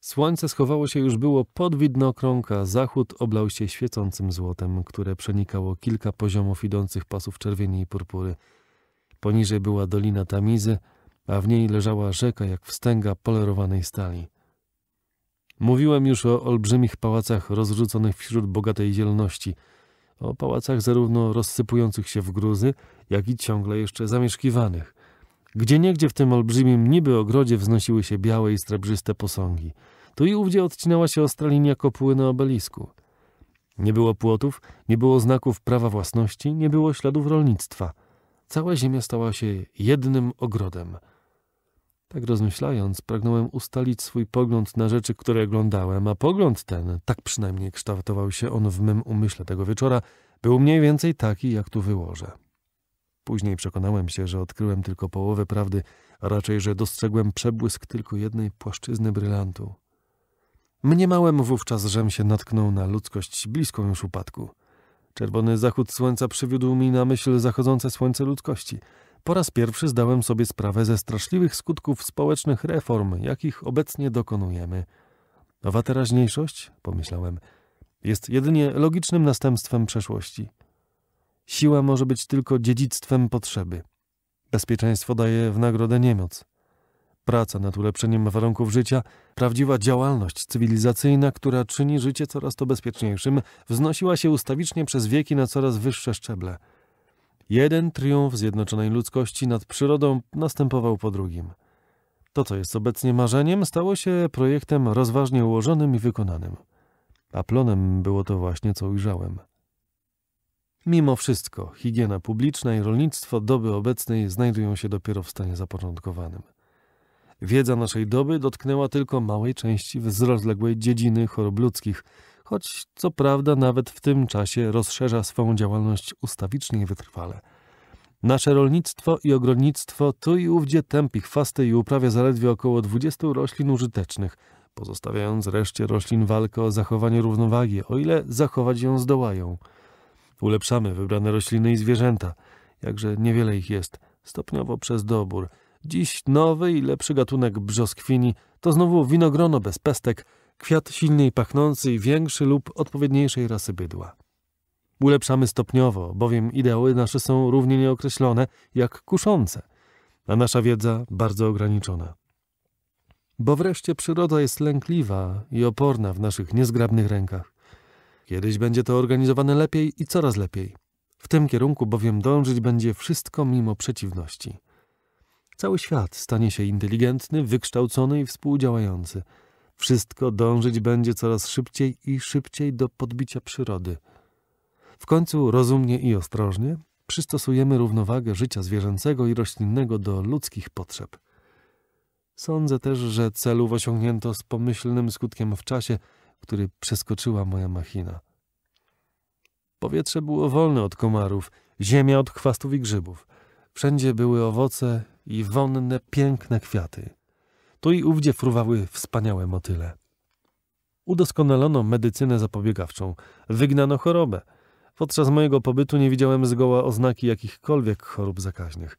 Słońce schowało się już było pod widnokrąg, zachód oblał się świecącym złotem, które przenikało kilka poziomów idących pasów czerwieni i purpury. Poniżej była dolina Tamizy, a w niej leżała rzeka jak wstęga polerowanej stali. Mówiłem już o olbrzymich pałacach rozrzuconych wśród bogatej zieloności, o pałacach zarówno rozsypujących się w gruzy, jak i ciągle jeszcze zamieszkiwanych. Gdzieniegdzie w tym olbrzymim niby ogrodzie wznosiły się białe i srebrzyste posągi. Tu i ówdzie odcinała się ostra linia kopuły na obelisku. Nie było płotów, nie było znaków prawa własności, nie było śladów rolnictwa. Cała ziemia stała się jednym ogrodem – tak rozmyślając, pragnąłem ustalić swój pogląd na rzeczy, które oglądałem, a pogląd ten, tak przynajmniej kształtował się on w mym umyśle tego wieczora, był mniej więcej taki, jak tu wyłożę. Później przekonałem się, że odkryłem tylko połowę prawdy, a raczej, że dostrzegłem przebłysk tylko jednej płaszczyzny brylantu. Mniemałem wówczas, żem się natknął na ludzkość bliską już upadku. Czerwony zachód słońca przywiódł mi na myśl zachodzące słońce ludzkości – po raz pierwszy zdałem sobie sprawę ze straszliwych skutków społecznych reform, jakich obecnie dokonujemy. Nowa teraźniejszość, pomyślałem, jest jedynie logicznym następstwem przeszłości. Siła może być tylko dziedzictwem potrzeby. Bezpieczeństwo daje w nagrodę niemoc. Praca nad ulepszeniem warunków życia, prawdziwa działalność cywilizacyjna, która czyni życie coraz to bezpieczniejszym, wznosiła się ustawicznie przez wieki na coraz wyższe szczeble – Jeden triumf zjednoczonej ludzkości nad przyrodą następował po drugim. To, co jest obecnie marzeniem, stało się projektem rozważnie ułożonym i wykonanym. A plonem było to właśnie, co ujrzałem. Mimo wszystko, higiena publiczna i rolnictwo doby obecnej znajdują się dopiero w stanie zapoczątkowanym. Wiedza naszej doby dotknęła tylko małej części z rozległej dziedziny chorób ludzkich – choć co prawda nawet w tym czasie rozszerza swą działalność ustawicznie i wytrwale. Nasze rolnictwo i ogrodnictwo tu i ówdzie tępi chwasty i uprawia zaledwie około 20 roślin użytecznych, pozostawiając reszcie roślin walkę o zachowanie równowagi, o ile zachować ją zdołają. Ulepszamy wybrane rośliny i zwierzęta, jakże niewiele ich jest, stopniowo przez dobór. Dziś nowy i lepszy gatunek brzoskwini to znowu winogrono bez pestek, kwiat silniej pachnący i większy lub odpowiedniejszej rasy bydła. Ulepszamy stopniowo, bowiem ideały nasze są równie nieokreślone jak kuszące, a nasza wiedza bardzo ograniczona. Bo wreszcie przyroda jest lękliwa i oporna w naszych niezgrabnych rękach. Kiedyś będzie to organizowane lepiej i coraz lepiej. W tym kierunku bowiem dążyć będzie wszystko mimo przeciwności. Cały świat stanie się inteligentny, wykształcony i współdziałający – wszystko dążyć będzie coraz szybciej i szybciej do podbicia przyrody. W końcu rozumnie i ostrożnie przystosujemy równowagę życia zwierzęcego i roślinnego do ludzkich potrzeb. Sądzę też, że celów osiągnięto z pomyślnym skutkiem w czasie, który przeskoczyła moja machina. Powietrze było wolne od komarów, ziemia od chwastów i grzybów. Wszędzie były owoce i wonne, piękne kwiaty. Tu i ówdzie fruwały wspaniałe motyle. Udoskonalono medycynę zapobiegawczą, wygnano chorobę. Podczas mojego pobytu nie widziałem zgoła oznaki jakichkolwiek chorób zakaźnych.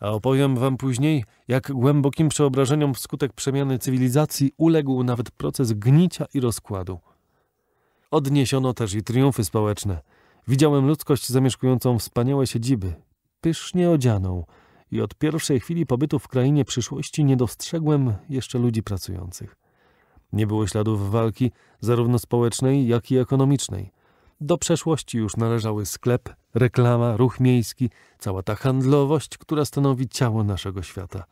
A opowiem wam później, jak głębokim przeobrażeniom wskutek przemiany cywilizacji uległ nawet proces gnicia i rozkładu. Odniesiono też i triumfy społeczne. Widziałem ludzkość zamieszkującą wspaniałe siedziby, pysznie odzianą, i od pierwszej chwili pobytu w krainie przyszłości nie dostrzegłem jeszcze ludzi pracujących. Nie było śladów walki, zarówno społecznej, jak i ekonomicznej. Do przeszłości już należały sklep, reklama, ruch miejski, cała ta handlowość, która stanowi ciało naszego świata.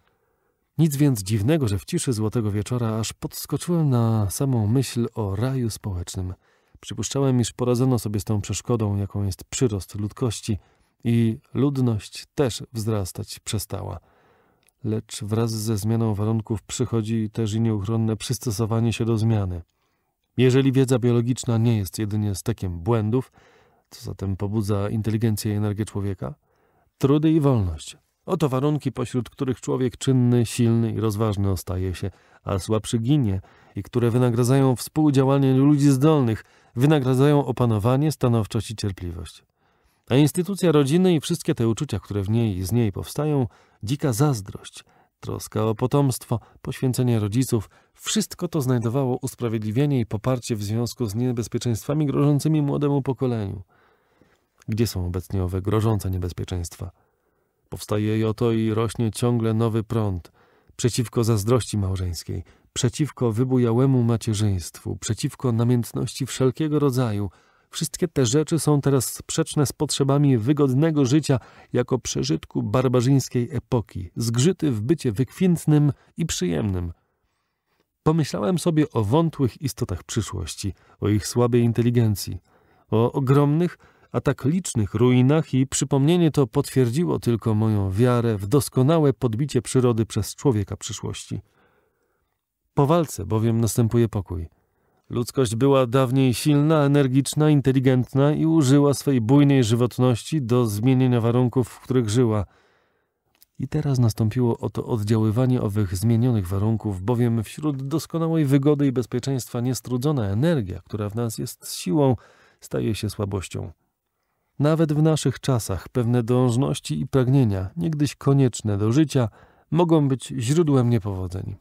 Nic więc dziwnego, że w ciszy złotego wieczora aż podskoczyłem na samą myśl o raju społecznym. Przypuszczałem, iż poradzono sobie z tą przeszkodą, jaką jest przyrost ludzkości – i ludność też wzrastać przestała. Lecz wraz ze zmianą warunków przychodzi też i nieuchronne przystosowanie się do zmiany. Jeżeli wiedza biologiczna nie jest jedynie stekiem błędów, co zatem pobudza inteligencję i energię człowieka, trudy i wolność. Oto warunki, pośród których człowiek czynny, silny i rozważny ostaje się, a słabszy ginie i które wynagradzają współdziałanie ludzi zdolnych, wynagradzają opanowanie, stanowczość i cierpliwość. A instytucja rodziny i wszystkie te uczucia, które w niej i z niej powstają, dzika zazdrość, troska o potomstwo, poświęcenie rodziców, wszystko to znajdowało usprawiedliwienie i poparcie w związku z niebezpieczeństwami grożącymi młodemu pokoleniu. Gdzie są obecnie owe grożące niebezpieczeństwa? Powstaje i oto i rośnie ciągle nowy prąd przeciwko zazdrości małżeńskiej, przeciwko wybujałemu macierzyństwu, przeciwko namiętności wszelkiego rodzaju, Wszystkie te rzeczy są teraz sprzeczne z potrzebami wygodnego życia jako przeżytku barbarzyńskiej epoki, zgrzyty w bycie wykwintnym i przyjemnym. Pomyślałem sobie o wątłych istotach przyszłości, o ich słabej inteligencji, o ogromnych, a tak licznych ruinach i przypomnienie to potwierdziło tylko moją wiarę w doskonałe podbicie przyrody przez człowieka przyszłości. Po walce bowiem następuje pokój – Ludzkość była dawniej silna, energiczna, inteligentna i użyła swej bujnej żywotności do zmienienia warunków, w których żyła. I teraz nastąpiło oto oddziaływanie owych zmienionych warunków, bowiem wśród doskonałej wygody i bezpieczeństwa niestrudzona energia, która w nas jest siłą, staje się słabością. Nawet w naszych czasach pewne dążności i pragnienia, niegdyś konieczne do życia, mogą być źródłem niepowodzeń.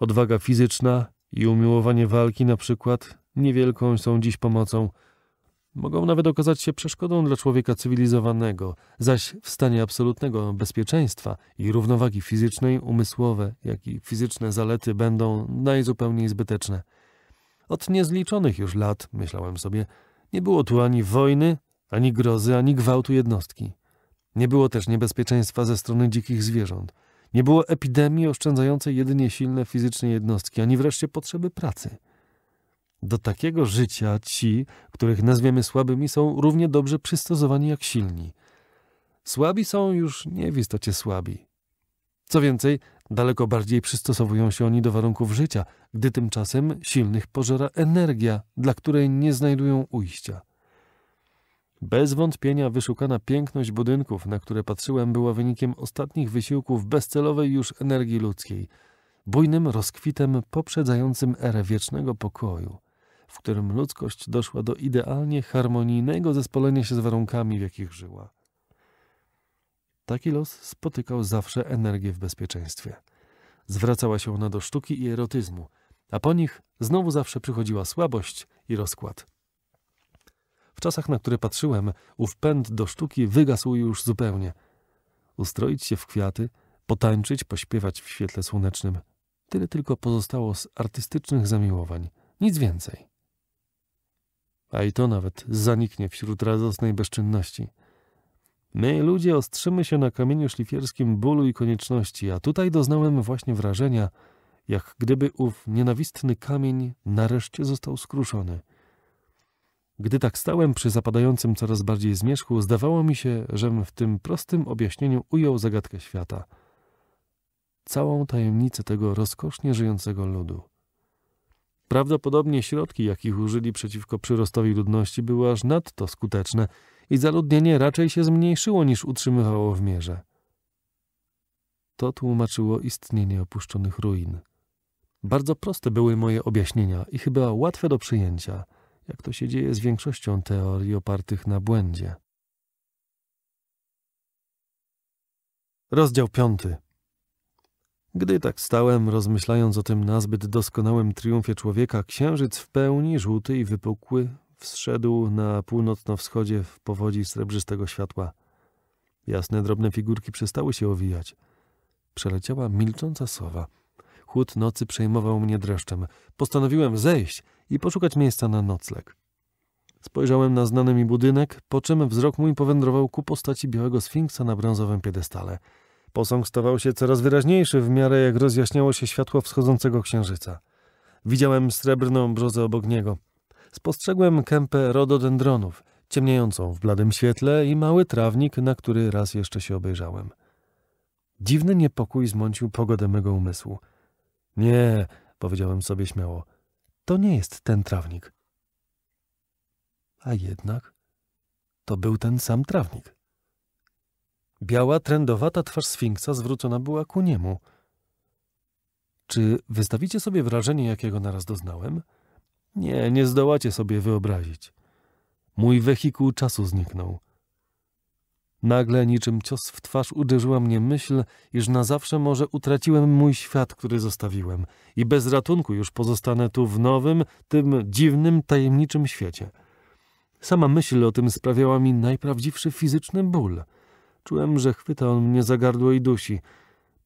Odwaga fizyczna, i umiłowanie walki na przykład niewielką są dziś pomocą. Mogą nawet okazać się przeszkodą dla człowieka cywilizowanego, zaś w stanie absolutnego bezpieczeństwa i równowagi fizycznej, umysłowe, jak i fizyczne zalety będą najzupełniej zbyteczne. Od niezliczonych już lat, myślałem sobie, nie było tu ani wojny, ani grozy, ani gwałtu jednostki. Nie było też niebezpieczeństwa ze strony dzikich zwierząt – nie było epidemii oszczędzającej jedynie silne fizycznie jednostki, ani wreszcie potrzeby pracy. Do takiego życia ci, których nazwiemy słabymi, są równie dobrze przystosowani jak silni. Słabi są już nie w istocie słabi. Co więcej, daleko bardziej przystosowują się oni do warunków życia, gdy tymczasem silnych pożera energia, dla której nie znajdują ujścia. Bez wątpienia wyszukana piękność budynków, na które patrzyłem, była wynikiem ostatnich wysiłków bezcelowej już energii ludzkiej, bujnym rozkwitem poprzedzającym erę wiecznego pokoju, w którym ludzkość doszła do idealnie harmonijnego zespolenia się z warunkami, w jakich żyła. Taki los spotykał zawsze energię w bezpieczeństwie. Zwracała się ona do sztuki i erotyzmu, a po nich znowu zawsze przychodziła słabość i rozkład. W czasach, na które patrzyłem, ów pęd do sztuki wygasł już zupełnie. Ustroić się w kwiaty, potańczyć, pośpiewać w świetle słonecznym. Tyle tylko pozostało z artystycznych zamiłowań. Nic więcej. A i to nawet zaniknie wśród radosnej bezczynności. My, ludzie, ostrzymy się na kamieniu szlifierskim bólu i konieczności, a tutaj doznałem właśnie wrażenia, jak gdyby ów nienawistny kamień nareszcie został skruszony – gdy tak stałem przy zapadającym coraz bardziej zmierzchu, zdawało mi się, żem w tym prostym objaśnieniu ujął zagadkę świata. Całą tajemnicę tego rozkosznie żyjącego ludu. Prawdopodobnie środki, jakich użyli przeciwko przyrostowi ludności, były aż nadto skuteczne i zaludnienie raczej się zmniejszyło niż utrzymywało w mierze. To tłumaczyło istnienie opuszczonych ruin. Bardzo proste były moje objaśnienia i chyba łatwe do przyjęcia – jak to się dzieje z większością teorii opartych na błędzie. Rozdział piąty. Gdy tak stałem, rozmyślając o tym nazbyt doskonałym triumfie człowieka, księżyc w pełni, żółty i wypukły, wszedł na północno-wschodzie w powodzi srebrzystego światła. Jasne, drobne figurki przestały się owijać. Przeleciała milcząca sowa. Chłód nocy przejmował mnie dreszczem. Postanowiłem zejść – i poszukać miejsca na nocleg. Spojrzałem na znany mi budynek, po czym wzrok mój powędrował ku postaci białego sfinksa na brązowym piedestale. Posąg stawał się coraz wyraźniejszy w miarę jak rozjaśniało się światło wschodzącego księżyca. Widziałem srebrną brzozę obok niego. Spostrzegłem kępę rododendronów, ciemniejącą w bladym świetle i mały trawnik, na który raz jeszcze się obejrzałem. Dziwny niepokój zmącił pogodę mego umysłu. Nie, powiedziałem sobie śmiało – to nie jest ten trawnik. A jednak to był ten sam trawnik. Biała, trędowata twarz Sfinksa zwrócona była ku niemu. Czy wystawicie sobie wrażenie, jakiego naraz doznałem? Nie, nie zdołacie sobie wyobrazić. Mój wehikuł czasu zniknął. Nagle niczym cios w twarz uderzyła mnie myśl, iż na zawsze może utraciłem mój świat, który zostawiłem i bez ratunku już pozostanę tu w nowym, tym dziwnym, tajemniczym świecie. Sama myśl o tym sprawiała mi najprawdziwszy fizyczny ból. Czułem, że chwyta on mnie za gardło i dusi.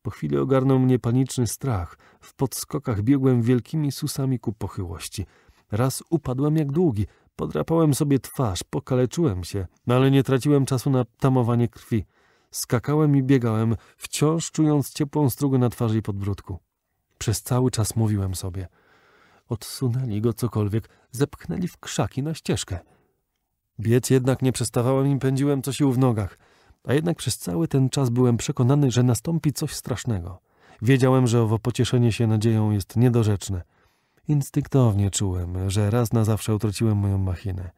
Po chwili ogarnął mnie paniczny strach. W podskokach biegłem wielkimi susami ku pochyłości. Raz upadłem jak długi – Podrapałem sobie twarz, pokaleczyłem się, no ale nie traciłem czasu na tamowanie krwi. Skakałem i biegałem, wciąż czując ciepłą strugę na twarzy i podbródku. Przez cały czas mówiłem sobie. Odsunęli go cokolwiek, zepchnęli w krzaki na ścieżkę. Biec jednak nie przestawałem i pędziłem co sił w nogach. A jednak przez cały ten czas byłem przekonany, że nastąpi coś strasznego. Wiedziałem, że owo pocieszenie się nadzieją jest niedorzeczne. Instynktownie czułem, że raz na zawsze utraciłem moją machinę.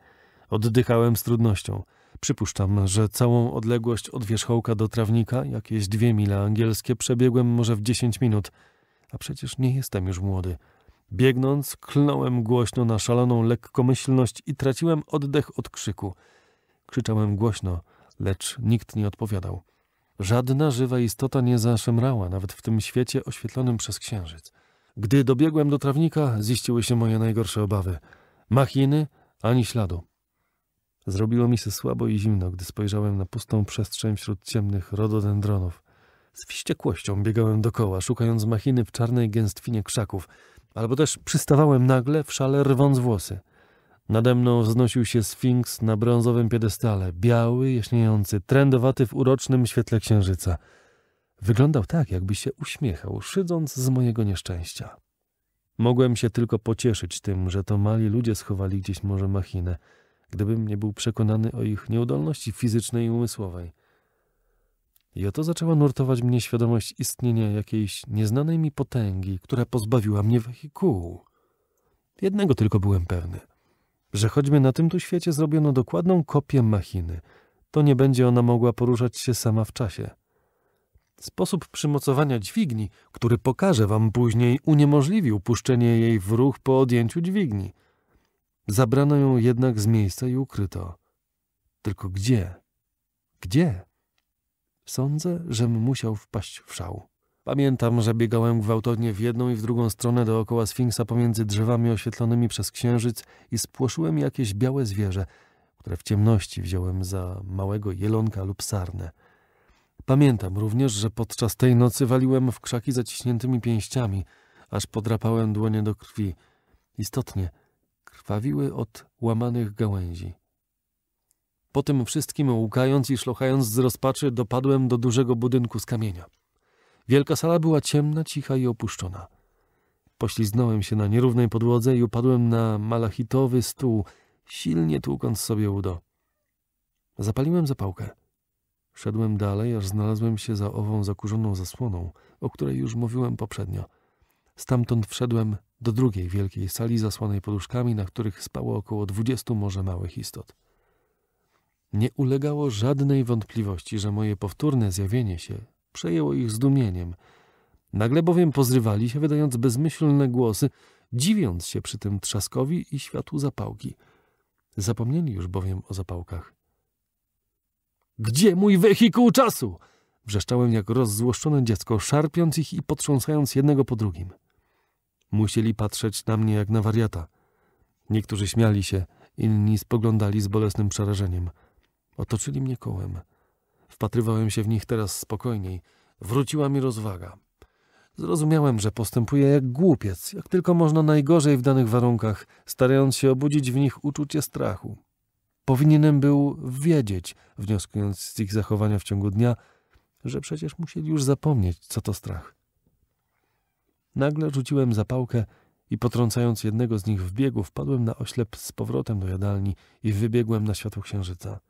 Oddychałem z trudnością. Przypuszczam, że całą odległość od wierzchołka do trawnika, jakieś dwie mile angielskie, przebiegłem może w dziesięć minut. A przecież nie jestem już młody. Biegnąc, klnąłem głośno na szaloną lekkomyślność i traciłem oddech od krzyku. Krzyczałem głośno, lecz nikt nie odpowiadał. Żadna żywa istota nie zaszemrała, nawet w tym świecie oświetlonym przez księżyc. Gdy dobiegłem do trawnika, ziściły się moje najgorsze obawy. Machiny ani śladu. Zrobiło mi się słabo i zimno, gdy spojrzałem na pustą przestrzeń wśród ciemnych rododendronów. Z wściekłością biegałem dokoła, szukając machiny w czarnej gęstwinie krzaków, albo też przystawałem nagle w szale rwąc włosy. Nade mną wznosił się sfinks na brązowym piedestale, biały, jaśniejący, trędowaty w urocznym świetle księżyca – Wyglądał tak, jakby się uśmiechał, szydząc z mojego nieszczęścia. Mogłem się tylko pocieszyć tym, że to mali ludzie schowali gdzieś może machinę, gdybym nie był przekonany o ich nieudolności fizycznej i umysłowej. I oto zaczęła nurtować mnie świadomość istnienia jakiejś nieznanej mi potęgi, która pozbawiła mnie wehikułu. Jednego tylko byłem pewny, że choćby na tym tu świecie zrobiono dokładną kopię machiny, to nie będzie ona mogła poruszać się sama w czasie – Sposób przymocowania dźwigni, który pokażę wam później, uniemożliwił puszczenie jej w ruch po odjęciu dźwigni. Zabrano ją jednak z miejsca i ukryto. Tylko gdzie? Gdzie? Sądzę, żem musiał wpaść w szał. Pamiętam, że biegałem gwałtownie w jedną i w drugą stronę dookoła Sfinksa pomiędzy drzewami oświetlonymi przez księżyc i spłoszyłem jakieś białe zwierzę, które w ciemności wziąłem za małego jelonka lub sarnę. Pamiętam również, że podczas tej nocy waliłem w krzaki zaciśniętymi pięściami, aż podrapałem dłonie do krwi. Istotnie, krwawiły od łamanych gałęzi. Po tym wszystkim łkając i szlochając z rozpaczy, dopadłem do dużego budynku z kamienia. Wielka sala była ciemna, cicha i opuszczona. Pośliznąłem się na nierównej podłodze i upadłem na malachitowy stół, silnie tłukąc sobie udo. Zapaliłem zapałkę. Szedłem dalej, aż znalazłem się za ową zakurzoną zasłoną, o której już mówiłem poprzednio. Stamtąd wszedłem do drugiej wielkiej sali zasłanej poduszkami, na których spało około dwudziestu może małych istot. Nie ulegało żadnej wątpliwości, że moje powtórne zjawienie się przejęło ich zdumieniem. Nagle bowiem pozrywali się, wydając bezmyślne głosy, dziwiąc się przy tym trzaskowi i światłu zapałki. Zapomnieli już bowiem o zapałkach. Gdzie mój wehikuł czasu? Wrzeszczałem jak rozzłoszczone dziecko, szarpiąc ich i potrząsając jednego po drugim. Musieli patrzeć na mnie jak na wariata. Niektórzy śmiali się, inni spoglądali z bolesnym przerażeniem. Otoczyli mnie kołem. Wpatrywałem się w nich teraz spokojniej. Wróciła mi rozwaga. Zrozumiałem, że postępuję jak głupiec, jak tylko można najgorzej w danych warunkach, starając się obudzić w nich uczucie strachu. Powinienem był wiedzieć, wnioskując z ich zachowania w ciągu dnia, że przecież musieli już zapomnieć, co to strach. Nagle rzuciłem zapałkę i potrącając jednego z nich w biegu, wpadłem na oślep z powrotem do jadalni i wybiegłem na światło księżyca.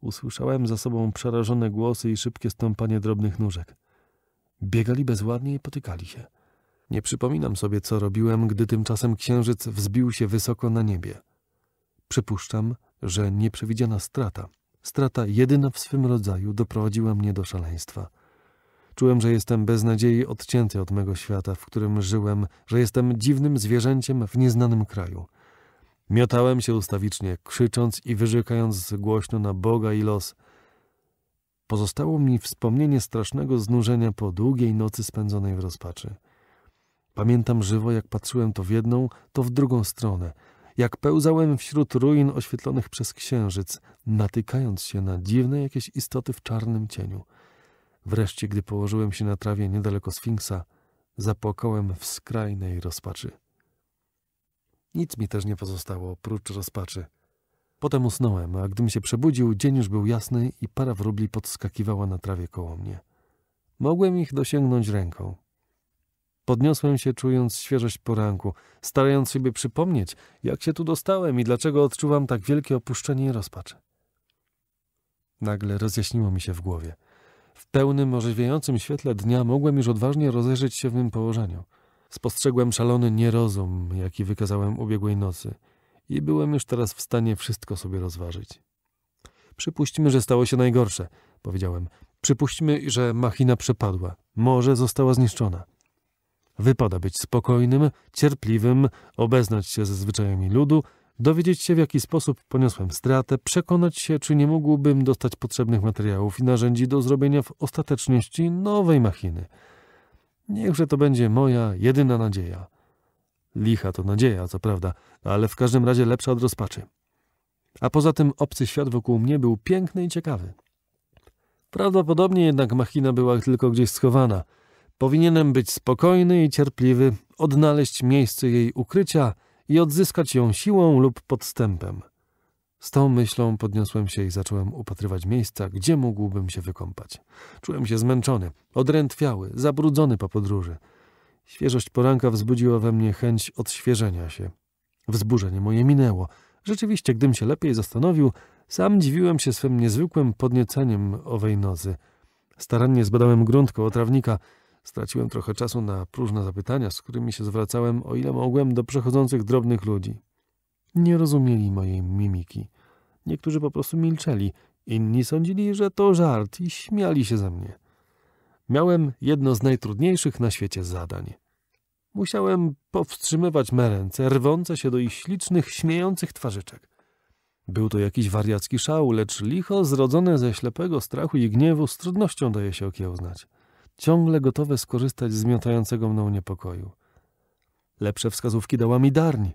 Usłyszałem za sobą przerażone głosy i szybkie stąpanie drobnych nóżek. Biegali bezładnie i potykali się. Nie przypominam sobie, co robiłem, gdy tymczasem księżyc wzbił się wysoko na niebie. Przypuszczam, że nieprzewidziana strata, strata jedyna w swym rodzaju, doprowadziła mnie do szaleństwa. Czułem, że jestem bez nadziei odcięty od mego świata, w którym żyłem, że jestem dziwnym zwierzęciem w nieznanym kraju. Miotałem się ustawicznie, krzycząc i wyrzekając głośno na Boga i los. Pozostało mi wspomnienie strasznego znużenia po długiej nocy spędzonej w rozpaczy. Pamiętam żywo, jak patrzyłem to w jedną, to w drugą stronę – jak pełzałem wśród ruin oświetlonych przez księżyc, natykając się na dziwne jakieś istoty w czarnym cieniu. Wreszcie, gdy położyłem się na trawie niedaleko Sfinksa, zapłakałem w skrajnej rozpaczy. Nic mi też nie pozostało oprócz rozpaczy. Potem usnąłem, a gdym się przebudził, dzień już był jasny i para wróbli podskakiwała na trawie koło mnie. Mogłem ich dosięgnąć ręką. Podniosłem się, czując świeżość poranku, starając sobie przypomnieć, jak się tu dostałem i dlaczego odczuwam tak wielkie opuszczenie i rozpacz. Nagle rozjaśniło mi się w głowie. W pełnym, orzeźwiającym świetle dnia mogłem już odważnie rozejrzeć się w mym położeniu. Spostrzegłem szalony nierozum, jaki wykazałem ubiegłej nocy i byłem już teraz w stanie wszystko sobie rozważyć. Przypuśćmy, że stało się najgorsze, powiedziałem. Przypuśćmy, że machina przepadła. Może została zniszczona. Wypada być spokojnym, cierpliwym, obeznać się ze zwyczajami ludu, dowiedzieć się w jaki sposób poniosłem stratę, przekonać się, czy nie mógłbym dostać potrzebnych materiałów i narzędzi do zrobienia w ostateczności nowej machiny. Niechże to będzie moja jedyna nadzieja. Licha to nadzieja, co prawda, ale w każdym razie lepsza od rozpaczy. A poza tym obcy świat wokół mnie był piękny i ciekawy. Prawdopodobnie jednak machina była tylko gdzieś schowana – Powinienem być spokojny i cierpliwy, odnaleźć miejsce jej ukrycia i odzyskać ją siłą lub podstępem. Z tą myślą podniosłem się i zacząłem upatrywać miejsca, gdzie mógłbym się wykąpać. Czułem się zmęczony, odrętwiały, zabrudzony po podróży. Świeżość poranka wzbudziła we mnie chęć odświeżenia się. Wzburzenie moje minęło. Rzeczywiście, gdym się lepiej zastanowił, sam dziwiłem się swym niezwykłym podnieceniem owej nocy. Starannie zbadałem grunt koło trawnika – Straciłem trochę czasu na próżne zapytania, z którymi się zwracałem, o ile mogłem, do przechodzących drobnych ludzi. Nie rozumieli mojej mimiki. Niektórzy po prostu milczeli, inni sądzili, że to żart i śmiali się ze mnie. Miałem jedno z najtrudniejszych na świecie zadań. Musiałem powstrzymywać me ręce, rwące się do ich ślicznych, śmiejących twarzyczek. Był to jakiś wariacki szał, lecz licho zrodzone ze ślepego strachu i gniewu z trudnością daje się okiełznać ciągle gotowe skorzystać z miotającego mną niepokoju. Lepsze wskazówki dała mi Darni.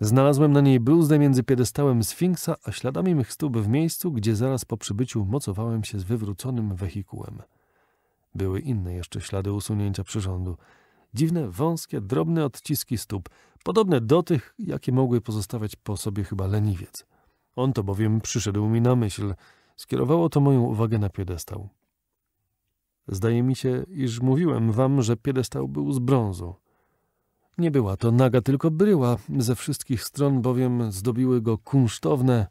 Znalazłem na niej bluzdę między piedestałem Sfinksa a śladami mych stóp w miejscu, gdzie zaraz po przybyciu mocowałem się z wywróconym wehikułem. Były inne jeszcze ślady usunięcia przyrządu. Dziwne, wąskie, drobne odciski stóp, podobne do tych, jakie mogły pozostawiać po sobie chyba leniwiec. On to bowiem przyszedł mi na myśl. Skierowało to moją uwagę na piedestał. Zdaje mi się, iż mówiłem wam, że piedestał był z brązu. Nie była to naga, tylko bryła, ze wszystkich stron bowiem zdobiły go kunsztowne,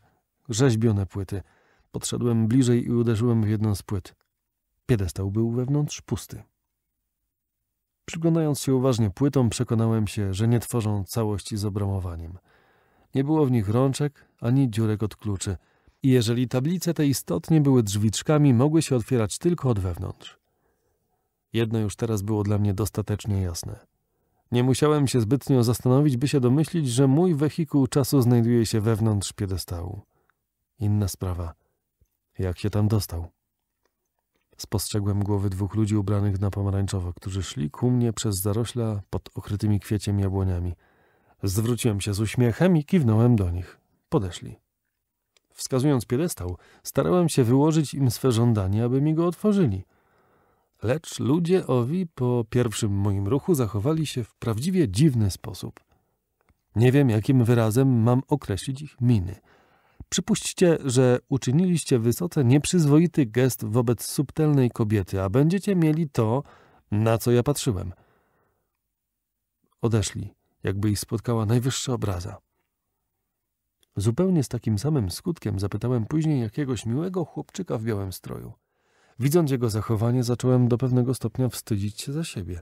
rzeźbione płyty. Podszedłem bliżej i uderzyłem w jedną z płyt. Piedestał był wewnątrz pusty. Przyglądając się uważnie płytom, przekonałem się, że nie tworzą całości z obramowaniem. Nie było w nich rączek ani dziurek od kluczy. I jeżeli tablice te istotnie były drzwiczkami, mogły się otwierać tylko od wewnątrz. Jedno już teraz było dla mnie dostatecznie jasne. Nie musiałem się zbytnio zastanowić, by się domyślić, że mój wehikuł czasu znajduje się wewnątrz piedestału. Inna sprawa. Jak się tam dostał? Spostrzegłem głowy dwóch ludzi ubranych na pomarańczowo, którzy szli ku mnie przez zarośla pod okrytymi kwieciem jabłoniami. Zwróciłem się z uśmiechem i kiwnąłem do nich. Podeszli. Wskazując piedestał, starałem się wyłożyć im swe żądanie, aby mi go otworzyli – Lecz ludzie owi po pierwszym moim ruchu zachowali się w prawdziwie dziwny sposób. Nie wiem, jakim wyrazem mam określić ich miny. Przypuśćcie, że uczyniliście wysoce nieprzyzwoity gest wobec subtelnej kobiety, a będziecie mieli to, na co ja patrzyłem. Odeszli, jakby ich spotkała najwyższa obraza. Zupełnie z takim samym skutkiem zapytałem później jakiegoś miłego chłopczyka w białym stroju. Widząc jego zachowanie, zacząłem do pewnego stopnia wstydzić się za siebie.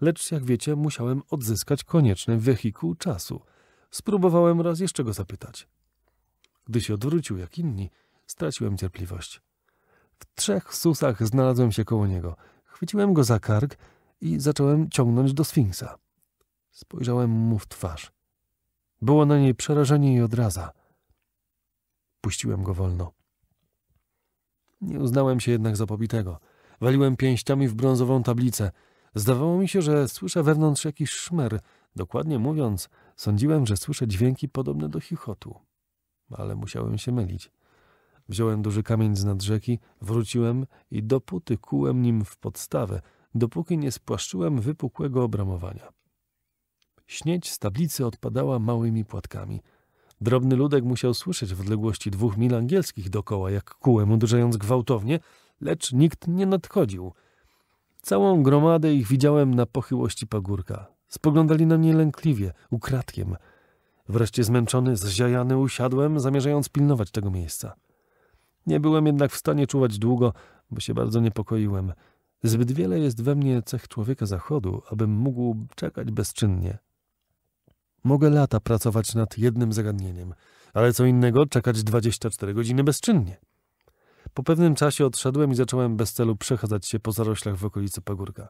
Lecz jak wiecie, musiałem odzyskać konieczny wehikuł czasu. Spróbowałem raz jeszcze go zapytać. Gdy się odwrócił jak inni, straciłem cierpliwość. W trzech susach znalazłem się koło niego. Chwyciłem go za kark i zacząłem ciągnąć do Sfinksa. Spojrzałem mu w twarz. Było na niej przerażenie i odraza. Puściłem go wolno. Nie uznałem się jednak za pobitego. Waliłem pięściami w brązową tablicę. Zdawało mi się, że słyszę wewnątrz jakiś szmer. Dokładnie mówiąc, sądziłem, że słyszę dźwięki podobne do chichotu. Ale musiałem się mylić. Wziąłem duży kamień z nad rzeki, wróciłem i dopóty kułem nim w podstawę, dopóki nie spłaszczyłem wypukłego obramowania. Śnieć z tablicy odpadała małymi płatkami – Drobny ludek musiał słyszeć w odległości dwóch mil angielskich dokoła, jak kółem uderzając gwałtownie, lecz nikt nie nadchodził. Całą gromadę ich widziałem na pochyłości pagórka. Spoglądali na mnie lękliwie, ukradkiem. Wreszcie zmęczony, zziajany usiadłem, zamierzając pilnować tego miejsca. Nie byłem jednak w stanie czuwać długo, bo się bardzo niepokoiłem. Zbyt wiele jest we mnie cech człowieka zachodu, abym mógł czekać bezczynnie. Mogę lata pracować nad jednym zagadnieniem, ale co innego czekać 24 godziny bezczynnie. Po pewnym czasie odszedłem i zacząłem bez celu przechadzać się po zaroślach w okolicy pagórka.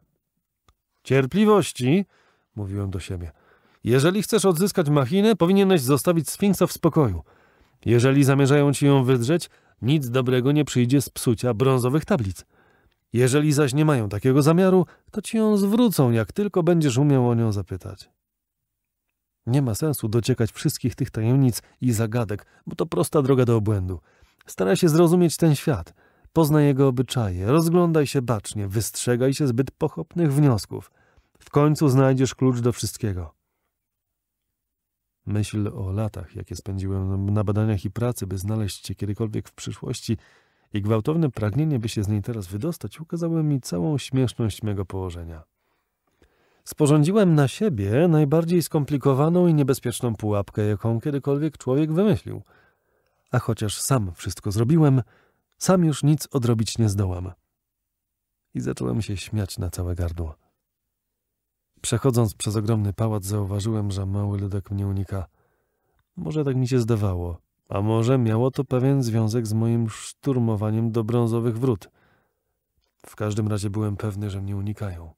Cierpliwości, mówiłem do siebie. Jeżeli chcesz odzyskać machinę, powinieneś zostawić Sfinksa w spokoju. Jeżeli zamierzają ci ją wydrzeć, nic dobrego nie przyjdzie z psucia brązowych tablic. Jeżeli zaś nie mają takiego zamiaru, to ci ją zwrócą, jak tylko będziesz umiał o nią zapytać. Nie ma sensu dociekać wszystkich tych tajemnic i zagadek, bo to prosta droga do obłędu. Staraj się zrozumieć ten świat, poznaj jego obyczaje, rozglądaj się bacznie, wystrzegaj się zbyt pochopnych wniosków. W końcu znajdziesz klucz do wszystkiego. Myśl o latach, jakie spędziłem na badaniach i pracy, by znaleźć się kiedykolwiek w przyszłości, i gwałtowne pragnienie, by się z niej teraz wydostać, ukazały mi całą śmieszność mego położenia. Sporządziłem na siebie najbardziej skomplikowaną i niebezpieczną pułapkę, jaką kiedykolwiek człowiek wymyślił. A chociaż sam wszystko zrobiłem, sam już nic odrobić nie zdołam. I zacząłem się śmiać na całe gardło. Przechodząc przez ogromny pałac, zauważyłem, że mały ludek mnie unika. Może tak mi się zdawało, a może miało to pewien związek z moim szturmowaniem do brązowych wrót. W każdym razie byłem pewny, że mnie unikają.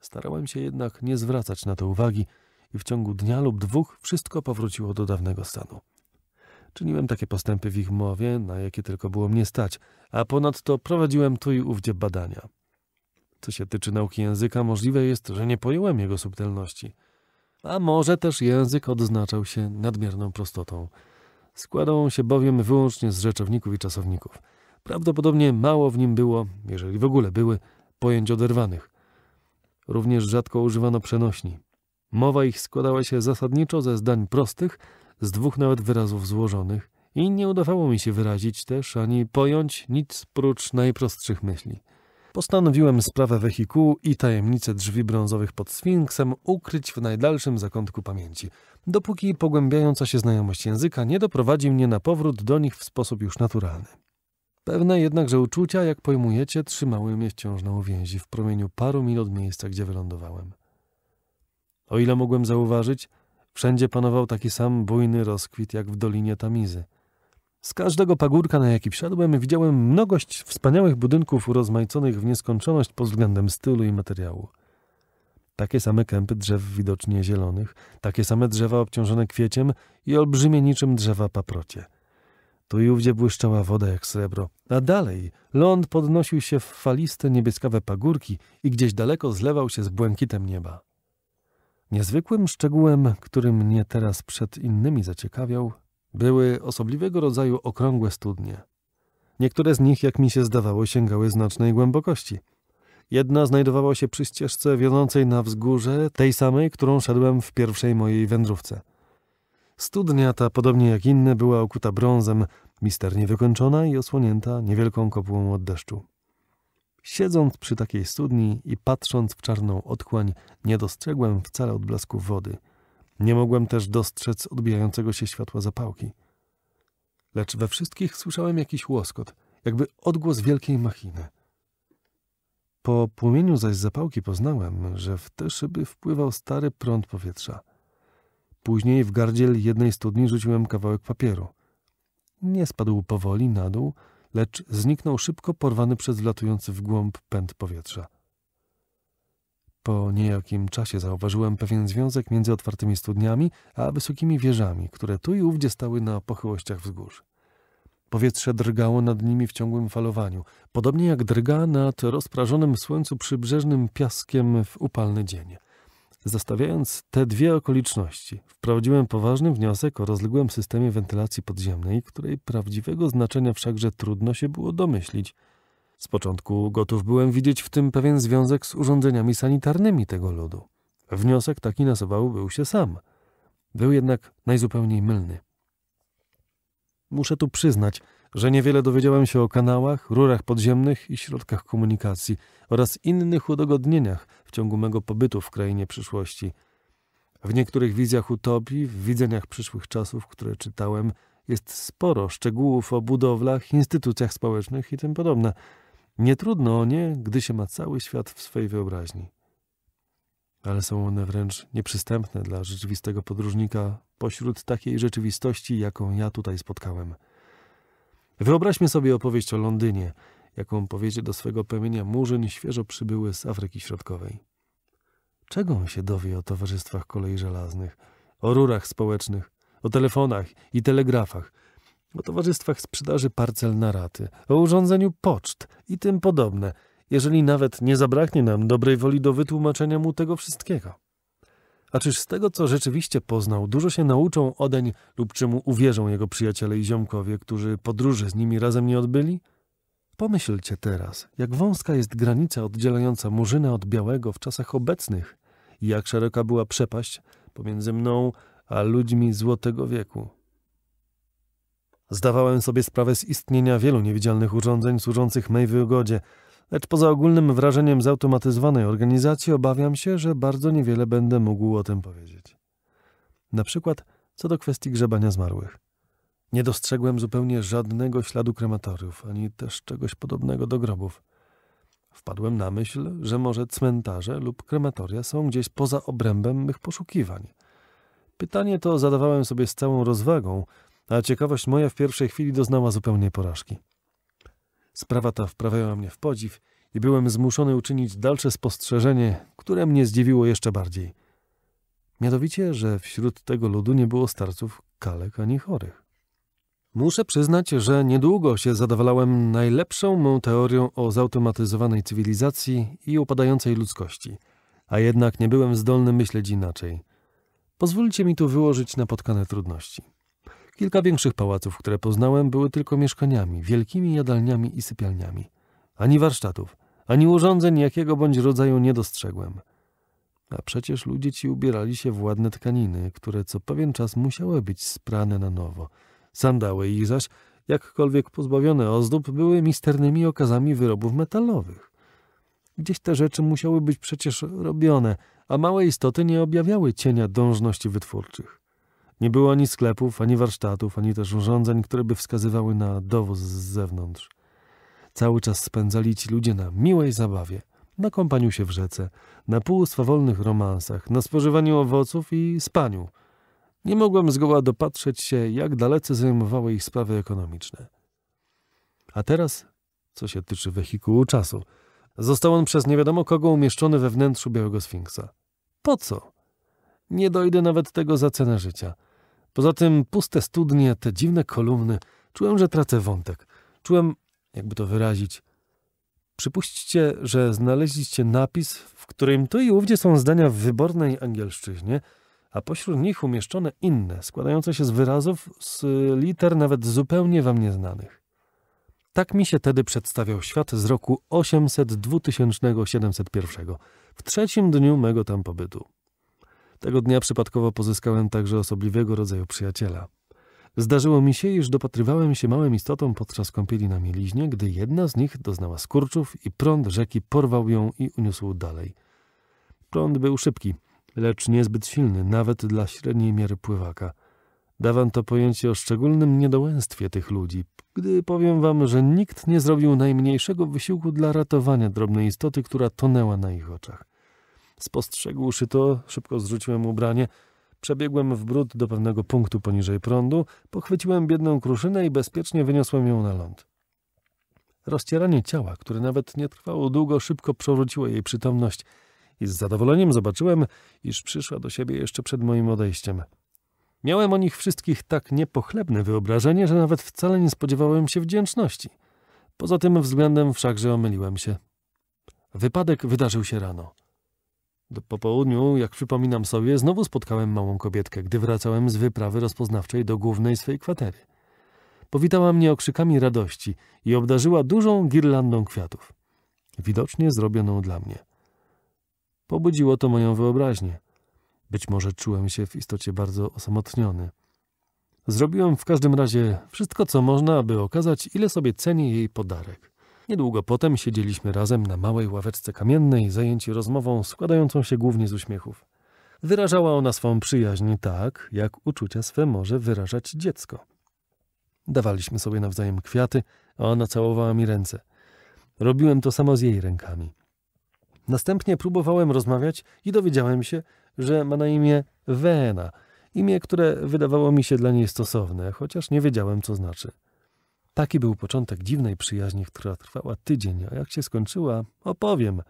Starałem się jednak nie zwracać na to uwagi i w ciągu dnia lub dwóch wszystko powróciło do dawnego stanu. Czyniłem takie postępy w ich mowie, na jakie tylko było mnie stać, a ponadto prowadziłem tu i ówdzie badania. Co się tyczy nauki języka, możliwe jest, że nie pojąłem jego subtelności. A może też język odznaczał się nadmierną prostotą. Składał się bowiem wyłącznie z rzeczowników i czasowników. Prawdopodobnie mało w nim było, jeżeli w ogóle były, pojęć oderwanych, Również rzadko używano przenośni. Mowa ich składała się zasadniczo ze zdań prostych, z dwóch nawet wyrazów złożonych i nie udawało mi się wyrazić też ani pojąć nic prócz najprostszych myśli. Postanowiłem sprawę wehikułu i tajemnicę drzwi brązowych pod Sfinksem ukryć w najdalszym zakątku pamięci, dopóki pogłębiająca się znajomość języka nie doprowadzi mnie na powrót do nich w sposób już naturalny. Pewne jednak, że uczucia, jak pojmujecie, trzymały mnie wciąż na uwięzi w promieniu paru mil od miejsca, gdzie wylądowałem. O ile mogłem zauważyć, wszędzie panował taki sam bujny rozkwit jak w Dolinie Tamizy. Z każdego pagórka, na jaki wsiadłem, widziałem mnogość wspaniałych budynków urozmaiconych w nieskończoność pod względem stylu i materiału. Takie same kępy drzew widocznie zielonych, takie same drzewa obciążone kwieciem i olbrzymie niczym drzewa paprocie – tu i ówdzie błyszczała woda jak srebro, a dalej ląd podnosił się w faliste niebieskawe pagórki i gdzieś daleko zlewał się z błękitem nieba. Niezwykłym szczegółem, który mnie teraz przed innymi zaciekawiał, były osobliwego rodzaju okrągłe studnie. Niektóre z nich, jak mi się zdawało, sięgały znacznej głębokości. Jedna znajdowała się przy ścieżce wiodącej na wzgórze, tej samej, którą szedłem w pierwszej mojej wędrówce – Studnia ta, podobnie jak inne, była okuta brązem, misternie wykończona i osłonięta niewielką kopułą od deszczu. Siedząc przy takiej studni i patrząc w czarną otchłań, nie dostrzegłem wcale odblasku wody. Nie mogłem też dostrzec odbijającego się światła zapałki. Lecz we wszystkich słyszałem jakiś łoskot, jakby odgłos wielkiej machiny. Po płomieniu zaś zapałki poznałem, że w te szyby wpływał stary prąd powietrza – Później w gardziel jednej studni rzuciłem kawałek papieru. Nie spadł powoli na dół, lecz zniknął szybko porwany przez latujący w głąb pęd powietrza. Po niejakim czasie zauważyłem pewien związek między otwartymi studniami a wysokimi wieżami, które tu i ówdzie stały na pochyłościach wzgórz. Powietrze drgało nad nimi w ciągłym falowaniu, podobnie jak drga nad rozprażonym słońcu przybrzeżnym piaskiem w upalny dzień. Zostawiając te dwie okoliczności, wprowadziłem poważny wniosek o rozległym systemie wentylacji podziemnej, której prawdziwego znaczenia wszakże trudno się było domyślić. Z początku gotów byłem widzieć w tym pewien związek z urządzeniami sanitarnymi tego ludu. Wniosek taki nasuwał był się sam. Był jednak najzupełniej mylny. Muszę tu przyznać, że niewiele dowiedziałem się o kanałach, rurach podziemnych i środkach komunikacji oraz innych udogodnieniach w ciągu mego pobytu w krainie przyszłości. W niektórych wizjach utopii, w widzeniach przyszłych czasów, które czytałem, jest sporo szczegółów o budowlach, instytucjach społecznych i tym podobne. Nie trudno o nie, gdy się ma cały świat w swojej wyobraźni. Ale są one wręcz nieprzystępne dla rzeczywistego podróżnika pośród takiej rzeczywistości, jaką ja tutaj spotkałem – Wyobraźmy sobie opowieść o Londynie, jaką powiedzie do swego plemienia murzyn świeżo przybyły z Afryki Środkowej. Czego on się dowie o towarzystwach kolei żelaznych, o rurach społecznych, o telefonach i telegrafach, o towarzystwach sprzedaży parcel na raty, o urządzeniu poczt i tym podobne, jeżeli nawet nie zabraknie nam dobrej woli do wytłumaczenia mu tego wszystkiego a czyż z tego, co rzeczywiście poznał, dużo się nauczą odeń lub czemu uwierzą jego przyjaciele i ziomkowie, którzy podróży z nimi razem nie odbyli? Pomyślcie teraz, jak wąska jest granica oddzielająca Murzyna od Białego w czasach obecnych i jak szeroka była przepaść pomiędzy mną a ludźmi Złotego Wieku. Zdawałem sobie sprawę z istnienia wielu niewidzialnych urządzeń służących mej wygodzie – Lecz poza ogólnym wrażeniem zautomatyzowanej organizacji obawiam się, że bardzo niewiele będę mógł o tym powiedzieć. Na przykład co do kwestii grzebania zmarłych. Nie dostrzegłem zupełnie żadnego śladu krematoriów, ani też czegoś podobnego do grobów. Wpadłem na myśl, że może cmentarze lub krematoria są gdzieś poza obrębem mych poszukiwań. Pytanie to zadawałem sobie z całą rozwagą, a ciekawość moja w pierwszej chwili doznała zupełnie porażki. Sprawa ta wprawiała mnie w podziw i byłem zmuszony uczynić dalsze spostrzeżenie, które mnie zdziwiło jeszcze bardziej. Mianowicie, że wśród tego ludu nie było starców, kalek ani chorych. Muszę przyznać, że niedługo się zadowalałem najlepszą mą teorią o zautomatyzowanej cywilizacji i upadającej ludzkości, a jednak nie byłem zdolny myśleć inaczej. Pozwólcie mi tu wyłożyć napotkane trudności. Kilka większych pałaców, które poznałem, były tylko mieszkaniami, wielkimi jadalniami i sypialniami. Ani warsztatów, ani urządzeń jakiego bądź rodzaju nie dostrzegłem. A przecież ludzie ci ubierali się w ładne tkaniny, które co pewien czas musiały być sprane na nowo. Sandały ich zaś, jakkolwiek pozbawione ozdób, były misternymi okazami wyrobów metalowych. Gdzieś te rzeczy musiały być przecież robione, a małe istoty nie objawiały cienia dążności wytwórczych. Nie było ani sklepów, ani warsztatów, ani też urządzeń, które by wskazywały na dowóz z zewnątrz. Cały czas spędzali ci ludzie na miłej zabawie, na kąpaniu się w rzece, na półswawolnych romansach, na spożywaniu owoców i spaniu. Nie mogłem zgoła dopatrzeć się, jak dalece zajmowały ich sprawy ekonomiczne. A teraz, co się tyczy wehikułu czasu, został on przez nie wiadomo kogo umieszczony we wnętrzu Białego Sfinksa. Po co? Nie dojdę nawet tego za cenę życia – Poza tym puste studnie, te dziwne kolumny, czułem, że tracę wątek. Czułem, jakby to wyrazić. Przypuśćcie, że znaleźliście napis, w którym to i ówdzie są zdania w wybornej angielszczyźnie, a pośród nich umieszczone inne, składające się z wyrazów, z liter nawet zupełnie wam nieznanych. Tak mi się tedy przedstawiał świat z roku 800 2701 w trzecim dniu mego tam pobytu. Tego dnia przypadkowo pozyskałem także osobliwego rodzaju przyjaciela. Zdarzyło mi się, iż dopatrywałem się małym istotom podczas kąpieli na mieliźnie, gdy jedna z nich doznała skurczów i prąd rzeki porwał ją i uniósł dalej. Prąd był szybki, lecz niezbyt silny, nawet dla średniej miary pływaka. Dawam to pojęcie o szczególnym niedołęstwie tych ludzi, gdy powiem wam, że nikt nie zrobił najmniejszego wysiłku dla ratowania drobnej istoty, która tonęła na ich oczach. Spostrzegłszy to, szybko zrzuciłem ubranie. Przebiegłem w brud do pewnego punktu poniżej prądu, pochwyciłem biedną kruszynę i bezpiecznie wyniosłem ją na ląd. Rozcieranie ciała, które nawet nie trwało długo, szybko przerzuciło jej przytomność i z zadowoleniem zobaczyłem, iż przyszła do siebie jeszcze przed moim odejściem. Miałem o nich wszystkich tak niepochlebne wyobrażenie, że nawet wcale nie spodziewałem się wdzięczności. Poza tym względem wszakże omyliłem się. Wypadek wydarzył się rano. Po południu, jak przypominam sobie, znowu spotkałem małą kobietkę, gdy wracałem z wyprawy rozpoznawczej do głównej swej kwatery. Powitała mnie okrzykami radości i obdarzyła dużą girlandą kwiatów, widocznie zrobioną dla mnie. Pobudziło to moją wyobraźnię. Być może czułem się w istocie bardzo osamotniony. Zrobiłem w każdym razie wszystko, co można, aby okazać, ile sobie cenię jej podarek. Niedługo potem siedzieliśmy razem na małej ławeczce kamiennej, zajęci rozmową składającą się głównie z uśmiechów. Wyrażała ona swą przyjaźń tak, jak uczucia swe może wyrażać dziecko. Dawaliśmy sobie nawzajem kwiaty, a ona całowała mi ręce. Robiłem to samo z jej rękami. Następnie próbowałem rozmawiać i dowiedziałem się, że ma na imię Wena, imię, które wydawało mi się dla niej stosowne, chociaż nie wiedziałem, co znaczy. Taki był początek dziwnej przyjaźni, która trwała tydzień, a jak się skończyła, opowiem.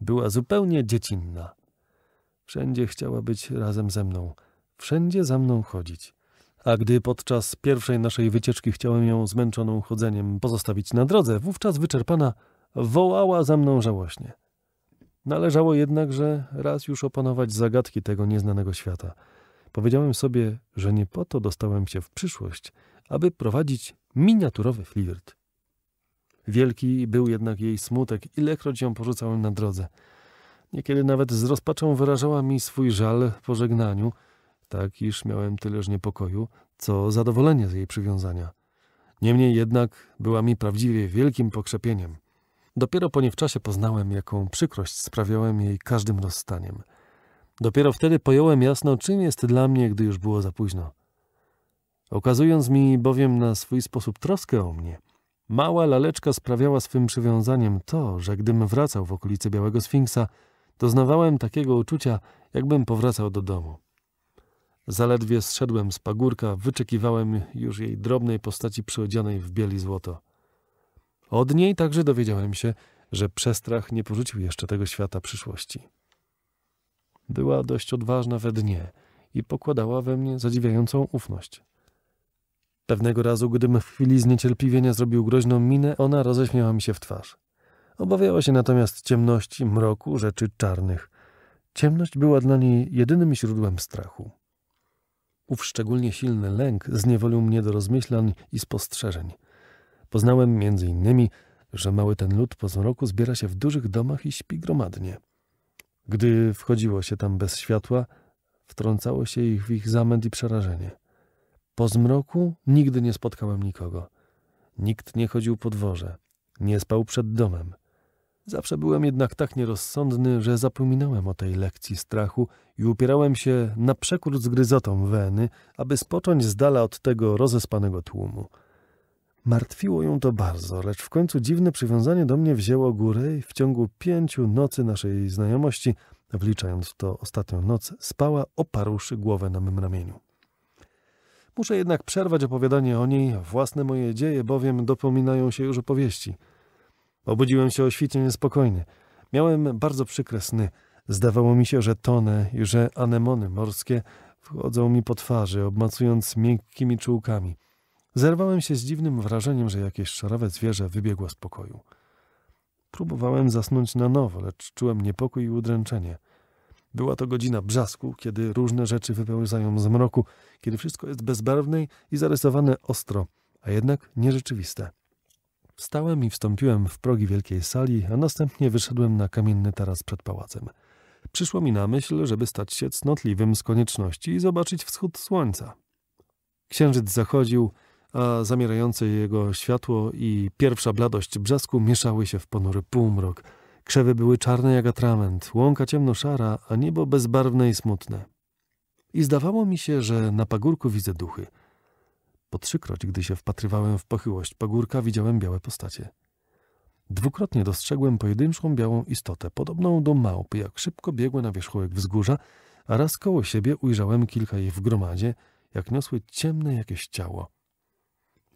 Była zupełnie dziecinna. Wszędzie chciała być razem ze mną, wszędzie za mną chodzić. A gdy podczas pierwszej naszej wycieczki chciałem ją zmęczoną chodzeniem pozostawić na drodze, wówczas wyczerpana wołała za mną żałośnie. Należało jednakże raz już opanować zagadki tego nieznanego świata. Powiedziałem sobie, że nie po to dostałem się w przyszłość, aby prowadzić Miniaturowy flirt. Wielki był jednak jej smutek, ilekroć ją porzucałem na drodze. Niekiedy nawet z rozpaczą wyrażała mi swój żal po żegnaniu, tak iż miałem tyleż niepokoju, co zadowolenie z jej przywiązania. Niemniej jednak była mi prawdziwie wielkim pokrzepieniem. Dopiero po niewczasie poznałem, jaką przykrość sprawiałem jej każdym rozstaniem. Dopiero wtedy pojąłem jasno, czym jest dla mnie, gdy już było za późno. Okazując mi bowiem na swój sposób troskę o mnie, mała laleczka sprawiała swym przywiązaniem to, że gdym wracał w okolice Białego Sfinksa, doznawałem takiego uczucia, jakbym powracał do domu. Zaledwie zszedłem z pagórka, wyczekiwałem już jej drobnej postaci przyodzianej w bieli złoto. Od niej także dowiedziałem się, że przestrach nie porzucił jeszcze tego świata przyszłości. Była dość odważna we dnie i pokładała we mnie zadziwiającą ufność. Pewnego razu, gdym w chwili zniecierpliwienia zrobił groźną minę, ona roześmiała mi się w twarz. Obawiała się natomiast ciemności, mroku, rzeczy czarnych. Ciemność była dla niej jedynym źródłem strachu. Ów szczególnie silny lęk zniewolił mnie do rozmyślań i spostrzeżeń. Poznałem między innymi, że mały ten lud po zmroku zbiera się w dużych domach i śpi gromadnie. Gdy wchodziło się tam bez światła, wtrącało się ich w ich zamęt i przerażenie. Po zmroku nigdy nie spotkałem nikogo. Nikt nie chodził po dworze, nie spał przed domem. Zawsze byłem jednak tak nierozsądny, że zapominałem o tej lekcji strachu i upierałem się na przekór z gryzotą weny, aby spocząć z dala od tego rozespanego tłumu. Martwiło ją to bardzo, lecz w końcu dziwne przywiązanie do mnie wzięło górę i w ciągu pięciu nocy naszej znajomości, wliczając w to ostatnią noc, spała oparłszy głowę na mym ramieniu. Muszę jednak przerwać opowiadanie o niej, własne moje dzieje bowiem dopominają się już opowieści. Obudziłem się o świcie niespokojnie. Miałem bardzo przykre sny. Zdawało mi się, że tone i że anemony morskie wchodzą mi po twarzy, obmacując miękkimi czułkami. Zerwałem się z dziwnym wrażeniem, że jakieś szarawe zwierzę wybiegło z pokoju. Próbowałem zasnąć na nowo, lecz czułem niepokój i udręczenie. Była to godzina brzasku, kiedy różne rzeczy wypełzają z mroku, kiedy wszystko jest bezbarwne i zarysowane ostro, a jednak nierzeczywiste. Wstałem i wstąpiłem w progi wielkiej sali, a następnie wyszedłem na kamienny taras przed pałacem. Przyszło mi na myśl, żeby stać się cnotliwym z konieczności i zobaczyć wschód słońca. Księżyc zachodził, a zamierające jego światło i pierwsza bladość brzasku mieszały się w ponury półmrok – Krzewy były czarne jak atrament, łąka ciemno-szara, a niebo bezbarwne i smutne. I zdawało mi się, że na pagórku widzę duchy. Po trzykroć, gdy się wpatrywałem w pochyłość pagórka, widziałem białe postacie. Dwukrotnie dostrzegłem pojedynczą białą istotę, podobną do małpy, jak szybko biegły na wierzchołek wzgórza, a raz koło siebie ujrzałem kilka jej w gromadzie, jak niosły ciemne jakieś ciało.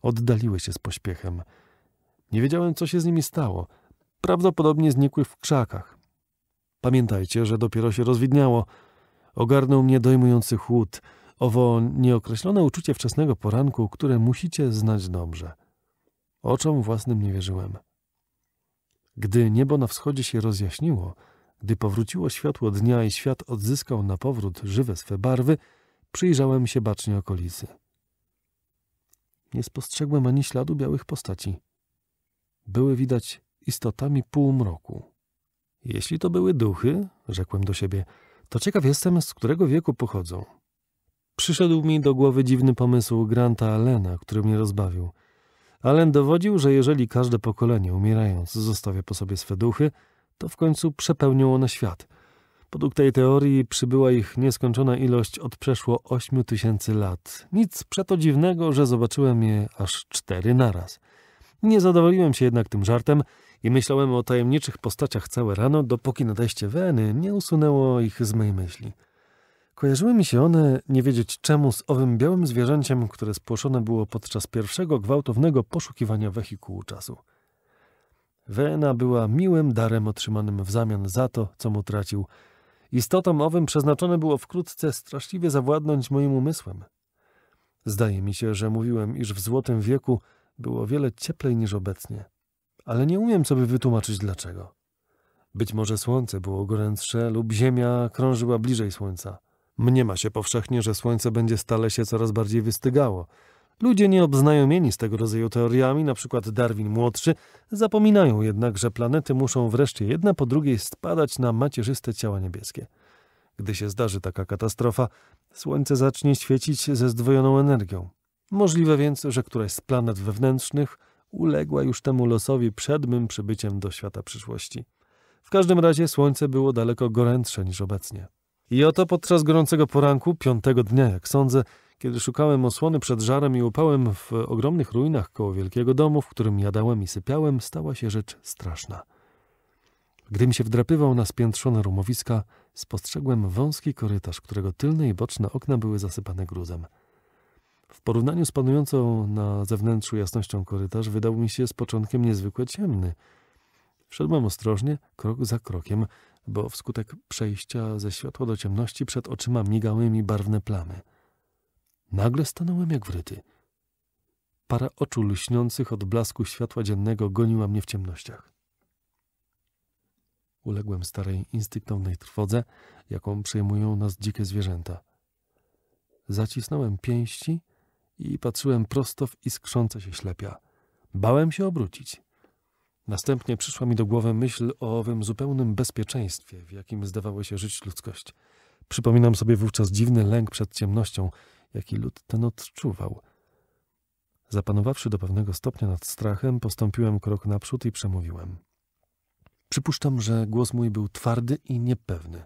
Oddaliły się z pośpiechem. Nie wiedziałem, co się z nimi stało – Prawdopodobnie znikły w krzakach. Pamiętajcie, że dopiero się rozwidniało. Ogarnął mnie dojmujący chłód, owo nieokreślone uczucie wczesnego poranku, które musicie znać dobrze. Oczom własnym nie wierzyłem. Gdy niebo na wschodzie się rozjaśniło, gdy powróciło światło dnia i świat odzyskał na powrót żywe swe barwy, przyjrzałem się bacznie okolicy. Nie spostrzegłem ani śladu białych postaci. Były widać istotami półmroku. Jeśli to były duchy, rzekłem do siebie, to ciekaw jestem, z którego wieku pochodzą. Przyszedł mi do głowy dziwny pomysł Granta Allena, który mnie rozbawił. Allen dowodził, że jeżeli każde pokolenie, umierając, zostawia po sobie swe duchy, to w końcu przepełnią one świat. Podług tej teorii przybyła ich nieskończona ilość od przeszło ośmiu tysięcy lat. Nic przeto dziwnego, że zobaczyłem je aż cztery naraz – nie zadowoliłem się jednak tym żartem i myślałem o tajemniczych postaciach całe rano, dopóki nadejście Weny nie usunęło ich z mojej myśli. Kojarzyły mi się one, nie wiedzieć czemu, z owym białym zwierzęciem, które spłoszone było podczas pierwszego gwałtownego poszukiwania wehikułu czasu. Wena była miłym darem otrzymanym w zamian za to, co mu tracił. Istotom owym przeznaczone było wkrótce straszliwie zawładnąć moim umysłem. Zdaje mi się, że mówiłem, iż w złotym wieku było o wiele cieplej niż obecnie, ale nie umiem sobie wytłumaczyć dlaczego. Być może słońce było gorętsze lub ziemia krążyła bliżej słońca. Mniema się powszechnie, że słońce będzie stale się coraz bardziej wystygało. Ludzie nieobznajomieni z tego rodzaju teoriami, na przykład Darwin młodszy, zapominają jednak, że planety muszą wreszcie jedna po drugiej spadać na macierzyste ciała niebieskie. Gdy się zdarzy taka katastrofa, słońce zacznie świecić ze zdwojoną energią. Możliwe więc, że któraś z planet wewnętrznych uległa już temu losowi przed mym przybyciem do świata przyszłości. W każdym razie słońce było daleko gorętsze niż obecnie. I oto podczas gorącego poranku, piątego dnia, jak sądzę, kiedy szukałem osłony przed żarem i upałem w ogromnych ruinach koło wielkiego domu, w którym jadałem i sypiałem, stała się rzecz straszna. Gdym się wdrapywał na spiętrzone rumowiska, spostrzegłem wąski korytarz, którego tylne i boczne okna były zasypane gruzem. W porównaniu z panującą na zewnętrzu jasnością korytarz wydał mi się z początkiem niezwykle ciemny. Wszedłem ostrożnie, krok za krokiem, bo wskutek przejścia ze światła do ciemności przed oczyma migały mi barwne plamy. Nagle stanąłem jak wryty. Para oczu lśniących od blasku światła dziennego goniła mnie w ciemnościach. Uległem starej instynktownej trwodze, jaką przejmują nas dzikie zwierzęta. Zacisnąłem pięści i patrzyłem prosto w iskrzące się ślepia. Bałem się obrócić. Następnie przyszła mi do głowy myśl o owym zupełnym bezpieczeństwie, w jakim zdawało się żyć ludzkość. Przypominam sobie wówczas dziwny lęk przed ciemnością, jaki lud ten odczuwał. Zapanowawszy do pewnego stopnia nad strachem, postąpiłem krok naprzód i przemówiłem. Przypuszczam, że głos mój był twardy i niepewny.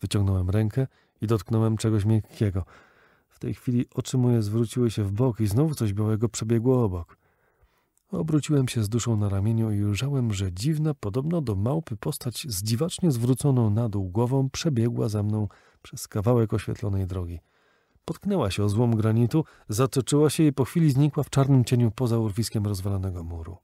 Wyciągnąłem rękę i dotknąłem czegoś miękkiego – tej chwili oczy moje zwróciły się w bok i znowu coś białego przebiegło obok. Obróciłem się z duszą na ramieniu i ujrzałem, że dziwna, podobno do małpy postać z dziwacznie zwróconą na dół głową przebiegła za mną przez kawałek oświetlonej drogi. Potknęła się o złom granitu, zatoczyła się i po chwili znikła w czarnym cieniu poza urwiskiem rozwalonego muru.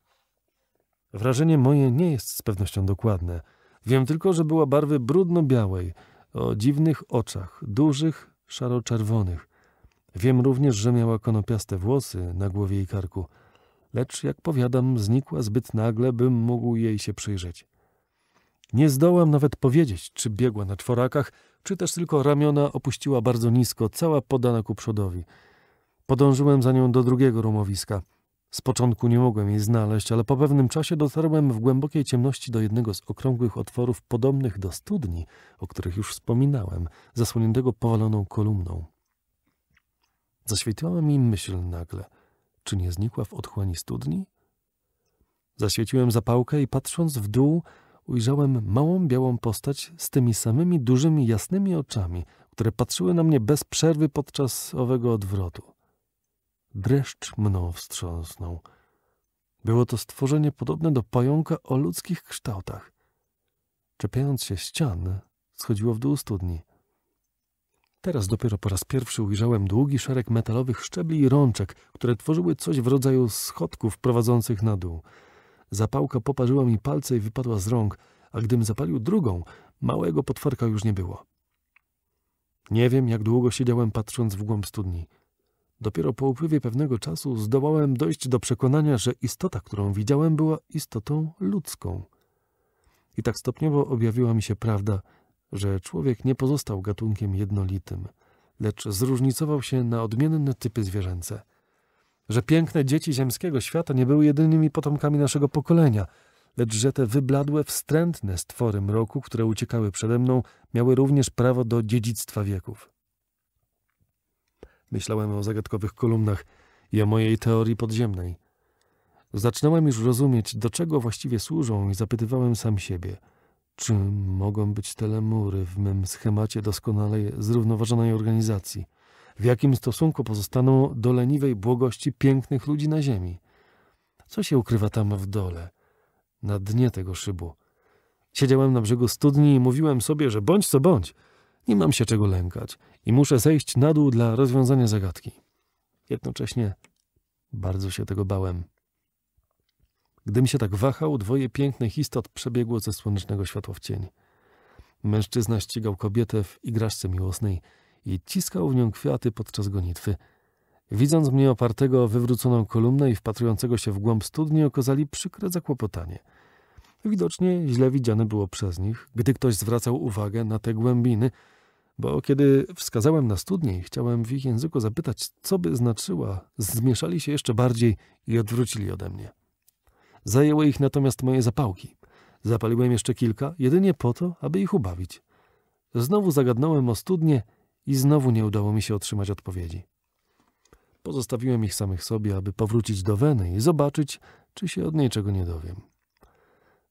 Wrażenie moje nie jest z pewnością dokładne. Wiem tylko, że była barwy brudno-białej, o dziwnych oczach, dużych, szaro-czerwonych – Wiem również, że miała konopiaste włosy na głowie i karku, lecz jak powiadam, znikła zbyt nagle, bym mógł jej się przyjrzeć. Nie zdołam nawet powiedzieć, czy biegła na czworakach, czy też tylko ramiona opuściła bardzo nisko, cała podana ku przodowi. Podążyłem za nią do drugiego rumowiska. Z początku nie mogłem jej znaleźć, ale po pewnym czasie dotarłem w głębokiej ciemności do jednego z okrągłych otworów podobnych do studni, o których już wspominałem, zasłoniętego powaloną kolumną. Zaświeciła mi myśl nagle. Czy nie znikła w otchłani studni? Zaświeciłem zapałkę i patrząc w dół, ujrzałem małą białą postać z tymi samymi dużymi, jasnymi oczami, które patrzyły na mnie bez przerwy podczas owego odwrotu. Dreszcz mną wstrząsnął. Było to stworzenie podobne do pająka o ludzkich kształtach. Czepiając się ścian, schodziło w dół studni. Teraz dopiero po raz pierwszy ujrzałem długi szereg metalowych szczebli i rączek, które tworzyły coś w rodzaju schodków prowadzących na dół. Zapałka poparzyła mi palce i wypadła z rąk, a gdym zapalił drugą, małego potworka już nie było. Nie wiem, jak długo siedziałem patrząc w głąb studni. Dopiero po upływie pewnego czasu zdołałem dojść do przekonania, że istota, którą widziałem, była istotą ludzką. I tak stopniowo objawiła mi się prawda – że człowiek nie pozostał gatunkiem jednolitym, lecz zróżnicował się na odmienne typy zwierzęce, że piękne dzieci ziemskiego świata nie były jedynymi potomkami naszego pokolenia, lecz że te wybladłe, wstrętne stwory mroku, które uciekały przede mną, miały również prawo do dziedzictwa wieków. Myślałem o zagadkowych kolumnach i o mojej teorii podziemnej. Zaczynałem już rozumieć, do czego właściwie służą i zapytywałem sam siebie – czy mogą być telemury w mym schemacie doskonale zrównoważonej organizacji? W jakim stosunku pozostaną do leniwej błogości pięknych ludzi na ziemi? Co się ukrywa tam w dole, na dnie tego szybu? Siedziałem na brzegu studni i mówiłem sobie, że bądź co bądź, nie mam się czego lękać i muszę zejść na dół dla rozwiązania zagadki. Jednocześnie bardzo się tego bałem. Gdym się tak wahał, dwoje pięknych istot przebiegło ze słonecznego światła w cień. Mężczyzna ścigał kobietę w igraszce miłosnej i ciskał w nią kwiaty podczas gonitwy. Widząc mnie opartego o wywróconą kolumnę i wpatrującego się w głąb studni, okazali przykre zakłopotanie. Widocznie źle widziane było przez nich, gdy ktoś zwracał uwagę na te głębiny, bo kiedy wskazałem na studnię i chciałem w ich języku zapytać, co by znaczyła, zmieszali się jeszcze bardziej i odwrócili ode mnie. Zajęły ich natomiast moje zapałki. Zapaliłem jeszcze kilka, jedynie po to, aby ich ubawić. Znowu zagadnąłem o studnie i znowu nie udało mi się otrzymać odpowiedzi. Pozostawiłem ich samych sobie, aby powrócić do Weny i zobaczyć, czy się od niej czego nie dowiem.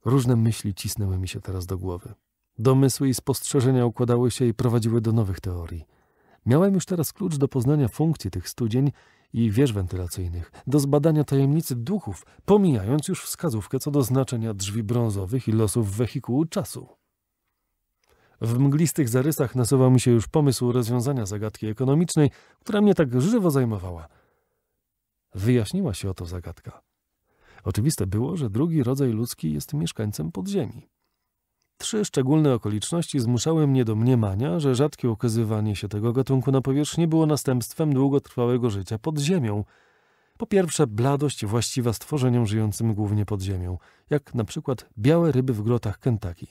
Różne myśli cisnęły mi się teraz do głowy. Domysły i spostrzeżenia układały się i prowadziły do nowych teorii. Miałem już teraz klucz do poznania funkcji tych studzień i wież wentylacyjnych, do zbadania tajemnicy duchów, pomijając już wskazówkę co do znaczenia drzwi brązowych i losów wehikułu czasu. W mglistych zarysach nasuwał mi się już pomysł rozwiązania zagadki ekonomicznej, która mnie tak żywo zajmowała. Wyjaśniła się oto zagadka. Oczywiste było, że drugi rodzaj ludzki jest mieszkańcem podziemi. Trzy szczególne okoliczności zmuszały mnie do mniemania, że rzadkie ukazywanie się tego gatunku na powierzchni było następstwem długotrwałego życia pod ziemią. Po pierwsze, bladość właściwa stworzeniom żyjącym głównie pod ziemią, jak na przykład białe ryby w grotach Kentucky.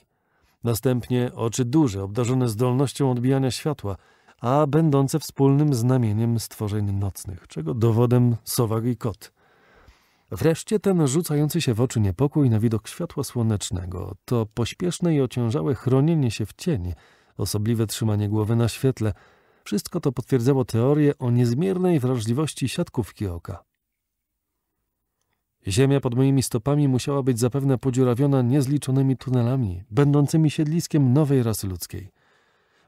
Następnie oczy duże, obdarzone zdolnością odbijania światła, a będące wspólnym znamieniem stworzeń nocnych, czego dowodem sowak i kot – Wreszcie ten rzucający się w oczy niepokój na widok światła słonecznego, to pośpieszne i ociężałe chronienie się w cień, osobliwe trzymanie głowy na świetle, wszystko to potwierdzało teorię o niezmiernej wrażliwości siatkówki oka. Ziemia pod moimi stopami musiała być zapewne podziurawiona niezliczonymi tunelami, będącymi siedliskiem nowej rasy ludzkiej.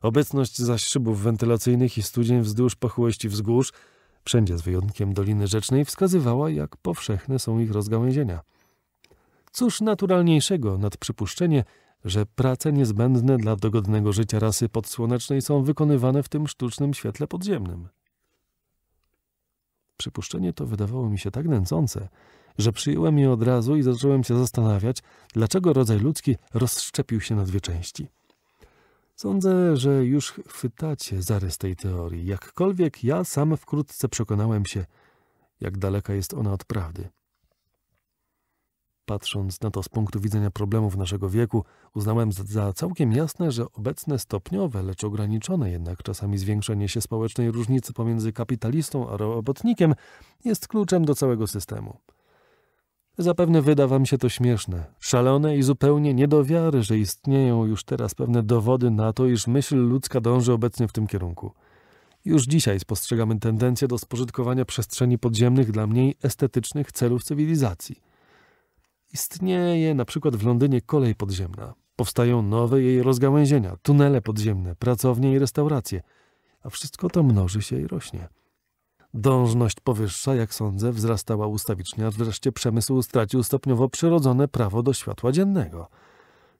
Obecność zaś szybów wentylacyjnych i studzień wzdłuż pochłości wzgórz – wszędzie z wyjątkiem Doliny Rzecznej, wskazywała, jak powszechne są ich rozgałęzienia. Cóż naturalniejszego nad przypuszczenie, że prace niezbędne dla dogodnego życia rasy podsłonecznej są wykonywane w tym sztucznym świetle podziemnym. Przypuszczenie to wydawało mi się tak nęcące, że przyjąłem je od razu i zacząłem się zastanawiać, dlaczego rodzaj ludzki rozszczepił się na dwie części. Sądzę, że już chwytacie zarys tej teorii, jakkolwiek ja sam wkrótce przekonałem się, jak daleka jest ona od prawdy. Patrząc na to z punktu widzenia problemów naszego wieku, uznałem za całkiem jasne, że obecne stopniowe, lecz ograniczone jednak czasami zwiększenie się społecznej różnicy pomiędzy kapitalistą a robotnikiem jest kluczem do całego systemu. Zapewne wyda wam się to śmieszne, szalone i zupełnie nie do wiary, że istnieją już teraz pewne dowody na to, iż myśl ludzka dąży obecnie w tym kierunku. Już dzisiaj spostrzegamy tendencję do spożytkowania przestrzeni podziemnych dla mniej estetycznych celów cywilizacji. Istnieje na przykład w Londynie kolej podziemna. Powstają nowe jej rozgałęzienia, tunele podziemne, pracownie i restauracje. A wszystko to mnoży się i rośnie. Dążność powyższa, jak sądzę, wzrastała ustawicznie, aż wreszcie przemysł stracił stopniowo przyrodzone prawo do światła dziennego.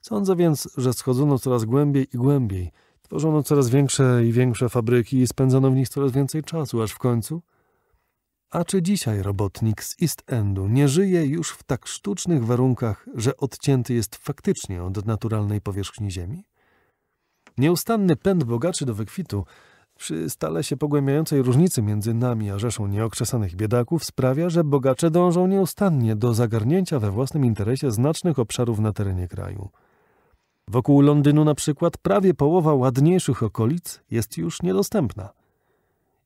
Sądzę więc, że schodzono coraz głębiej i głębiej, tworzono coraz większe i większe fabryki i spędzano w nich coraz więcej czasu, aż w końcu... A czy dzisiaj robotnik z East Endu nie żyje już w tak sztucznych warunkach, że odcięty jest faktycznie od naturalnej powierzchni Ziemi? Nieustanny pęd bogaczy do wykwitu przy stale się pogłębiającej różnicy między nami a rzeszą nieokrzesanych biedaków sprawia, że bogacze dążą nieustannie do zagarnięcia we własnym interesie znacznych obszarów na terenie kraju. Wokół Londynu na przykład prawie połowa ładniejszych okolic jest już niedostępna.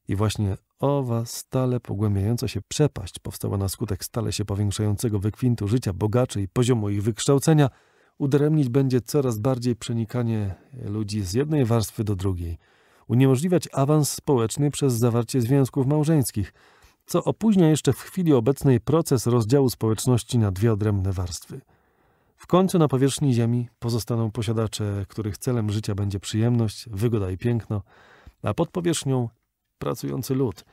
I właśnie owa stale pogłębiająca się przepaść powstała na skutek stale się powiększającego wykwintu życia bogaczy i poziomu ich wykształcenia udaremnić będzie coraz bardziej przenikanie ludzi z jednej warstwy do drugiej – uniemożliwiać awans społeczny przez zawarcie związków małżeńskich, co opóźnia jeszcze w chwili obecnej proces rozdziału społeczności na dwie odrębne warstwy. W końcu na powierzchni Ziemi pozostaną posiadacze, których celem życia będzie przyjemność, wygoda i piękno, a pod powierzchnią pracujący lud,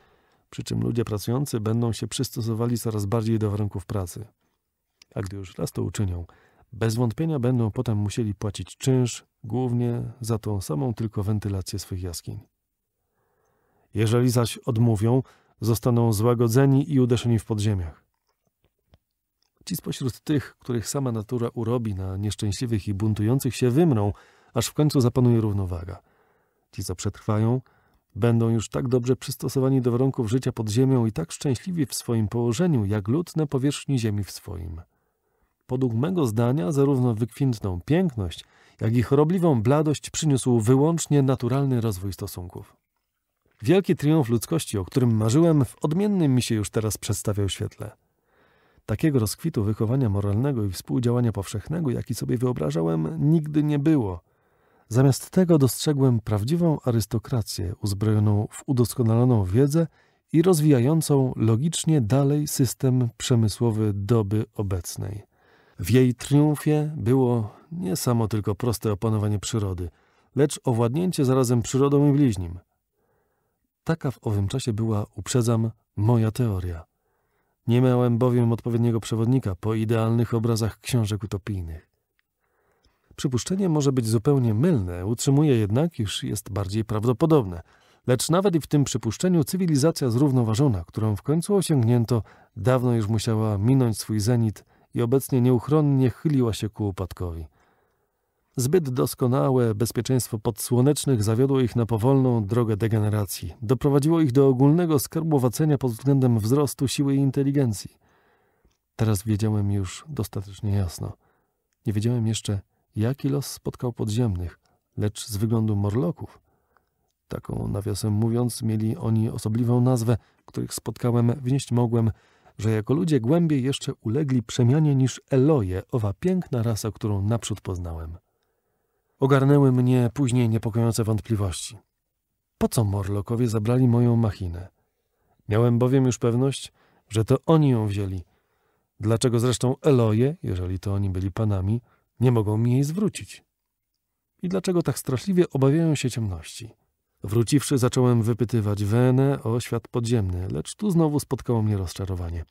przy czym ludzie pracujący będą się przystosowali coraz bardziej do warunków pracy. A gdy już raz to uczynią, bez wątpienia będą potem musieli płacić czynsz, głównie za tą samą tylko wentylację swych jaskiń. Jeżeli zaś odmówią, zostaną złagodzeni i uderzeni w podziemiach. Ci spośród tych, których sama natura urobi na nieszczęśliwych i buntujących się, wymrą, aż w końcu zapanuje równowaga. Ci, co przetrwają, będą już tak dobrze przystosowani do warunków życia pod ziemią i tak szczęśliwi w swoim położeniu, jak lud na powierzchni ziemi w swoim. Podług mego zdania zarówno wykwintną piękność, jak i chorobliwą bladość przyniósł wyłącznie naturalny rozwój stosunków. Wielki triumf ludzkości, o którym marzyłem, w odmiennym mi się już teraz przedstawiał świetle. Takiego rozkwitu wychowania moralnego i współdziałania powszechnego, jaki sobie wyobrażałem, nigdy nie było. Zamiast tego dostrzegłem prawdziwą arystokrację uzbrojoną w udoskonaloną wiedzę i rozwijającą logicznie dalej system przemysłowy doby obecnej. W jej triumfie było nie samo tylko proste opanowanie przyrody, lecz owładnięcie zarazem przyrodą i bliźnim. Taka w owym czasie była, uprzedzam, moja teoria. Nie miałem bowiem odpowiedniego przewodnika po idealnych obrazach książek utopijnych. Przypuszczenie może być zupełnie mylne, utrzymuje jednak, iż jest bardziej prawdopodobne. Lecz nawet i w tym przypuszczeniu cywilizacja zrównoważona, którą w końcu osiągnięto, dawno już musiała minąć swój zenit – i obecnie nieuchronnie chyliła się ku upadkowi. Zbyt doskonałe bezpieczeństwo podsłonecznych zawiodło ich na powolną drogę degeneracji. Doprowadziło ich do ogólnego skarbowacenia pod względem wzrostu siły i inteligencji. Teraz wiedziałem już dostatecznie jasno. Nie wiedziałem jeszcze, jaki los spotkał podziemnych, lecz z wyglądu morloków. Taką, nawiasem mówiąc, mieli oni osobliwą nazwę, których spotkałem, wnieść mogłem – że jako ludzie głębiej jeszcze ulegli przemianie niż Eloje, owa piękna rasa, którą naprzód poznałem. Ogarnęły mnie później niepokojące wątpliwości. Po co Morlokowie zabrali moją machinę? Miałem bowiem już pewność, że to oni ją wzięli. Dlaczego zresztą Eloje, jeżeli to oni byli panami, nie mogą mi jej zwrócić? I dlaczego tak straszliwie obawiają się ciemności? Wróciwszy, zacząłem wypytywać Wenę o świat podziemny, lecz tu znowu spotkało mnie rozczarowanie.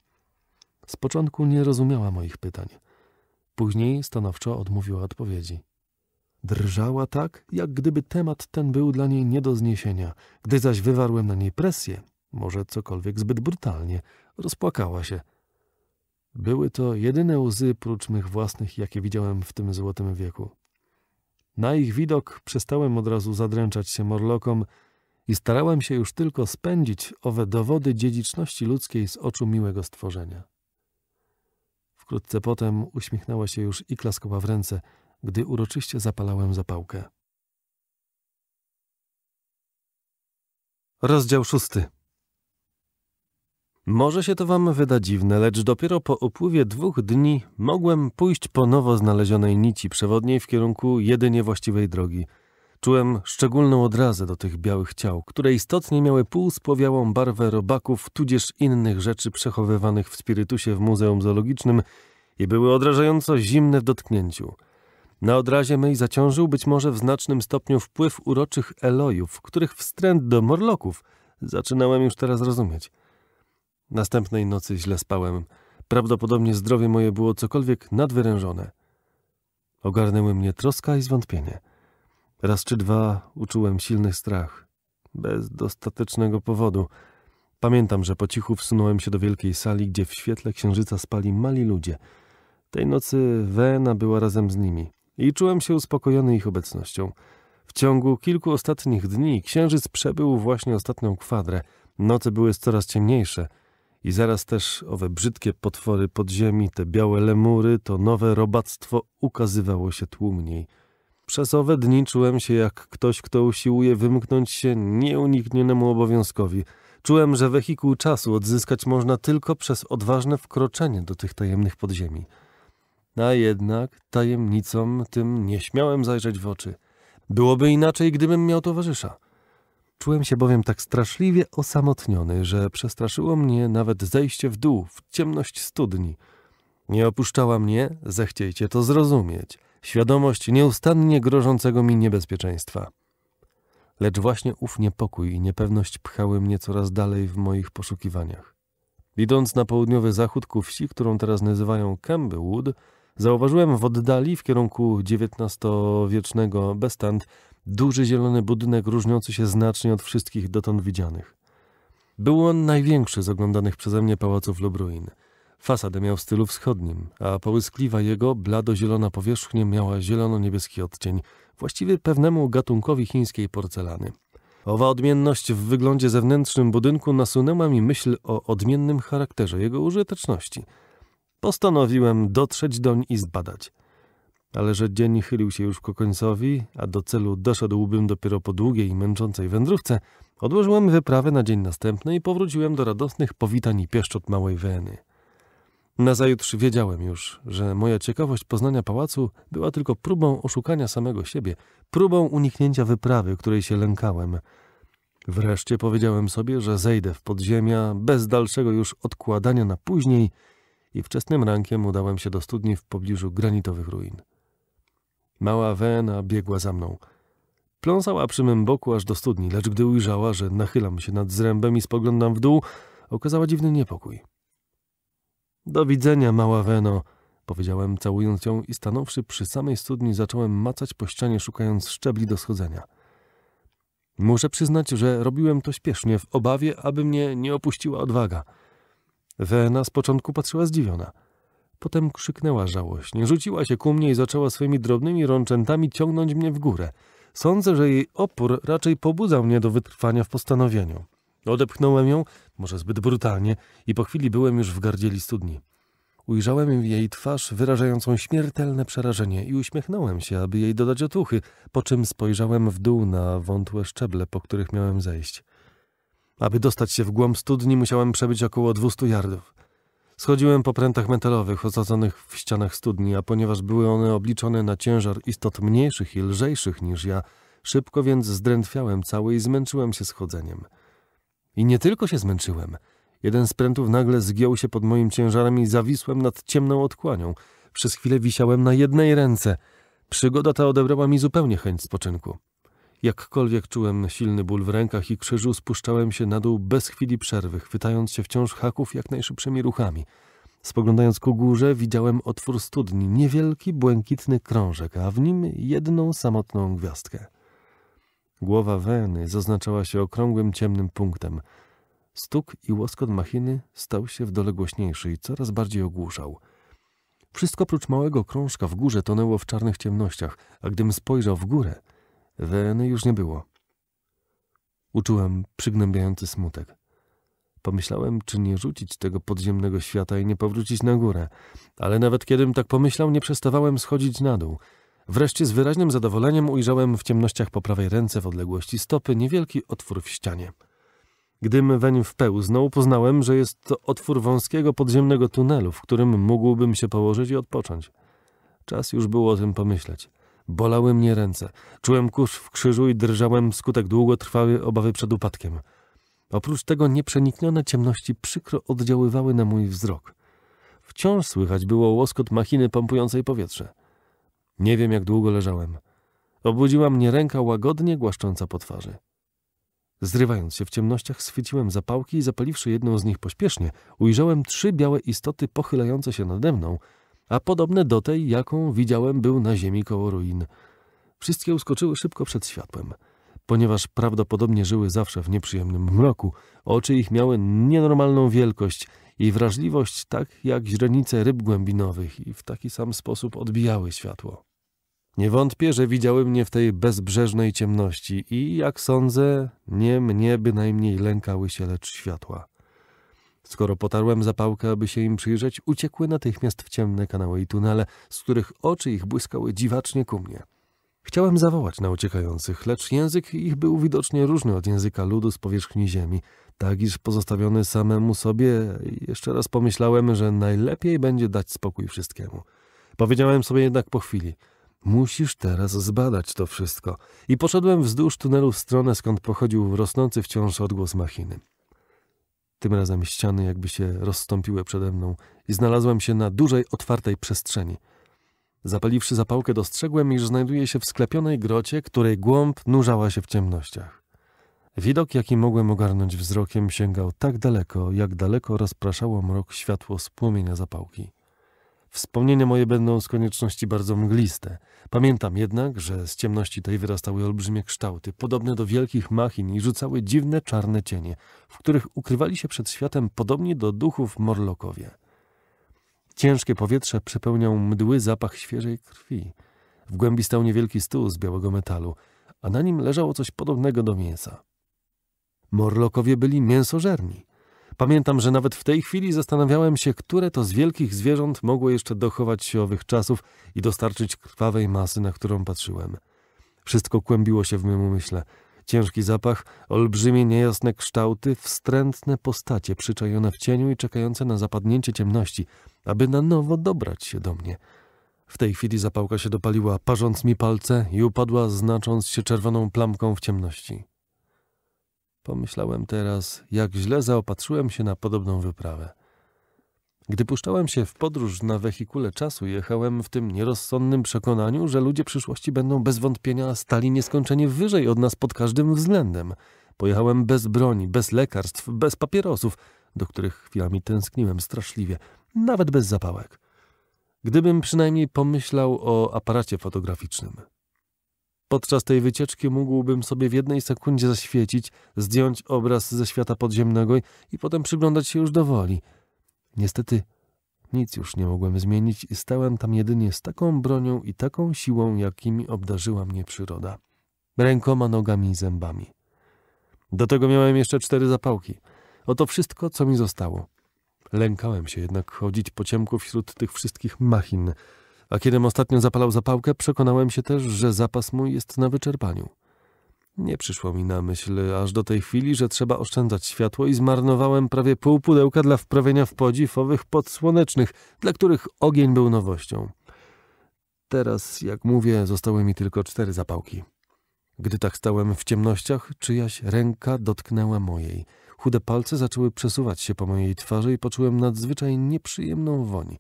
Z początku nie rozumiała moich pytań. Później stanowczo odmówiła odpowiedzi. Drżała tak, jak gdyby temat ten był dla niej nie do zniesienia. Gdy zaś wywarłem na niej presję, może cokolwiek zbyt brutalnie, rozpłakała się. Były to jedyne łzy prócz mych własnych, jakie widziałem w tym złotym wieku. Na ich widok przestałem od razu zadręczać się morlokom i starałem się już tylko spędzić owe dowody dziedziczności ludzkiej z oczu miłego stworzenia. Wkrótce potem uśmiechnęła się już i klaskowa w ręce, gdy uroczyście zapalałem zapałkę. Rozdział szósty. Może się to wam wyda dziwne, lecz dopiero po upływie dwóch dni mogłem pójść po nowo znalezionej nici przewodniej w kierunku jedynie właściwej drogi. Czułem szczególną odrazę do tych białych ciał, które istotnie miały półspowiałą barwę robaków, tudzież innych rzeczy przechowywanych w spirytusie w Muzeum Zoologicznym i były odrażająco zimne w dotknięciu. Na odrazie mej zaciążył być może w znacznym stopniu wpływ uroczych elojów, których wstręt do morloków zaczynałem już teraz rozumieć – Następnej nocy źle spałem. Prawdopodobnie zdrowie moje było cokolwiek nadwyrężone. Ogarnęły mnie troska i zwątpienie. Raz czy dwa uczułem silny strach. Bez dostatecznego powodu. Pamiętam, że po cichu wsunąłem się do wielkiej sali, gdzie w świetle księżyca spali mali ludzie. Tej nocy Wena była razem z nimi i czułem się uspokojony ich obecnością. W ciągu kilku ostatnich dni księżyc przebył właśnie ostatnią kwadrę. Noce były coraz ciemniejsze – i zaraz też owe brzydkie potwory podziemi, te białe lemury, to nowe robactwo ukazywało się tłumniej. Przez owe dni czułem się jak ktoś, kto usiłuje wymknąć się nieuniknionemu obowiązkowi. Czułem, że wehikuł czasu odzyskać można tylko przez odważne wkroczenie do tych tajemnych podziemi. A jednak tajemnicom tym nie śmiałem zajrzeć w oczy. Byłoby inaczej, gdybym miał towarzysza. Czułem się bowiem tak straszliwie osamotniony, że przestraszyło mnie nawet zejście w dół, w ciemność studni. Nie opuszczała mnie, zechciejcie to zrozumieć, świadomość nieustannie grożącego mi niebezpieczeństwa. Lecz właśnie ów niepokój i niepewność pchały mnie coraz dalej w moich poszukiwaniach. Idąc na południowy zachód ku wsi, którą teraz nazywają Campbellwood, zauważyłem w oddali w kierunku XIX-wiecznego Bestand Duży zielony budynek różniący się znacznie od wszystkich dotąd widzianych. Był on największy z oglądanych przeze mnie pałaców lub ruin. Fasadę miał w stylu wschodnim, a połyskliwa jego, blado-zielona powierzchnia miała zielono-niebieski odcień, właściwie pewnemu gatunkowi chińskiej porcelany. Owa odmienność w wyglądzie zewnętrznym budynku nasunęła mi myśl o odmiennym charakterze jego użyteczności. Postanowiłem dotrzeć doń i zbadać ale że dzień chylił się już ku końcowi, a do celu doszedłbym dopiero po długiej, męczącej wędrówce, odłożyłem wyprawę na dzień następny i powróciłem do radosnych powitań i pieszczot małej Weny. Nazajutrz wiedziałem już, że moja ciekawość poznania pałacu była tylko próbą oszukania samego siebie, próbą uniknięcia wyprawy, której się lękałem. Wreszcie powiedziałem sobie, że zejdę w podziemia bez dalszego już odkładania na później i wczesnym rankiem udałem się do studni w pobliżu granitowych ruin. Mała Wena biegła za mną. Pląsała przy mym boku aż do studni, lecz gdy ujrzała, że nachylam się nad zrębem i spoglądam w dół, okazała dziwny niepokój. Do widzenia, mała Weno, powiedziałem, całując ją i stanąwszy przy samej studni, zacząłem macać po ścianie, szukając szczebli do schodzenia. Muszę przyznać, że robiłem to śpiesznie, w obawie, aby mnie nie opuściła odwaga. Wena z początku patrzyła zdziwiona – Potem krzyknęła żałośnie, rzuciła się ku mnie i zaczęła swymi drobnymi rączętami ciągnąć mnie w górę. Sądzę, że jej opór raczej pobudzał mnie do wytrwania w postanowieniu. Odepchnąłem ją, może zbyt brutalnie, i po chwili byłem już w gardzieli studni. Ujrzałem jej twarz wyrażającą śmiertelne przerażenie i uśmiechnąłem się, aby jej dodać otuchy, po czym spojrzałem w dół na wątłe szczeble, po których miałem zejść. Aby dostać się w głąb studni, musiałem przebyć około 200 yardów. Schodziłem po prętach metalowych osadzonych w ścianach studni, a ponieważ były one obliczone na ciężar istot mniejszych i lżejszych niż ja, szybko więc zdrętwiałem cały i zmęczyłem się schodzeniem. I nie tylko się zmęczyłem. Jeden z prętów nagle zgiął się pod moim ciężarem i zawisłem nad ciemną otchłanią. Przez chwilę wisiałem na jednej ręce. Przygoda ta odebrała mi zupełnie chęć spoczynku. Jakkolwiek czułem silny ból w rękach i krzyżu, spuszczałem się na dół bez chwili przerwy, chwytając się wciąż haków jak najszybszymi ruchami. Spoglądając ku górze, widziałem otwór studni, niewielki, błękitny krążek, a w nim jedną samotną gwiazdkę. Głowa Weny zaznaczała się okrągłym, ciemnym punktem. Stuk i łoskot machiny stał się w dole głośniejszy i coraz bardziej ogłuszał. Wszystko prócz małego krążka w górze tonęło w czarnych ciemnościach, a gdym spojrzał w górę, Wereny już nie było. Uczułem przygnębiający smutek. Pomyślałem, czy nie rzucić tego podziemnego świata i nie powrócić na górę, ale nawet kiedym tak pomyślał, nie przestawałem schodzić na dół. Wreszcie z wyraźnym zadowoleniem ujrzałem w ciemnościach po prawej ręce w odległości stopy niewielki otwór w ścianie. Gdym weń wpełznął, poznałem, że jest to otwór wąskiego podziemnego tunelu, w którym mógłbym się położyć i odpocząć. Czas już było o tym pomyśleć. Bolały mnie ręce, czułem kurz w krzyżu i drżałem skutek długotrwałej obawy przed upadkiem. Oprócz tego nieprzeniknione ciemności przykro oddziaływały na mój wzrok. Wciąż słychać było łoskot machiny pompującej powietrze. Nie wiem, jak długo leżałem. Obudziła mnie ręka łagodnie głaszcząca po twarzy. Zrywając się w ciemnościach, schwyciłem zapałki i zapaliwszy jedną z nich pośpiesznie, ujrzałem trzy białe istoty pochylające się nade mną, a podobne do tej, jaką widziałem był na ziemi koło ruin. Wszystkie uskoczyły szybko przed światłem. Ponieważ prawdopodobnie żyły zawsze w nieprzyjemnym mroku, oczy ich miały nienormalną wielkość i wrażliwość tak jak źrenice ryb głębinowych i w taki sam sposób odbijały światło. Nie wątpię, że widziały mnie w tej bezbrzeżnej ciemności i, jak sądzę, nie mnie bynajmniej lękały się lecz światła. Skoro potarłem zapałkę, aby się im przyjrzeć, uciekły natychmiast w ciemne kanały i tunele, z których oczy ich błyskały dziwacznie ku mnie. Chciałem zawołać na uciekających, lecz język ich był widocznie różny od języka ludu z powierzchni ziemi, tak iż pozostawiony samemu sobie, jeszcze raz pomyślałem, że najlepiej będzie dać spokój wszystkiemu. Powiedziałem sobie jednak po chwili – Musisz teraz zbadać to wszystko. I poszedłem wzdłuż tunelu w stronę, skąd pochodził rosnący wciąż odgłos machiny. Tym razem ściany jakby się rozstąpiły przede mną i znalazłem się na dużej, otwartej przestrzeni. Zapaliwszy zapałkę, dostrzegłem, iż znajduję się w sklepionej grocie, której głąb nurzała się w ciemnościach. Widok, jaki mogłem ogarnąć wzrokiem, sięgał tak daleko, jak daleko rozpraszało mrok światło z płomienia zapałki. Wspomnienia moje będą z konieczności bardzo mgliste. Pamiętam jednak, że z ciemności tej wyrastały olbrzymie kształty, podobne do wielkich machin i rzucały dziwne czarne cienie, w których ukrywali się przed światem podobnie do duchów morlokowie. Ciężkie powietrze przepełniał mdły zapach świeżej krwi. W głębi stał niewielki stół z białego metalu, a na nim leżało coś podobnego do mięsa. Morlokowie byli mięsożerni. Pamiętam, że nawet w tej chwili zastanawiałem się, które to z wielkich zwierząt mogło jeszcze dochować się owych czasów i dostarczyć krwawej masy, na którą patrzyłem. Wszystko kłębiło się w mym umyśle. Ciężki zapach, olbrzymie niejasne kształty, wstrętne postacie przyczajone w cieniu i czekające na zapadnięcie ciemności, aby na nowo dobrać się do mnie. W tej chwili zapałka się dopaliła, parząc mi palce i upadła, znacząc się czerwoną plamką w ciemności. Pomyślałem teraz, jak źle zaopatrzyłem się na podobną wyprawę. Gdy puszczałem się w podróż na wehikule czasu, jechałem w tym nierozsądnym przekonaniu, że ludzie przyszłości będą bez wątpienia stali nieskończenie wyżej od nas pod każdym względem. Pojechałem bez broni, bez lekarstw, bez papierosów, do których chwilami tęskniłem straszliwie, nawet bez zapałek. Gdybym przynajmniej pomyślał o aparacie fotograficznym. Podczas tej wycieczki mógłbym sobie w jednej sekundzie zaświecić, zdjąć obraz ze świata podziemnego i potem przyglądać się już do woli. Niestety nic już nie mogłem zmienić i stałem tam jedynie z taką bronią i taką siłą, jakimi obdarzyła mnie przyroda. Rękoma, nogami i zębami. Do tego miałem jeszcze cztery zapałki. Oto wszystko, co mi zostało. Lękałem się jednak chodzić po ciemku wśród tych wszystkich machin, a kiedym ostatnio zapalał zapałkę, przekonałem się też, że zapas mój jest na wyczerpaniu. Nie przyszło mi na myśl aż do tej chwili, że trzeba oszczędzać światło i zmarnowałem prawie pół pudełka dla wprawienia w podziw owych podsłonecznych, dla których ogień był nowością. Teraz, jak mówię, zostały mi tylko cztery zapałki. Gdy tak stałem w ciemnościach, czyjaś ręka dotknęła mojej. Chude palce zaczęły przesuwać się po mojej twarzy i poczułem nadzwyczaj nieprzyjemną woń.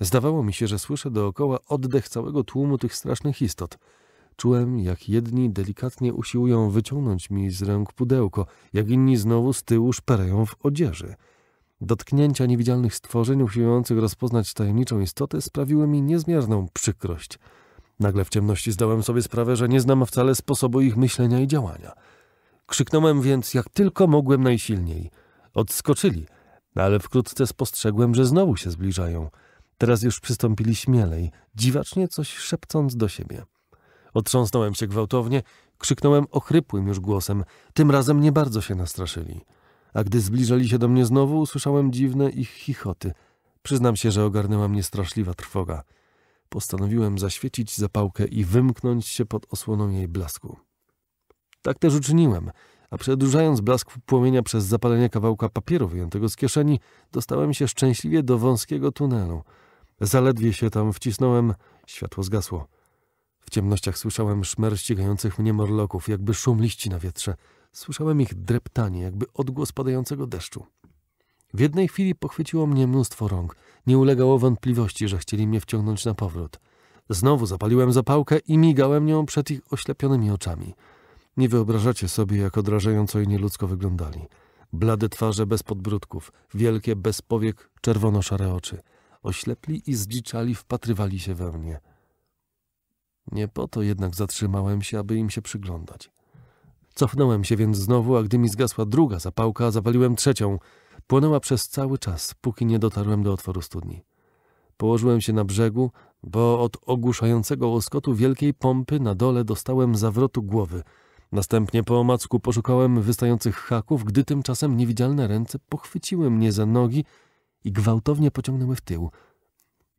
Zdawało mi się, że słyszę dookoła oddech całego tłumu tych strasznych istot. Czułem, jak jedni delikatnie usiłują wyciągnąć mi z rąk pudełko, jak inni znowu z tyłu szperają w odzieży. Dotknięcia niewidzialnych stworzeń usiłujących rozpoznać tajemniczą istotę sprawiły mi niezmierną przykrość. Nagle w ciemności zdałem sobie sprawę, że nie znam wcale sposobu ich myślenia i działania. Krzyknąłem więc jak tylko mogłem najsilniej. Odskoczyli, ale wkrótce spostrzegłem, że znowu się zbliżają – Teraz już przystąpili śmielej, dziwacznie coś szepcąc do siebie. Otrząsnąłem się gwałtownie, krzyknąłem ochrypłym już głosem. Tym razem nie bardzo się nastraszyli. A gdy zbliżali się do mnie znowu, usłyszałem dziwne ich chichoty. Przyznam się, że ogarnęła mnie straszliwa trwoga. Postanowiłem zaświecić zapałkę i wymknąć się pod osłoną jej blasku. Tak też uczyniłem, a przedłużając blask płomienia przez zapalenie kawałka papieru wyjętego z kieszeni, dostałem się szczęśliwie do wąskiego tunelu – Zaledwie się tam wcisnąłem, światło zgasło. W ciemnościach słyszałem szmer ścigających mnie morloków, jakby szum liści na wietrze. Słyszałem ich dreptanie, jakby odgłos padającego deszczu. W jednej chwili pochwyciło mnie mnóstwo rąk. Nie ulegało wątpliwości, że chcieli mnie wciągnąć na powrót. Znowu zapaliłem zapałkę i migałem nią przed ich oślepionymi oczami. Nie wyobrażacie sobie, jak odrażająco i nieludzko wyglądali. Blade twarze bez podbródków, wielkie bez powiek czerwono-szare oczy – oślepli i zdziczali wpatrywali się we mnie. Nie po to jednak zatrzymałem się, aby im się przyglądać. Cofnąłem się więc znowu, a gdy mi zgasła druga zapałka, zapaliłem trzecią. Płonęła przez cały czas, póki nie dotarłem do otworu studni. Położyłem się na brzegu, bo od ogłuszającego łoskotu wielkiej pompy na dole dostałem zawrotu głowy. Następnie po omacku poszukałem wystających haków, gdy tymczasem niewidzialne ręce pochwyciły mnie za nogi i gwałtownie pociągnęły w tył.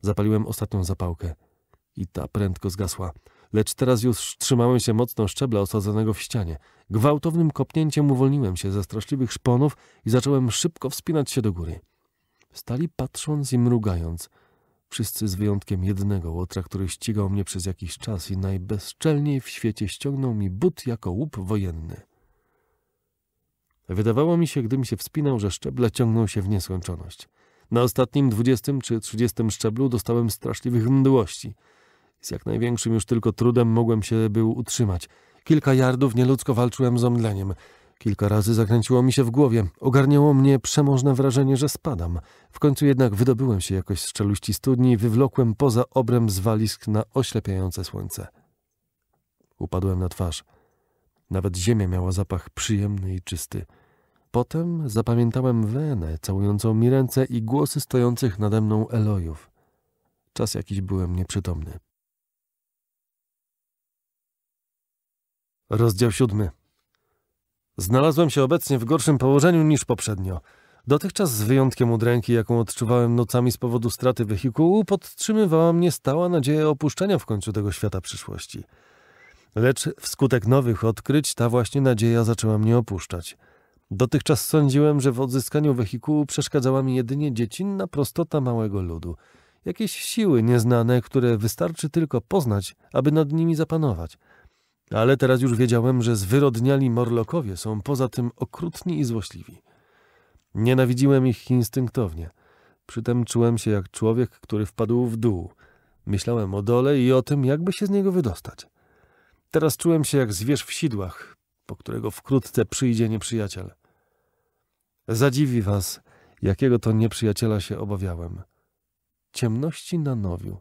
Zapaliłem ostatnią zapałkę i ta prędko zgasła, lecz teraz już trzymałem się mocno szczebla osadzonego w ścianie. Gwałtownym kopnięciem uwolniłem się ze straszliwych szponów i zacząłem szybko wspinać się do góry. Stali patrząc i mrugając – Wszyscy z wyjątkiem jednego łotra, który ścigał mnie przez jakiś czas i najbezczelniej w świecie ściągnął mi but jako łup wojenny. Wydawało mi się, gdym się wspinał, że szczeble ciągną się w nieskończoność. Na ostatnim, dwudziestym czy trzydziestym szczeblu dostałem straszliwych mdłości. Z jak największym już tylko trudem mogłem się był utrzymać. Kilka jardów nieludzko walczyłem z omdleniem. Kilka razy zakręciło mi się w głowie. Ogarniało mnie przemożne wrażenie, że spadam. W końcu jednak wydobyłem się jakoś z czeluści studni i wywlokłem poza obręb zwalisk na oślepiające słońce. Upadłem na twarz. Nawet ziemia miała zapach przyjemny i czysty. Potem zapamiętałem Wenę całującą mi ręce i głosy stojących nade mną Elojów. Czas jakiś byłem nieprzytomny. Rozdział siódmy. Znalazłem się obecnie w gorszym położeniu niż poprzednio. Dotychczas z wyjątkiem udręki, jaką odczuwałem nocami z powodu straty wehikułu, podtrzymywała mnie stała nadzieja opuszczenia w końcu tego świata przyszłości. Lecz wskutek nowych odkryć ta właśnie nadzieja zaczęła mnie opuszczać – Dotychczas sądziłem, że w odzyskaniu wehikułu przeszkadzała mi jedynie dziecinna prostota małego ludu. Jakieś siły nieznane, które wystarczy tylko poznać, aby nad nimi zapanować. Ale teraz już wiedziałem, że zwyrodniali morlokowie są poza tym okrutni i złośliwi. Nienawidziłem ich instynktownie. Przytem czułem się jak człowiek, który wpadł w dół. Myślałem o dole i o tym, jakby się z niego wydostać. Teraz czułem się jak zwierz w sidłach, po którego wkrótce przyjdzie nieprzyjaciel. Zadziwi was, jakiego to nieprzyjaciela się obawiałem. Ciemności na nowiu.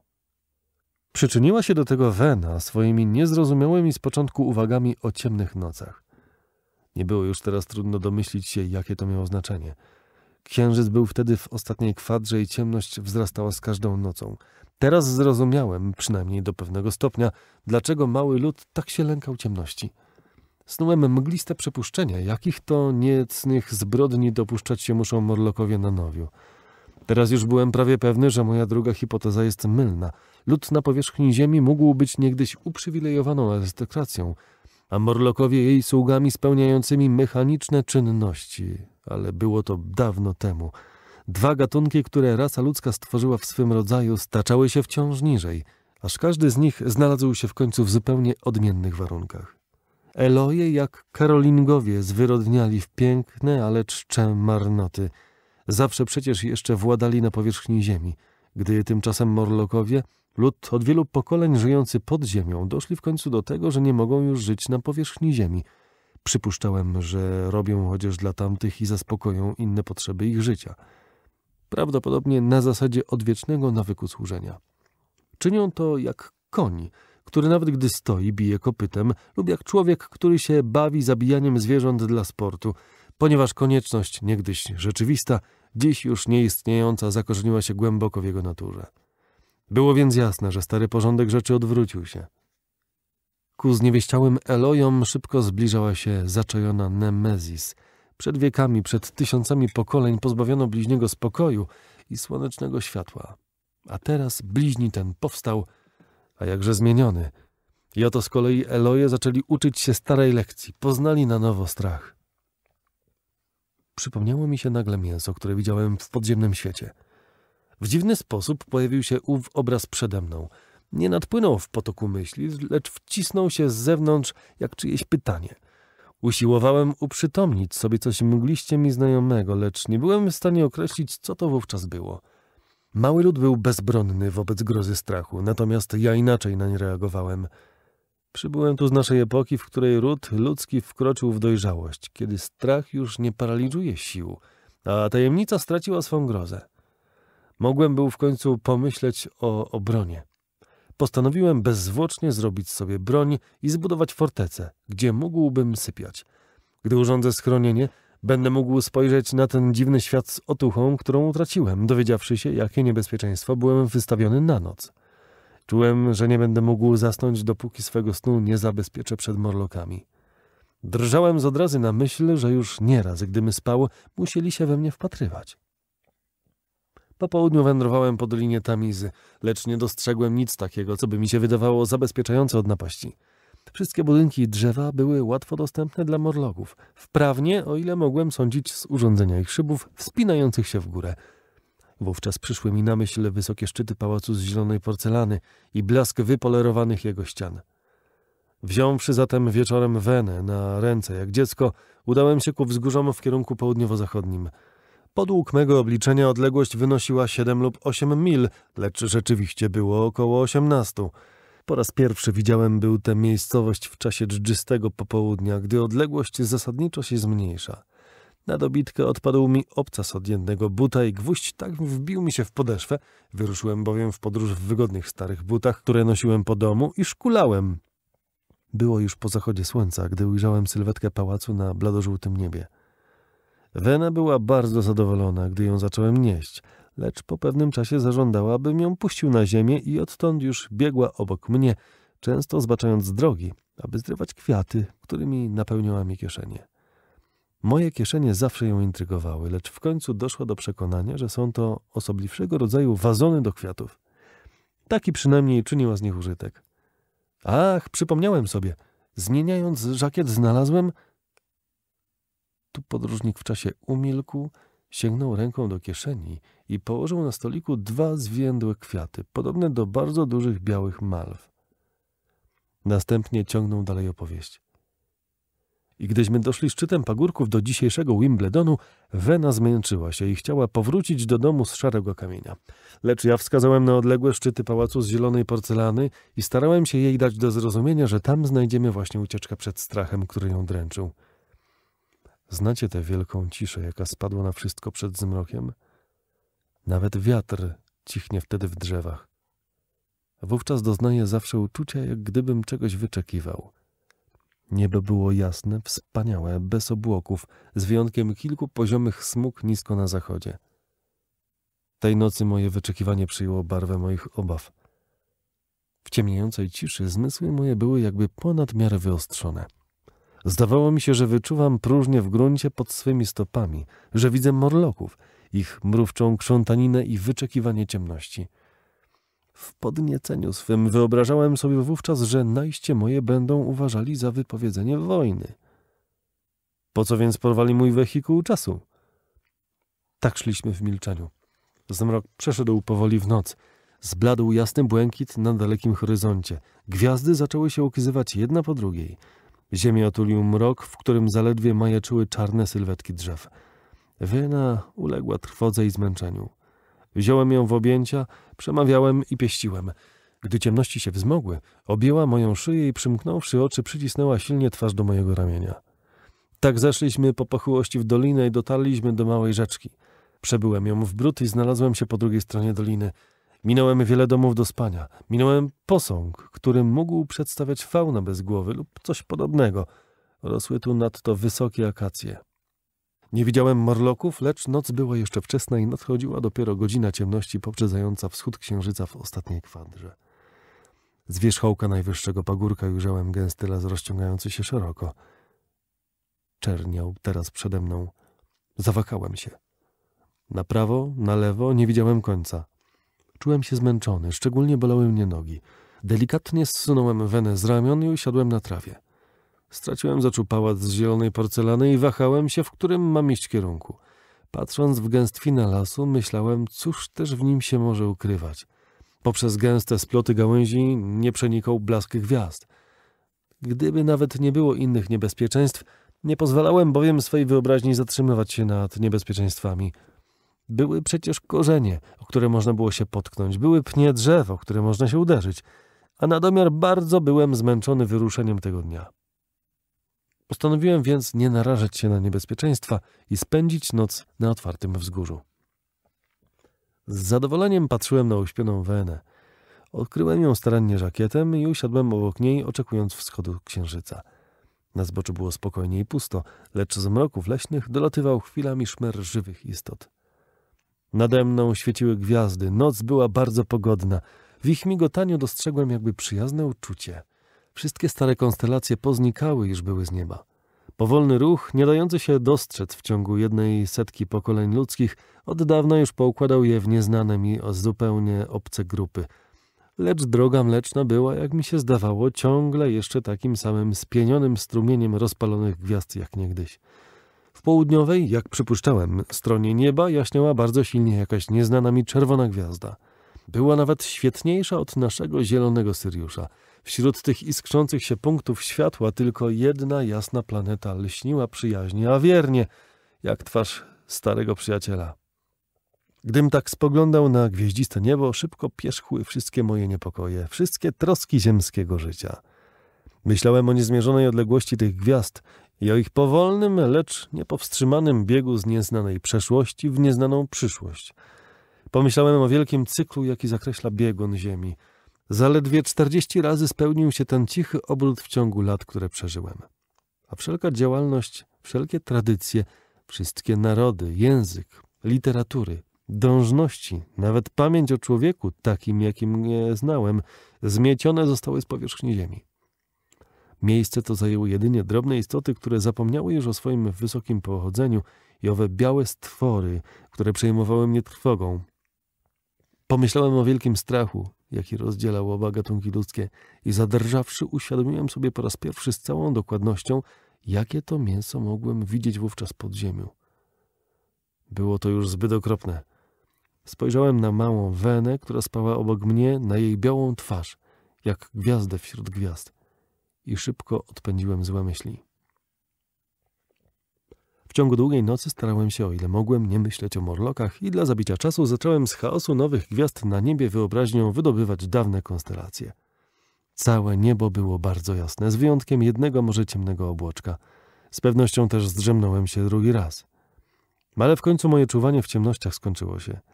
Przyczyniła się do tego Wena swoimi niezrozumiałymi z początku uwagami o ciemnych nocach. Nie było już teraz trudno domyślić się, jakie to miało znaczenie. Księżyc był wtedy w ostatniej kwadrze i ciemność wzrastała z każdą nocą. Teraz zrozumiałem, przynajmniej do pewnego stopnia, dlaczego mały lud tak się lękał ciemności. Snułem mgliste przypuszczenia, jakich to niecnych zbrodni dopuszczać się muszą Morlokowie na Nowiu. Teraz już byłem prawie pewny, że moja druga hipoteza jest mylna. Lud na powierzchni ziemi mógł być niegdyś uprzywilejowaną arystokracją, a Morlokowie jej sługami spełniającymi mechaniczne czynności. Ale było to dawno temu. Dwa gatunki, które rasa ludzka stworzyła w swym rodzaju, staczały się wciąż niżej, aż każdy z nich znalazł się w końcu w zupełnie odmiennych warunkach. Eloje jak karolingowie zwyrodniali w piękne, ale czcze marnoty. Zawsze przecież jeszcze władali na powierzchni ziemi, gdy tymczasem Morlokowie, lud od wielu pokoleń żyjący pod ziemią, doszli w końcu do tego, że nie mogą już żyć na powierzchni ziemi. Przypuszczałem, że robią chociaż dla tamtych i zaspokoją inne potrzeby ich życia. Prawdopodobnie na zasadzie odwiecznego nawyku służenia. Czynią to jak koni – który nawet gdy stoi, bije kopytem, lub jak człowiek, który się bawi zabijaniem zwierząt dla sportu, ponieważ konieczność niegdyś rzeczywista, dziś już nieistniejąca zakorzeniła się głęboko w jego naturze. Było więc jasne, że stary porządek rzeczy odwrócił się. Ku zniewieściałym Elojom szybko zbliżała się zaczojona Nemezis. Przed wiekami, przed tysiącami pokoleń pozbawiono bliźniego spokoju i słonecznego światła. A teraz bliźni ten powstał – a jakże zmieniony. I oto z kolei Eloje zaczęli uczyć się starej lekcji, poznali na nowo strach. Przypomniało mi się nagle mięso, które widziałem w podziemnym świecie. W dziwny sposób pojawił się ów obraz przede mną. Nie nadpłynął w potoku myśli, lecz wcisnął się z zewnątrz jak czyjeś pytanie. Usiłowałem uprzytomnić sobie coś mgliście mi znajomego, lecz nie byłem w stanie określić, co to wówczas było – Mały lud był bezbronny wobec grozy strachu, natomiast ja inaczej na nie reagowałem. Przybyłem tu z naszej epoki, w której ród ludzki wkroczył w dojrzałość, kiedy strach już nie paraliżuje sił, a tajemnica straciła swą grozę. Mogłem był w końcu pomyśleć o obronie. Postanowiłem bezzwłocznie zrobić sobie broń i zbudować fortecę, gdzie mógłbym sypiać. Gdy urządzę schronienie, Będę mógł spojrzeć na ten dziwny świat z otuchą, którą utraciłem, dowiedziawszy się, jakie niebezpieczeństwo byłem wystawiony na noc. Czułem, że nie będę mógł zasnąć, dopóki swego snu nie zabezpieczę przed morlokami. Drżałem z odrazy na myśl, że już nieraz, gdym spał, musieli się we mnie wpatrywać. Po południu wędrowałem po dolinie Tamizy, lecz nie dostrzegłem nic takiego, co by mi się wydawało zabezpieczające od napaści. Wszystkie budynki i drzewa były łatwo dostępne dla morlogów, wprawnie, o ile mogłem sądzić z urządzenia ich szybów, wspinających się w górę. Wówczas przyszły mi na myśl wysokie szczyty pałacu z zielonej porcelany i blask wypolerowanych jego ścian. Wziąwszy zatem wieczorem wenę na ręce jak dziecko, udałem się ku wzgórzom w kierunku południowo-zachodnim. Podług mego obliczenia odległość wynosiła 7 lub 8 mil, lecz rzeczywiście było około 18. Po raz pierwszy widziałem był tę miejscowość w czasie dżdżystego popołudnia, gdy odległość zasadniczo się zmniejsza. Na dobitkę odpadł mi obcas od jednego buta i gwóźdź tak wbił mi się w podeszwę, wyruszyłem bowiem w podróż w wygodnych starych butach, które nosiłem po domu i szkulałem. Było już po zachodzie słońca, gdy ujrzałem sylwetkę pałacu na bladożółtym niebie. Wena była bardzo zadowolona, gdy ją zacząłem nieść – lecz po pewnym czasie zażądała, bym ją puścił na ziemię i odtąd już biegła obok mnie, często zbaczając drogi, aby zrywać kwiaty, którymi napełniała mi kieszenie. Moje kieszenie zawsze ją intrygowały, lecz w końcu doszło do przekonania, że są to osobliwszego rodzaju wazony do kwiatów. Taki przynajmniej czyniła z nich użytek. Ach, przypomniałem sobie. Zmieniając żakiet znalazłem... Tu podróżnik w czasie umilkł, Sięgnął ręką do kieszeni i położył na stoliku dwa zwiędłe kwiaty, podobne do bardzo dużych białych malw. Następnie ciągnął dalej opowieść. I gdyśmy doszli szczytem pagórków do dzisiejszego Wimbledonu, Wena zmęczyła się i chciała powrócić do domu z szarego kamienia. Lecz ja wskazałem na odległe szczyty pałacu z zielonej porcelany i starałem się jej dać do zrozumienia, że tam znajdziemy właśnie ucieczkę przed strachem, który ją dręczył. Znacie tę wielką ciszę, jaka spadła na wszystko przed zmrokiem? Nawet wiatr cichnie wtedy w drzewach. Wówczas doznaję zawsze uczucia, jak gdybym czegoś wyczekiwał. Niebo było jasne, wspaniałe, bez obłoków, z wyjątkiem kilku poziomych smug nisko na zachodzie. Tej nocy moje wyczekiwanie przyjęło barwę moich obaw. W ciemniejącej ciszy zmysły moje były jakby ponad miarę wyostrzone – Zdawało mi się, że wyczuwam próżnię w gruncie pod swymi stopami, że widzę morloków, ich mrówczą krzątaninę i wyczekiwanie ciemności. W podnieceniu swym wyobrażałem sobie wówczas, że najście moje będą uważali za wypowiedzenie wojny. Po co więc porwali mój wehikuł czasu? Tak szliśmy w milczeniu. Zmrok przeszedł powoli w noc. Zbladł jasny błękit na dalekim horyzoncie. Gwiazdy zaczęły się ukazywać jedna po drugiej. Ziemię otulił mrok, w którym zaledwie majaczyły czarne sylwetki drzew. Wyna uległa trwodze i zmęczeniu. Wziąłem ją w objęcia, przemawiałem i pieściłem. Gdy ciemności się wzmogły, objęła moją szyję i przymknąwszy oczy przycisnęła silnie twarz do mojego ramienia. Tak zeszliśmy po pochyłości w dolinę i dotarliśmy do małej rzeczki. Przebyłem ją w bród i znalazłem się po drugiej stronie doliny. Minąłem wiele domów do spania. Minąłem posąg, który mógł przedstawiać faunę bez głowy lub coś podobnego. Rosły tu nadto wysokie akacje. Nie widziałem morloków, lecz noc była jeszcze wczesna i nadchodziła dopiero godzina ciemności poprzedzająca wschód księżyca w ostatniej kwadrze. Z wierzchołka najwyższego pagórka ujrzałem gęsty las rozciągający się szeroko. Czerniał teraz przede mną. Zawakałem się. Na prawo, na lewo nie widziałem końca. Czułem się zmęczony, szczególnie bolały mnie nogi. Delikatnie zsunąłem wenę z ramion i usiadłem na trawie. Straciłem z oczu pałac z zielonej porcelany i wahałem się, w którym mam iść kierunku. Patrząc w gęstwinę lasu, myślałem, cóż też w nim się może ukrywać. Poprzez gęste sploty gałęzi nie przenikał blask gwiazd. Gdyby nawet nie było innych niebezpieczeństw, nie pozwalałem bowiem swej wyobraźni zatrzymywać się nad niebezpieczeństwami – były przecież korzenie, o które można było się potknąć, były pnie drzew, o które można się uderzyć, a na domiar bardzo byłem zmęczony wyruszeniem tego dnia. Postanowiłem więc nie narażać się na niebezpieczeństwa i spędzić noc na otwartym wzgórzu. Z zadowoleniem patrzyłem na uśpioną wenę. Odkryłem ją starannie żakietem i usiadłem obok niej, oczekując wschodu księżyca. Na zboczu było spokojnie i pusto, lecz z mroków leśnych dolatywał chwilami szmer żywych istot. Nade mną świeciły gwiazdy, noc była bardzo pogodna. W ich migotaniu dostrzegłem jakby przyjazne uczucie. Wszystkie stare konstelacje poznikały, iż były z nieba. Powolny ruch, nie dający się dostrzec w ciągu jednej setki pokoleń ludzkich, od dawna już poukładał je w nieznane mi zupełnie obce grupy. Lecz droga mleczna była, jak mi się zdawało, ciągle jeszcze takim samym spienionym strumieniem rozpalonych gwiazd jak niegdyś. W południowej, jak przypuszczałem, stronie nieba jaśniała bardzo silnie jakaś nieznana mi czerwona gwiazda. Była nawet świetniejsza od naszego zielonego Syriusza. Wśród tych iskrzących się punktów światła tylko jedna jasna planeta lśniła przyjaźnie, a wiernie, jak twarz starego przyjaciela. Gdym tak spoglądał na gwieździste niebo, szybko pierzchły wszystkie moje niepokoje, wszystkie troski ziemskiego życia. Myślałem o niezmierzonej odległości tych gwiazd i o ich powolnym, lecz niepowstrzymanym biegu z nieznanej przeszłości w nieznaną przyszłość. Pomyślałem o wielkim cyklu, jaki zakreśla biegun Ziemi. Zaledwie czterdzieści razy spełnił się ten cichy obrót w ciągu lat, które przeżyłem. A wszelka działalność, wszelkie tradycje, wszystkie narody, język, literatury, dążności, nawet pamięć o człowieku, takim jakim nie znałem, zmiecione zostały z powierzchni Ziemi. Miejsce to zajęły jedynie drobne istoty, które zapomniały już o swoim wysokim pochodzeniu i owe białe stwory, które przejmowały mnie trwogą. Pomyślałem o wielkim strachu, jaki rozdzielał oba gatunki ludzkie i zadrżawszy uświadomiłem sobie po raz pierwszy z całą dokładnością, jakie to mięso mogłem widzieć wówczas pod ziemią. Było to już zbyt okropne. Spojrzałem na małą wenę, która spała obok mnie, na jej białą twarz, jak gwiazdę wśród gwiazd i szybko odpędziłem złe myśli. W ciągu długiej nocy starałem się, o ile mogłem, nie myśleć o morlokach i dla zabicia czasu zacząłem z chaosu nowych gwiazd na niebie wyobraźnią wydobywać dawne konstelacje. Całe niebo było bardzo jasne, z wyjątkiem jednego może ciemnego obłoczka. Z pewnością też zdrzemnąłem się drugi raz. Ale w końcu moje czuwanie w ciemnościach skończyło się –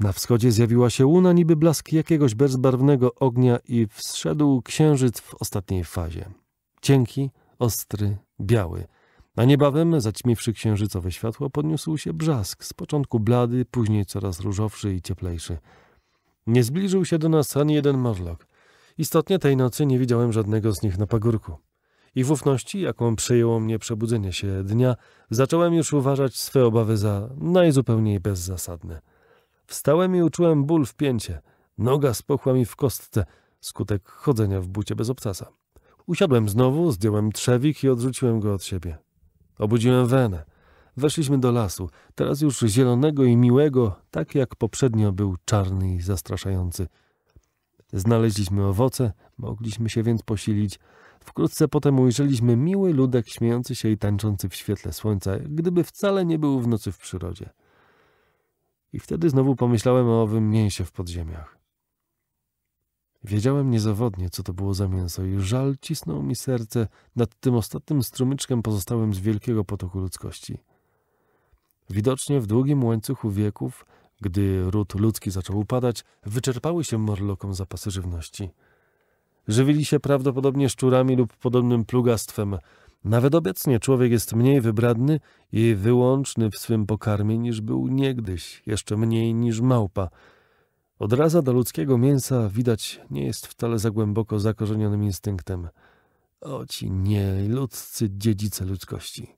na wschodzie zjawiła się łuna niby blask jakiegoś bezbarwnego ognia i wszedł księżyc w ostatniej fazie. Cienki, ostry, biały. A niebawem, zaćmiwszy księżycowe światło, podniósł się brzask, z początku blady, później coraz różowszy i cieplejszy. Nie zbliżył się do nas ani jeden morlok. Istotnie tej nocy nie widziałem żadnego z nich na pagórku. I w ufności, jaką przejęło mnie przebudzenie się dnia, zacząłem już uważać swe obawy za najzupełniej bezzasadne. Wstałem i uczułem ból w pięcie. Noga spochła mi w kostce, skutek chodzenia w bucie bez obcasa. Usiadłem znowu, zdjąłem trzewik i odrzuciłem go od siebie. Obudziłem wenę. Weszliśmy do lasu, teraz już zielonego i miłego, tak jak poprzednio był czarny i zastraszający. Znaleźliśmy owoce, mogliśmy się więc posilić. Wkrótce potem ujrzeliśmy miły ludek śmiejący się i tańczący w świetle słońca, gdyby wcale nie był w nocy w przyrodzie. I wtedy znowu pomyślałem o owym mięsie w podziemiach. Wiedziałem niezawodnie, co to było za mięso i żal cisnął mi serce nad tym ostatnim strumyczkiem pozostałym z wielkiego potoku ludzkości. Widocznie w długim łańcuchu wieków, gdy ród ludzki zaczął upadać, wyczerpały się morlokom zapasy żywności. Żywili się prawdopodobnie szczurami lub podobnym plugastwem – nawet obecnie człowiek jest mniej wybradny i wyłączny w swym pokarmie niż był niegdyś, jeszcze mniej niż małpa. Odraza do ludzkiego mięsa widać nie jest wcale za głęboko zakorzenionym instynktem. O ci ludzcy dziedzice ludzkości.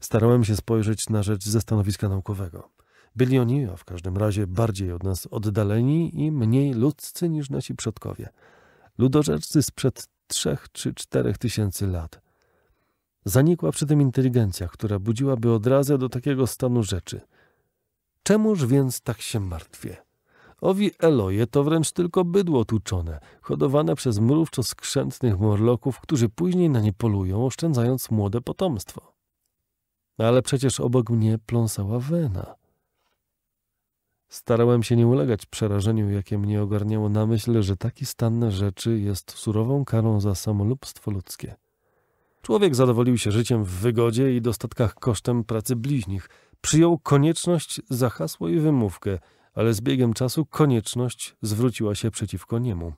Starałem się spojrzeć na rzecz ze stanowiska naukowego. Byli oni, a w każdym razie bardziej od nas oddaleni i mniej ludzcy niż nasi przodkowie. Ludożercy sprzed trzech czy czterech tysięcy lat. Zanikła przy tym inteligencja, która budziłaby odrazę do takiego stanu rzeczy. Czemuż więc tak się martwię? Owi eloje to wręcz tylko bydło tuczone, hodowane przez mrówczo skrzętnych morloków, którzy później na nie polują, oszczędzając młode potomstwo. Ale przecież obok mnie pląsała wena. Starałem się nie ulegać przerażeniu, jakie mnie ogarniało na myśl, że taki stan rzeczy jest surową karą za samolubstwo ludzkie. Człowiek zadowolił się życiem w wygodzie i dostatkach kosztem pracy bliźnich. Przyjął konieczność za hasło i wymówkę, ale z biegiem czasu konieczność zwróciła się przeciwko niemu.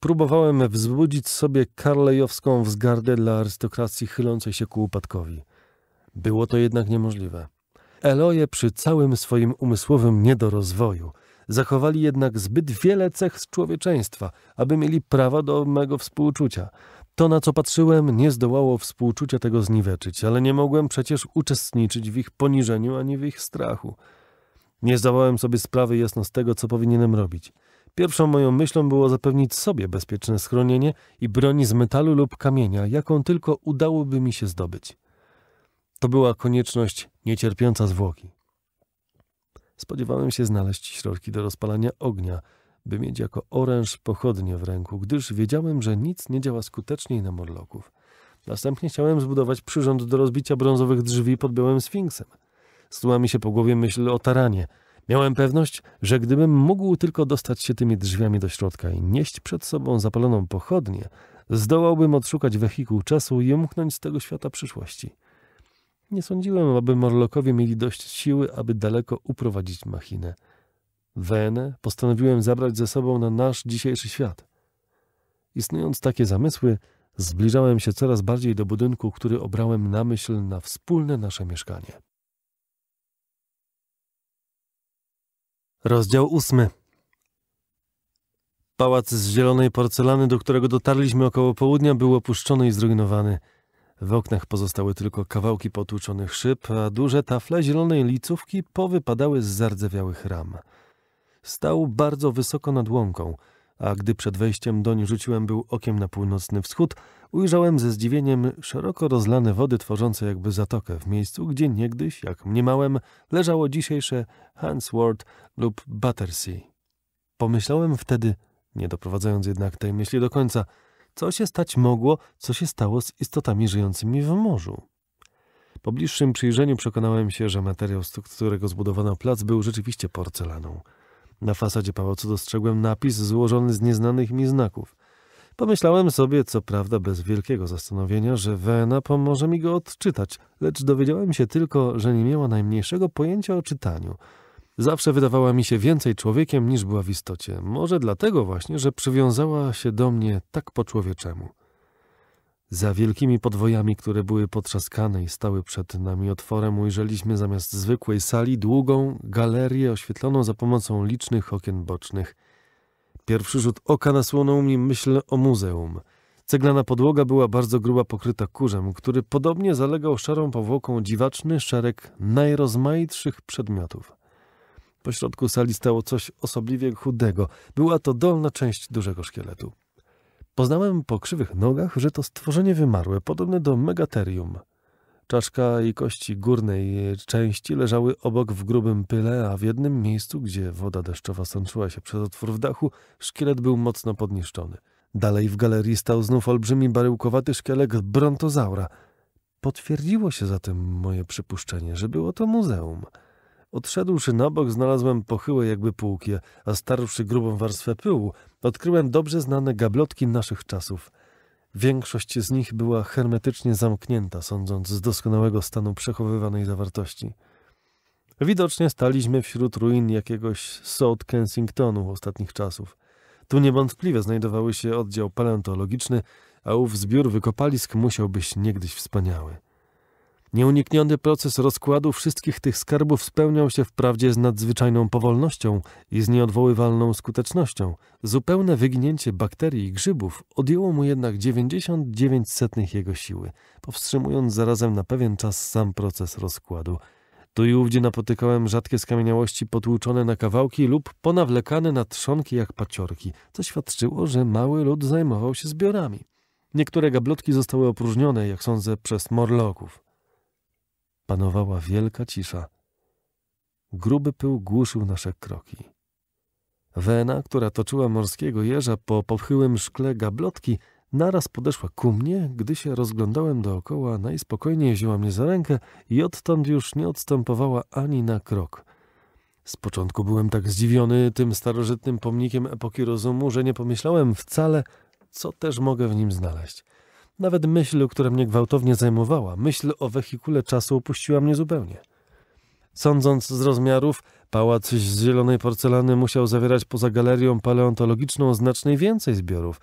Próbowałem wzbudzić sobie karlejowską wzgardę dla arystokracji chylącej się ku upadkowi. Było to jednak niemożliwe. Eloje przy całym swoim umysłowym niedorozwoju zachowali jednak zbyt wiele cech z człowieczeństwa, aby mieli prawa do mego współczucia – to, na co patrzyłem, nie zdołało współczucia tego zniweczyć, ale nie mogłem przecież uczestniczyć w ich poniżeniu ani w ich strachu. Nie zdawałem sobie sprawy jasno z tego, co powinienem robić. Pierwszą moją myślą było zapewnić sobie bezpieczne schronienie i broni z metalu lub kamienia, jaką tylko udałoby mi się zdobyć. To była konieczność niecierpiąca zwłoki. Spodziewałem się znaleźć środki do rozpalania ognia – by mieć jako oręż pochodnie w ręku, gdyż wiedziałem, że nic nie działa skuteczniej na morloków. Następnie chciałem zbudować przyrząd do rozbicia brązowych drzwi pod białym sfinksem. Stuła mi się po głowie myśl o taranie. Miałem pewność, że gdybym mógł tylko dostać się tymi drzwiami do środka i nieść przed sobą zapaloną pochodnię, zdołałbym odszukać wehikuł czasu i umknąć z tego świata przyszłości. Nie sądziłem, aby Morlokowie mieli dość siły, aby daleko uprowadzić machinę. Wenę postanowiłem zabrać ze sobą na nasz dzisiejszy świat. Istniejąc takie zamysły, zbliżałem się coraz bardziej do budynku, który obrałem na myśl na wspólne nasze mieszkanie. Rozdział ósmy. Pałac z zielonej porcelany, do którego dotarliśmy około południa, był opuszczony i zrujnowany. W oknach pozostały tylko kawałki potłuczonych szyb, a duże tafle zielonej licówki powypadały z zardzewiałych ram. Stał bardzo wysoko nad łąką, a gdy przed wejściem doń rzuciłem był okiem na północny wschód, ujrzałem ze zdziwieniem szeroko rozlane wody tworzące jakby zatokę w miejscu, gdzie niegdyś, jak mniemałem, leżało dzisiejsze Hansworth lub Battersea. Pomyślałem wtedy, nie doprowadzając jednak tej myśli do końca, co się stać mogło, co się stało z istotami żyjącymi w morzu. Po bliższym przyjrzeniu przekonałem się, że materiał, z którego zbudowano plac, był rzeczywiście porcelaną. Na fasadzie pałacu dostrzegłem napis złożony z nieznanych mi znaków. Pomyślałem sobie, co prawda bez wielkiego zastanowienia, że Wena pomoże mi go odczytać, lecz dowiedziałem się tylko, że nie miała najmniejszego pojęcia o czytaniu. Zawsze wydawała mi się więcej człowiekiem niż była w istocie. Może dlatego właśnie, że przywiązała się do mnie tak po człowieczemu. Za wielkimi podwojami, które były potrzaskane i stały przed nami otworem, ujrzeliśmy zamiast zwykłej sali długą galerię oświetloną za pomocą licznych okien bocznych. Pierwszy rzut oka nasłonął mi myśl o muzeum. Ceglana podłoga była bardzo gruba pokryta kurzem, który podobnie zalegał szarą powłoką dziwaczny szereg najrozmaitszych przedmiotów. Pośrodku sali stało coś osobliwie chudego. Była to dolna część dużego szkieletu. Poznałem po krzywych nogach, że to stworzenie wymarłe, podobne do megaterium. Czaszka i kości górnej części leżały obok w grubym pyle, a w jednym miejscu, gdzie woda deszczowa sączyła się przez otwór w dachu, szkielet był mocno podniszczony. Dalej w galerii stał znów olbrzymi baryłkowaty szkielet brontozaura. Potwierdziło się zatem moje przypuszczenie, że było to muzeum – Odszedłszy na bok, znalazłem pochyłe jakby półkie, a starwszy grubą warstwę pyłu, odkryłem dobrze znane gablotki naszych czasów. Większość z nich była hermetycznie zamknięta, sądząc z doskonałego stanu przechowywanej zawartości. Widocznie staliśmy wśród ruin jakiegoś South Kensingtonu ostatnich czasów. Tu niewątpliwie znajdowały się oddział paleontologiczny, a ów zbiór wykopalisk musiał być niegdyś wspaniały. Nieunikniony proces rozkładu wszystkich tych skarbów spełniał się wprawdzie z nadzwyczajną powolnością i z nieodwoływalną skutecznością. Zupełne wyginięcie bakterii i grzybów odjęło mu jednak 99 setnych jego siły, powstrzymując zarazem na pewien czas sam proces rozkładu. Tu i ówdzie napotykałem rzadkie skamieniałości potłuczone na kawałki lub ponawlekane na trzonki jak paciorki, co świadczyło, że mały lud zajmował się zbiorami. Niektóre gablotki zostały opróżnione, jak sądzę, przez morloków panowała wielka cisza. Gruby pył głuszył nasze kroki. Wena, która toczyła morskiego jeża po pochyłym szkle gablotki, naraz podeszła ku mnie, gdy się rozglądałem dookoła, najspokojniej wzięła mnie za rękę i odtąd już nie odstępowała ani na krok. Z początku byłem tak zdziwiony tym starożytnym pomnikiem epoki rozumu, że nie pomyślałem wcale, co też mogę w nim znaleźć. Nawet myśl, która mnie gwałtownie zajmowała, myśl o wehikule czasu opuściła mnie zupełnie. Sądząc z rozmiarów, pałac z zielonej porcelany musiał zawierać poza galerią paleontologiczną znacznie więcej zbiorów.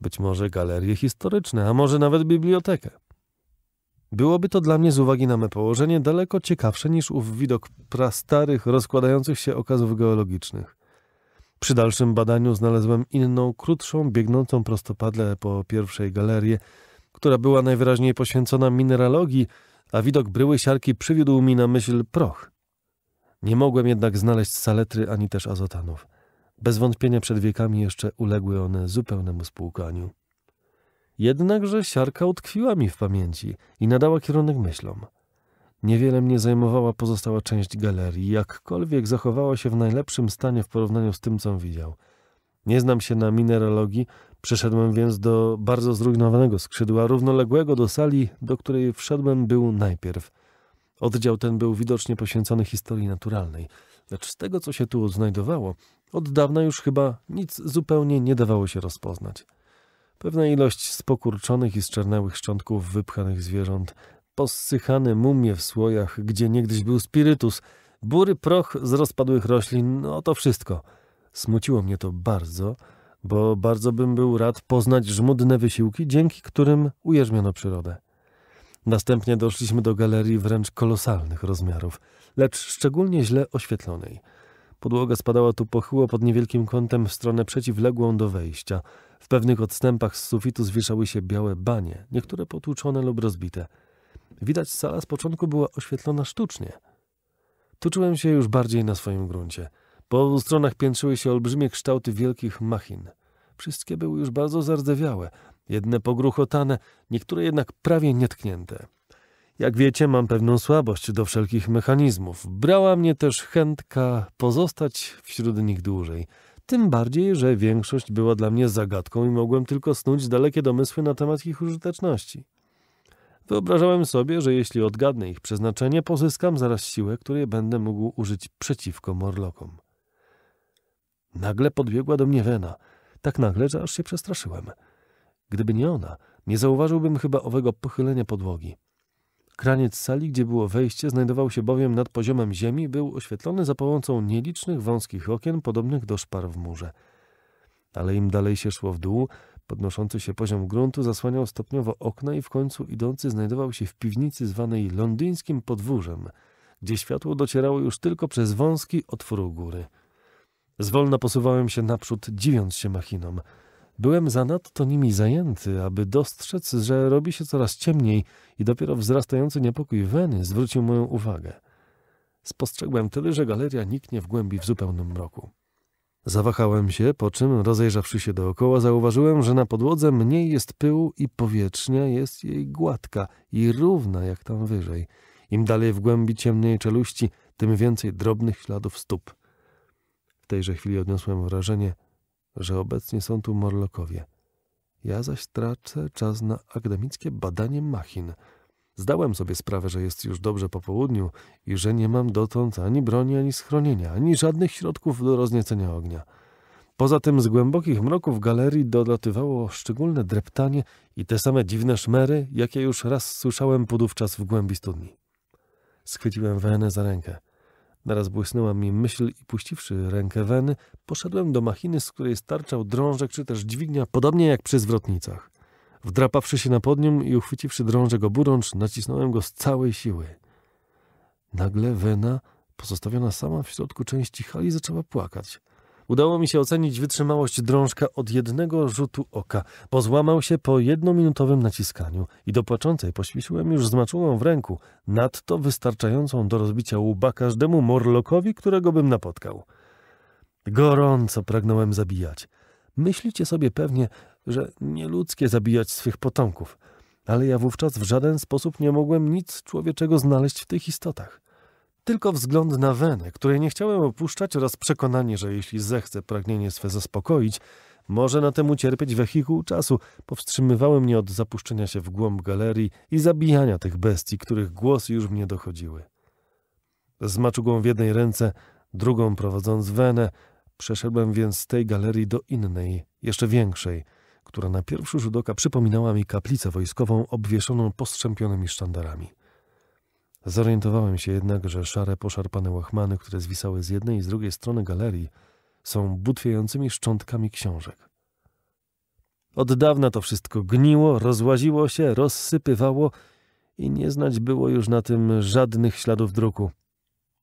Być może galerie historyczne, a może nawet bibliotekę. Byłoby to dla mnie z uwagi na me położenie daleko ciekawsze niż ów widok prastarych, rozkładających się okazów geologicznych. Przy dalszym badaniu znalazłem inną, krótszą, biegnącą prostopadle po pierwszej galerii która była najwyraźniej poświęcona mineralogii, a widok bryły siarki przywiódł mi na myśl proch. Nie mogłem jednak znaleźć saletry ani też azotanów. Bez wątpienia przed wiekami jeszcze uległy one zupełnemu spłukaniu. Jednakże siarka utkwiła mi w pamięci i nadała kierunek myślom. Niewiele mnie zajmowała pozostała część galerii, jakkolwiek zachowała się w najlepszym stanie w porównaniu z tym, co widział. Nie znam się na mineralogii, Przeszedłem więc do bardzo zrujnowanego skrzydła, równoległego do sali, do której wszedłem był najpierw. Oddział ten był widocznie poświęcony historii naturalnej, lecz z tego, co się tu odnajdowało, od dawna już chyba nic zupełnie nie dawało się rozpoznać. Pewna ilość spokurczonych i zczernałych szczątków wypchanych zwierząt, possychane mumie w słojach, gdzie niegdyś był spirytus, bury proch z rozpadłych roślin, no to wszystko. Smuciło mnie to bardzo, bo bardzo bym był rad poznać żmudne wysiłki, dzięki którym ujarzmiono przyrodę. Następnie doszliśmy do galerii wręcz kolosalnych rozmiarów, lecz szczególnie źle oświetlonej. Podłoga spadała tu pochyło pod niewielkim kątem w stronę przeciwległą do wejścia. W pewnych odstępach z sufitu zwieszały się białe banie, niektóre potłuczone lub rozbite. Widać sala z początku była oświetlona sztucznie. Tu czułem się już bardziej na swoim gruncie – po obu stronach piętrzyły się olbrzymie kształty wielkich machin. Wszystkie były już bardzo zardzewiałe, jedne pogruchotane, niektóre jednak prawie nietknięte. Jak wiecie, mam pewną słabość do wszelkich mechanizmów. Brała mnie też chętka pozostać wśród nich dłużej. Tym bardziej, że większość była dla mnie zagadką i mogłem tylko snuć dalekie domysły na temat ich użyteczności. Wyobrażałem sobie, że jeśli odgadnę ich przeznaczenie, pozyskam zaraz siłę, której będę mógł użyć przeciwko morlokom. Nagle podbiegła do mnie Wena. Tak nagle, że aż się przestraszyłem. Gdyby nie ona, nie zauważyłbym chyba owego pochylenia podłogi. Kraniec sali, gdzie było wejście, znajdował się bowiem nad poziomem ziemi, był oświetlony za pomocą nielicznych wąskich okien podobnych do szpar w murze. Ale im dalej się szło w dół, podnoszący się poziom gruntu zasłaniał stopniowo okna i w końcu idący znajdował się w piwnicy zwanej londyńskim podwórzem, gdzie światło docierało już tylko przez wąski otwór góry. Zwolna posuwałem się naprzód, dziwiąc się machinom. Byłem zanadto nimi zajęty, aby dostrzec, że robi się coraz ciemniej i dopiero wzrastający niepokój Weny zwrócił moją uwagę. Spostrzegłem tyle, że galeria niknie w głębi w zupełnym mroku. Zawahałem się, po czym, rozejrzawszy się dookoła, zauważyłem, że na podłodze mniej jest pyłu i powietrznia jest jej gładka i równa jak tam wyżej. Im dalej w głębi ciemnej czeluści, tym więcej drobnych śladów stóp tejże chwili odniosłem wrażenie, że obecnie są tu Morlockowie. Ja zaś tracę czas na akademickie badanie machin. Zdałem sobie sprawę, że jest już dobrze po południu i że nie mam dotąd ani broni, ani schronienia, ani żadnych środków do rozniecenia ognia. Poza tym z głębokich mroków galerii dolatywało szczególne dreptanie i te same dziwne szmery, jakie już raz słyszałem podówczas w głębi studni. Schwyciłem Wenę za rękę. Naraz błysnęła mi myśl i puściwszy rękę weny, poszedłem do machiny, z której starczał drążek czy też dźwignia, podobnie jak przy zwrotnicach. Wdrapawszy się na podium i uchwyciwszy drążek oburącz, nacisnąłem go z całej siły. Nagle wena, pozostawiona sama w środku części hali, zaczęła płakać. Udało mi się ocenić wytrzymałość drążka od jednego rzutu oka, Pozłamał się po jednominutowym naciskaniu i do płaczącej poświśliłem już z w ręku, nadto wystarczającą do rozbicia łba każdemu morlokowi, którego bym napotkał. Gorąco pragnąłem zabijać. Myślicie sobie pewnie, że nieludzkie zabijać swych potomków, ale ja wówczas w żaden sposób nie mogłem nic człowieczego znaleźć w tych istotach. Tylko wzgląd na wenę, której nie chciałem opuszczać oraz przekonanie, że jeśli zechce pragnienie swe zaspokoić, może na tym ucierpieć wehikuł czasu, powstrzymywały mnie od zapuszczenia się w głąb galerii i zabijania tych bestii, których głosy już mnie dochodziły. Z maczugą w jednej ręce, drugą prowadząc wenę, przeszedłem więc z tej galerii do innej, jeszcze większej, która na pierwszy rzut oka przypominała mi kaplicę wojskową obwieszoną postrzępionymi sztandarami. Zorientowałem się jednak, że szare, poszarpane łachmany, które zwisały z jednej i z drugiej strony galerii, są butwiejącymi szczątkami książek. Od dawna to wszystko gniło, rozłaziło się, rozsypywało i nie znać było już na tym żadnych śladów druku.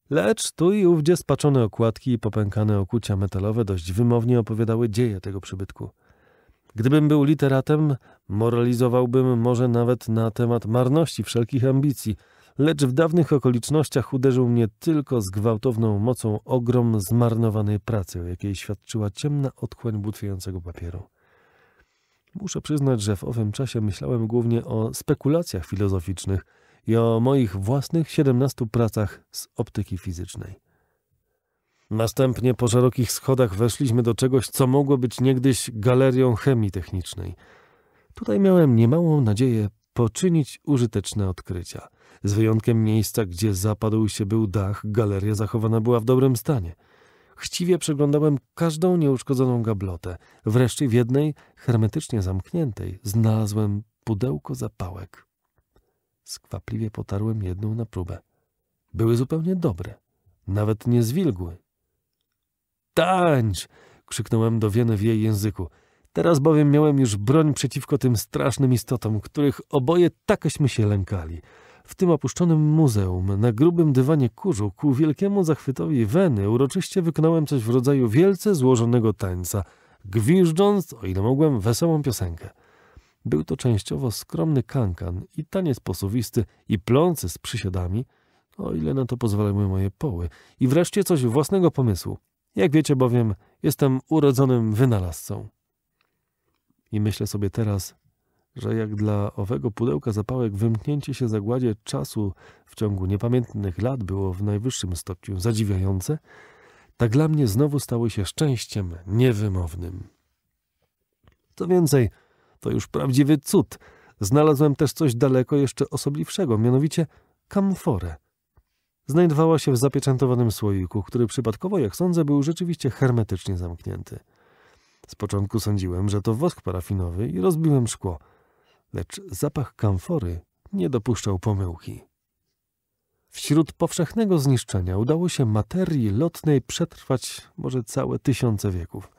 Lecz tu i ówdzie spaczone okładki i popękane okucia metalowe dość wymownie opowiadały dzieje tego przybytku. Gdybym był literatem, moralizowałbym może nawet na temat marności wszelkich ambicji – lecz w dawnych okolicznościach uderzył mnie tylko z gwałtowną mocą ogrom zmarnowanej pracy, o jakiej świadczyła ciemna otchłań butwiejącego papieru. Muszę przyznać, że w owym czasie myślałem głównie o spekulacjach filozoficznych i o moich własnych siedemnastu pracach z optyki fizycznej. Następnie po szerokich schodach weszliśmy do czegoś, co mogło być niegdyś galerią chemii technicznej. Tutaj miałem niemałą nadzieję poczynić użyteczne odkrycia. Z wyjątkiem miejsca, gdzie zapadł się był dach, galeria zachowana była w dobrym stanie. Chciwie przeglądałem każdą nieuszkodzoną gablotę. Wreszcie w jednej, hermetycznie zamkniętej, znalazłem pudełko zapałek. Skwapliwie potarłem jedną na próbę. Były zupełnie dobre, nawet nie zwilgły. Tańcz! krzyknąłem do wieny w jej języku. Teraz bowiem miałem już broń przeciwko tym strasznym istotom, których oboje takośmy się lękali. W tym opuszczonym muzeum, na grubym dywanie kurzu, ku wielkiemu zachwytowi Weny, uroczyście wykonałem coś w rodzaju wielce złożonego tańca, gwiżdżąc, o ile mogłem, wesołą piosenkę. Był to częściowo skromny kankan i taniec posuwisty i plący z przysiadami, o ile na to pozwalały moje poły, i wreszcie coś własnego pomysłu. Jak wiecie bowiem, jestem urodzonym wynalazcą. I myślę sobie teraz, że jak dla owego pudełka zapałek wymknięcie się zagładzie czasu w ciągu niepamiętnych lat było w najwyższym stopniu zadziwiające, tak dla mnie znowu stało się szczęściem niewymownym. Co więcej, to już prawdziwy cud. Znalazłem też coś daleko jeszcze osobliwszego, mianowicie kamforę. Znajdowała się w zapieczętowanym słoiku, który przypadkowo, jak sądzę, był rzeczywiście hermetycznie zamknięty. Z początku sądziłem, że to wosk parafinowy i rozbiłem szkło, lecz zapach kamfory nie dopuszczał pomyłki. Wśród powszechnego zniszczenia udało się materii lotnej przetrwać może całe tysiące wieków.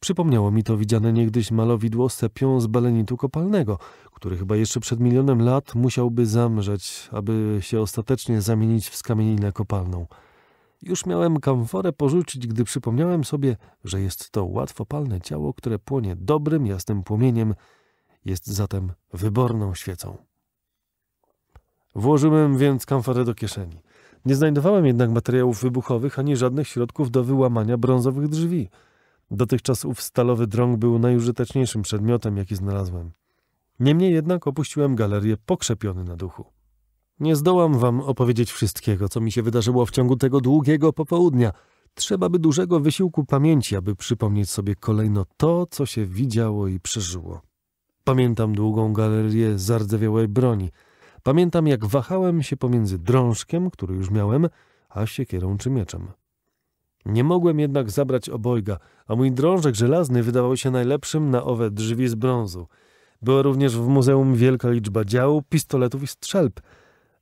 Przypomniało mi to widziane niegdyś malowidło sepią z balenitu kopalnego, który chyba jeszcze przed milionem lat musiałby zamrzeć, aby się ostatecznie zamienić w skamieninę kopalną – już miałem kamforę porzucić, gdy przypomniałem sobie, że jest to łatwopalne ciało, które płonie dobrym, jasnym płomieniem, jest zatem wyborną świecą. Włożyłem więc kamforę do kieszeni. Nie znajdowałem jednak materiałów wybuchowych ani żadnych środków do wyłamania brązowych drzwi. Dotychczas ów stalowy drąg był najużyteczniejszym przedmiotem, jaki znalazłem. Niemniej jednak opuściłem galerię pokrzepiony na duchu. Nie zdołam wam opowiedzieć wszystkiego, co mi się wydarzyło w ciągu tego długiego popołudnia. Trzeba by dużego wysiłku pamięci, aby przypomnieć sobie kolejno to, co się widziało i przeżyło. Pamiętam długą galerię zardzewiałej broni. Pamiętam, jak wahałem się pomiędzy drążkiem, który już miałem, a siekierą czy mieczem. Nie mogłem jednak zabrać obojga, a mój drążek żelazny wydawał się najlepszym na owe drzwi z brązu. Była również w muzeum wielka liczba dział, pistoletów i strzelb –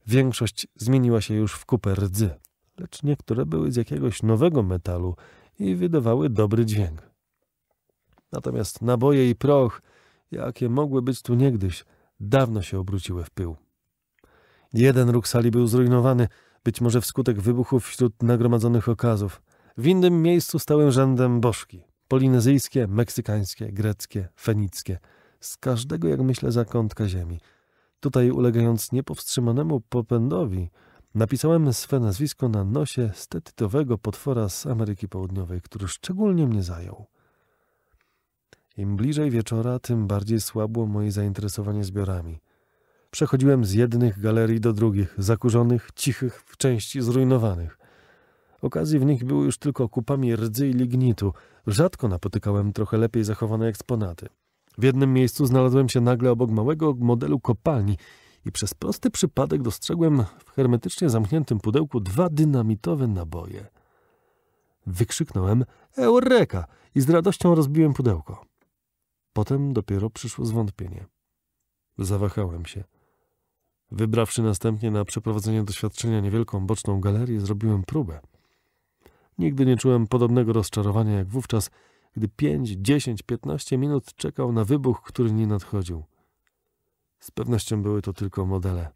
Większość zmieniła się już w kupę rdzy, lecz niektóre były z jakiegoś nowego metalu i wydawały dobry dźwięk. Natomiast naboje i proch, jakie mogły być tu niegdyś, dawno się obróciły w pył. Jeden róg sali był zrujnowany, być może wskutek wybuchów wśród nagromadzonych okazów. W innym miejscu stałem rzędem bożki. Polinezyjskie, meksykańskie, greckie, fenickie. Z każdego, jak myślę, zakątka ziemi – Tutaj ulegając niepowstrzymanemu popędowi, napisałem swe nazwisko na nosie stetytowego potwora z Ameryki Południowej, który szczególnie mnie zajął. Im bliżej wieczora, tym bardziej słabło moje zainteresowanie zbiorami. Przechodziłem z jednych galerii do drugich, zakurzonych, cichych, w części zrujnowanych. Okazji w nich były już tylko kupami rdzy i lignitu. Rzadko napotykałem trochę lepiej zachowane eksponaty. W jednym miejscu znalazłem się nagle obok małego modelu kopalni i przez prosty przypadek dostrzegłem w hermetycznie zamkniętym pudełku dwa dynamitowe naboje. Wykrzyknąłem Eureka! i z radością rozbiłem pudełko. Potem dopiero przyszło zwątpienie. Zawahałem się. Wybrawszy następnie na przeprowadzenie doświadczenia niewielką boczną galerię, zrobiłem próbę. Nigdy nie czułem podobnego rozczarowania jak wówczas, gdy 5, 10, 15 minut czekał na wybuch, który nie nadchodził. Z pewnością były to tylko modele.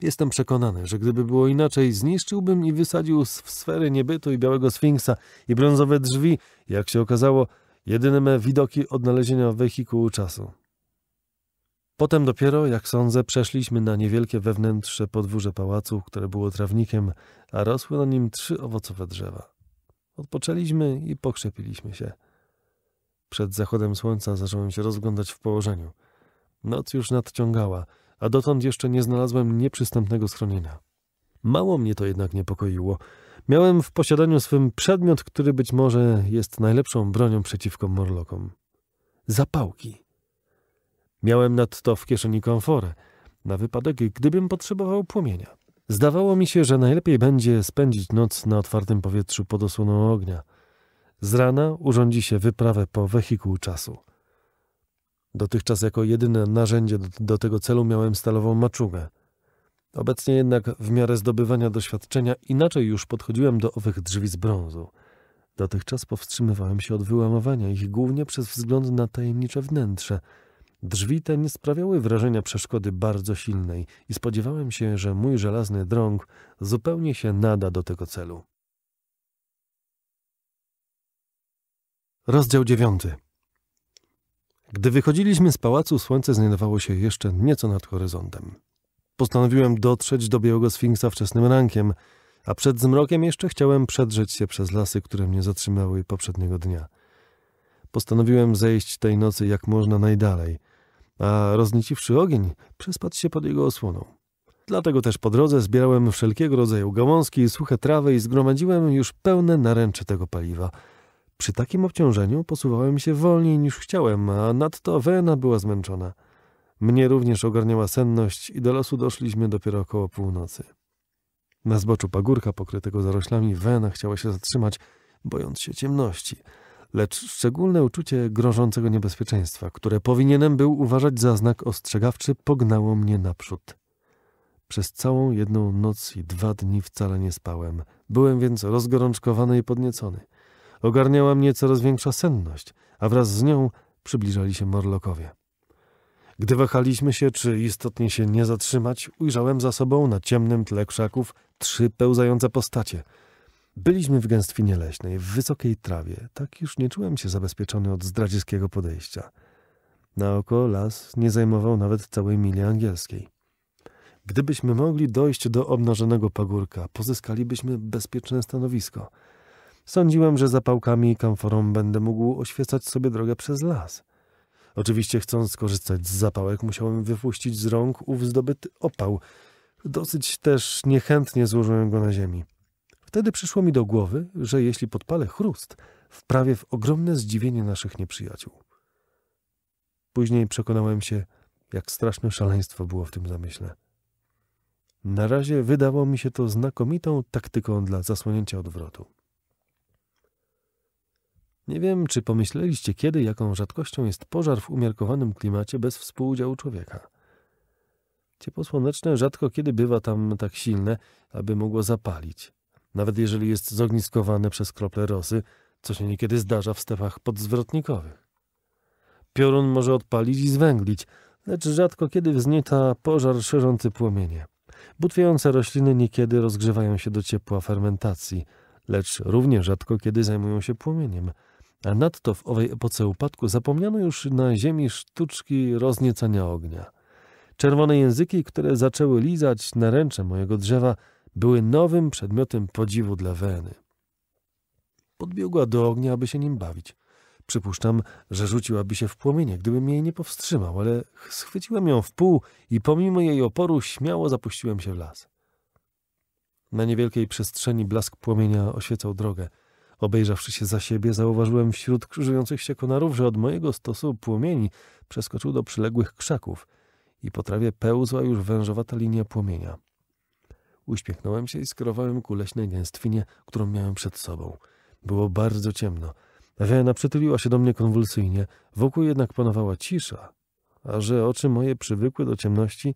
Jestem przekonany, że gdyby było inaczej, zniszczyłbym i wysadził z sfery niebytu i białego sfinksa i brązowe drzwi, jak się okazało, jedyne me widoki odnalezienia wehikułu czasu. Potem dopiero, jak sądzę, przeszliśmy na niewielkie wewnętrzne podwórze pałacu, które było trawnikiem, a rosły na nim trzy owocowe drzewa. Odpoczęliśmy i pokrzepiliśmy się. Przed zachodem słońca zacząłem się rozglądać w położeniu. Noc już nadciągała, a dotąd jeszcze nie znalazłem nieprzystępnego schronienia. Mało mnie to jednak niepokoiło. Miałem w posiadaniu swym przedmiot, który być może jest najlepszą bronią przeciwko morlokom. Zapałki. Miałem nadto w kieszeni komforę, na wypadek gdybym potrzebował płomienia. Zdawało mi się, że najlepiej będzie spędzić noc na otwartym powietrzu pod osłoną ognia. Z rana urządzi się wyprawę po wehikuł czasu. Dotychczas jako jedyne narzędzie do, do tego celu miałem stalową maczugę. Obecnie jednak w miarę zdobywania doświadczenia inaczej już podchodziłem do owych drzwi z brązu. Dotychczas powstrzymywałem się od wyłamowania ich głównie przez wzgląd na tajemnicze wnętrze – Drzwi te nie sprawiały wrażenia przeszkody bardzo silnej i spodziewałem się, że mój żelazny drąg zupełnie się nada do tego celu. Rozdział dziewiąty. Gdy wychodziliśmy z pałacu, słońce znajdowało się jeszcze nieco nad horyzontem. Postanowiłem dotrzeć do Białego Sfinksa wczesnym rankiem, a przed zmrokiem jeszcze chciałem przedrzeć się przez lasy, które mnie zatrzymały poprzedniego dnia. Postanowiłem zejść tej nocy jak można najdalej – a roznieciwszy ogień, przespadł się pod jego osłoną. Dlatego też po drodze zbierałem wszelkiego rodzaju gałązki i suche trawy i zgromadziłem już pełne naręcze tego paliwa. Przy takim obciążeniu posuwałem się wolniej niż chciałem, a nadto Wena była zmęczona. Mnie również ogarniała senność i do lasu doszliśmy dopiero około północy. Na zboczu pagórka pokrytego zaroślami Wena chciała się zatrzymać, bojąc się ciemności – lecz szczególne uczucie grożącego niebezpieczeństwa, które powinienem był uważać za znak ostrzegawczy, pognało mnie naprzód. Przez całą jedną noc i dwa dni wcale nie spałem. Byłem więc rozgorączkowany i podniecony. Ogarniała mnie coraz większa senność, a wraz z nią przybliżali się Morlokowie. Gdy wahaliśmy się, czy istotnie się nie zatrzymać, ujrzałem za sobą na ciemnym tle krzaków trzy pełzające postacie – Byliśmy w gęstwinie leśnej, w wysokiej trawie. Tak już nie czułem się zabezpieczony od zdradzieckiego podejścia. Na oko las nie zajmował nawet całej mili angielskiej. Gdybyśmy mogli dojść do obnażonego pagórka, pozyskalibyśmy bezpieczne stanowisko. Sądziłem, że zapałkami i kamforą będę mógł oświecać sobie drogę przez las. Oczywiście chcąc skorzystać z zapałek musiałem wypuścić z rąk ów zdobyty opał. Dosyć też niechętnie złożyłem go na ziemi. Wtedy przyszło mi do głowy, że jeśli podpalę chrust, wprawię w ogromne zdziwienie naszych nieprzyjaciół. Później przekonałem się, jak straszne szaleństwo było w tym zamyśle. Na razie wydało mi się to znakomitą taktyką dla zasłonięcia odwrotu. Nie wiem, czy pomyśleliście kiedy, jaką rzadkością jest pożar w umiarkowanym klimacie bez współudziału człowieka. Ciepło słoneczne rzadko kiedy bywa tam tak silne, aby mogło zapalić nawet jeżeli jest zogniskowane przez krople rosy, co się niekiedy zdarza w stepach podzwrotnikowych. Piorun może odpalić i zwęglić, lecz rzadko kiedy wznieta pożar szerzący płomienie. Butwiające rośliny niekiedy rozgrzewają się do ciepła fermentacji, lecz równie rzadko kiedy zajmują się płomieniem. A nadto w owej epoce upadku zapomniano już na ziemi sztuczki rozniecania ognia. Czerwone języki, które zaczęły lizać naręcze mojego drzewa, były nowym przedmiotem podziwu dla Weny. Podbiegła do ognia, aby się nim bawić. Przypuszczam, że rzuciłaby się w płomienie, gdybym jej nie powstrzymał, ale schwyciłem ją w pół i pomimo jej oporu śmiało zapuściłem się w las. Na niewielkiej przestrzeni blask płomienia oświecał drogę. Obejrzawszy się za siebie, zauważyłem wśród krzyżujących się konarów, że od mojego stosu płomieni przeskoczył do przyległych krzaków i po trawie pełzła już wężowata linia płomienia. Uśmiechnąłem się i skierowałem ku leśnej gęstwinie, którą miałem przed sobą. Było bardzo ciemno. Wiana przytyliła się do mnie konwulsyjnie, wokół jednak panowała cisza, a że oczy moje przywykły do ciemności,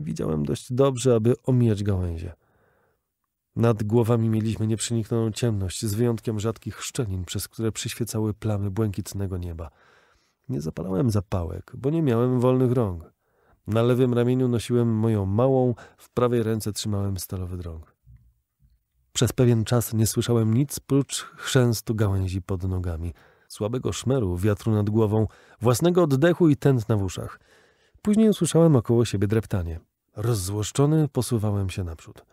widziałem dość dobrze, aby omijać gałęzie. Nad głowami mieliśmy nieprzeniknioną ciemność, z wyjątkiem rzadkich szczelin, przez które przyświecały plamy błękitnego nieba. Nie zapalałem zapałek, bo nie miałem wolnych rąk. Na lewym ramieniu nosiłem moją małą, w prawej ręce trzymałem stalowy drąg. Przez pewien czas nie słyszałem nic prócz chrzęstu gałęzi pod nogami, słabego szmeru, wiatru nad głową, własnego oddechu i tętna w uszach. Później usłyszałem około siebie dreptanie. Rozzłoszczony posuwałem się naprzód.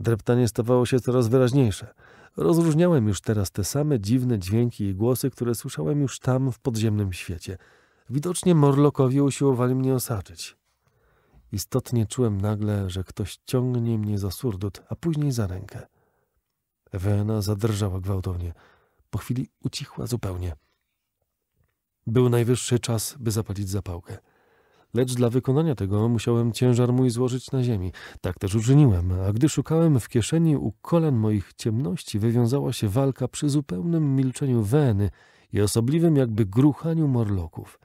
Dreptanie stawało się coraz wyraźniejsze. Rozróżniałem już teraz te same dziwne dźwięki i głosy, które słyszałem już tam w podziemnym świecie. Widocznie Morlokowie usiłowali mnie osaczyć. Istotnie czułem nagle, że ktoś ciągnie mnie za surdut, a później za rękę. Ewena zadrżała gwałtownie. Po chwili ucichła zupełnie. Był najwyższy czas, by zapalić zapałkę. Lecz dla wykonania tego musiałem ciężar mój złożyć na ziemi. Tak też uczyniłem, a gdy szukałem w kieszeni u kolan moich ciemności, wywiązała się walka przy zupełnym milczeniu Weny i osobliwym jakby gruchaniu morloków –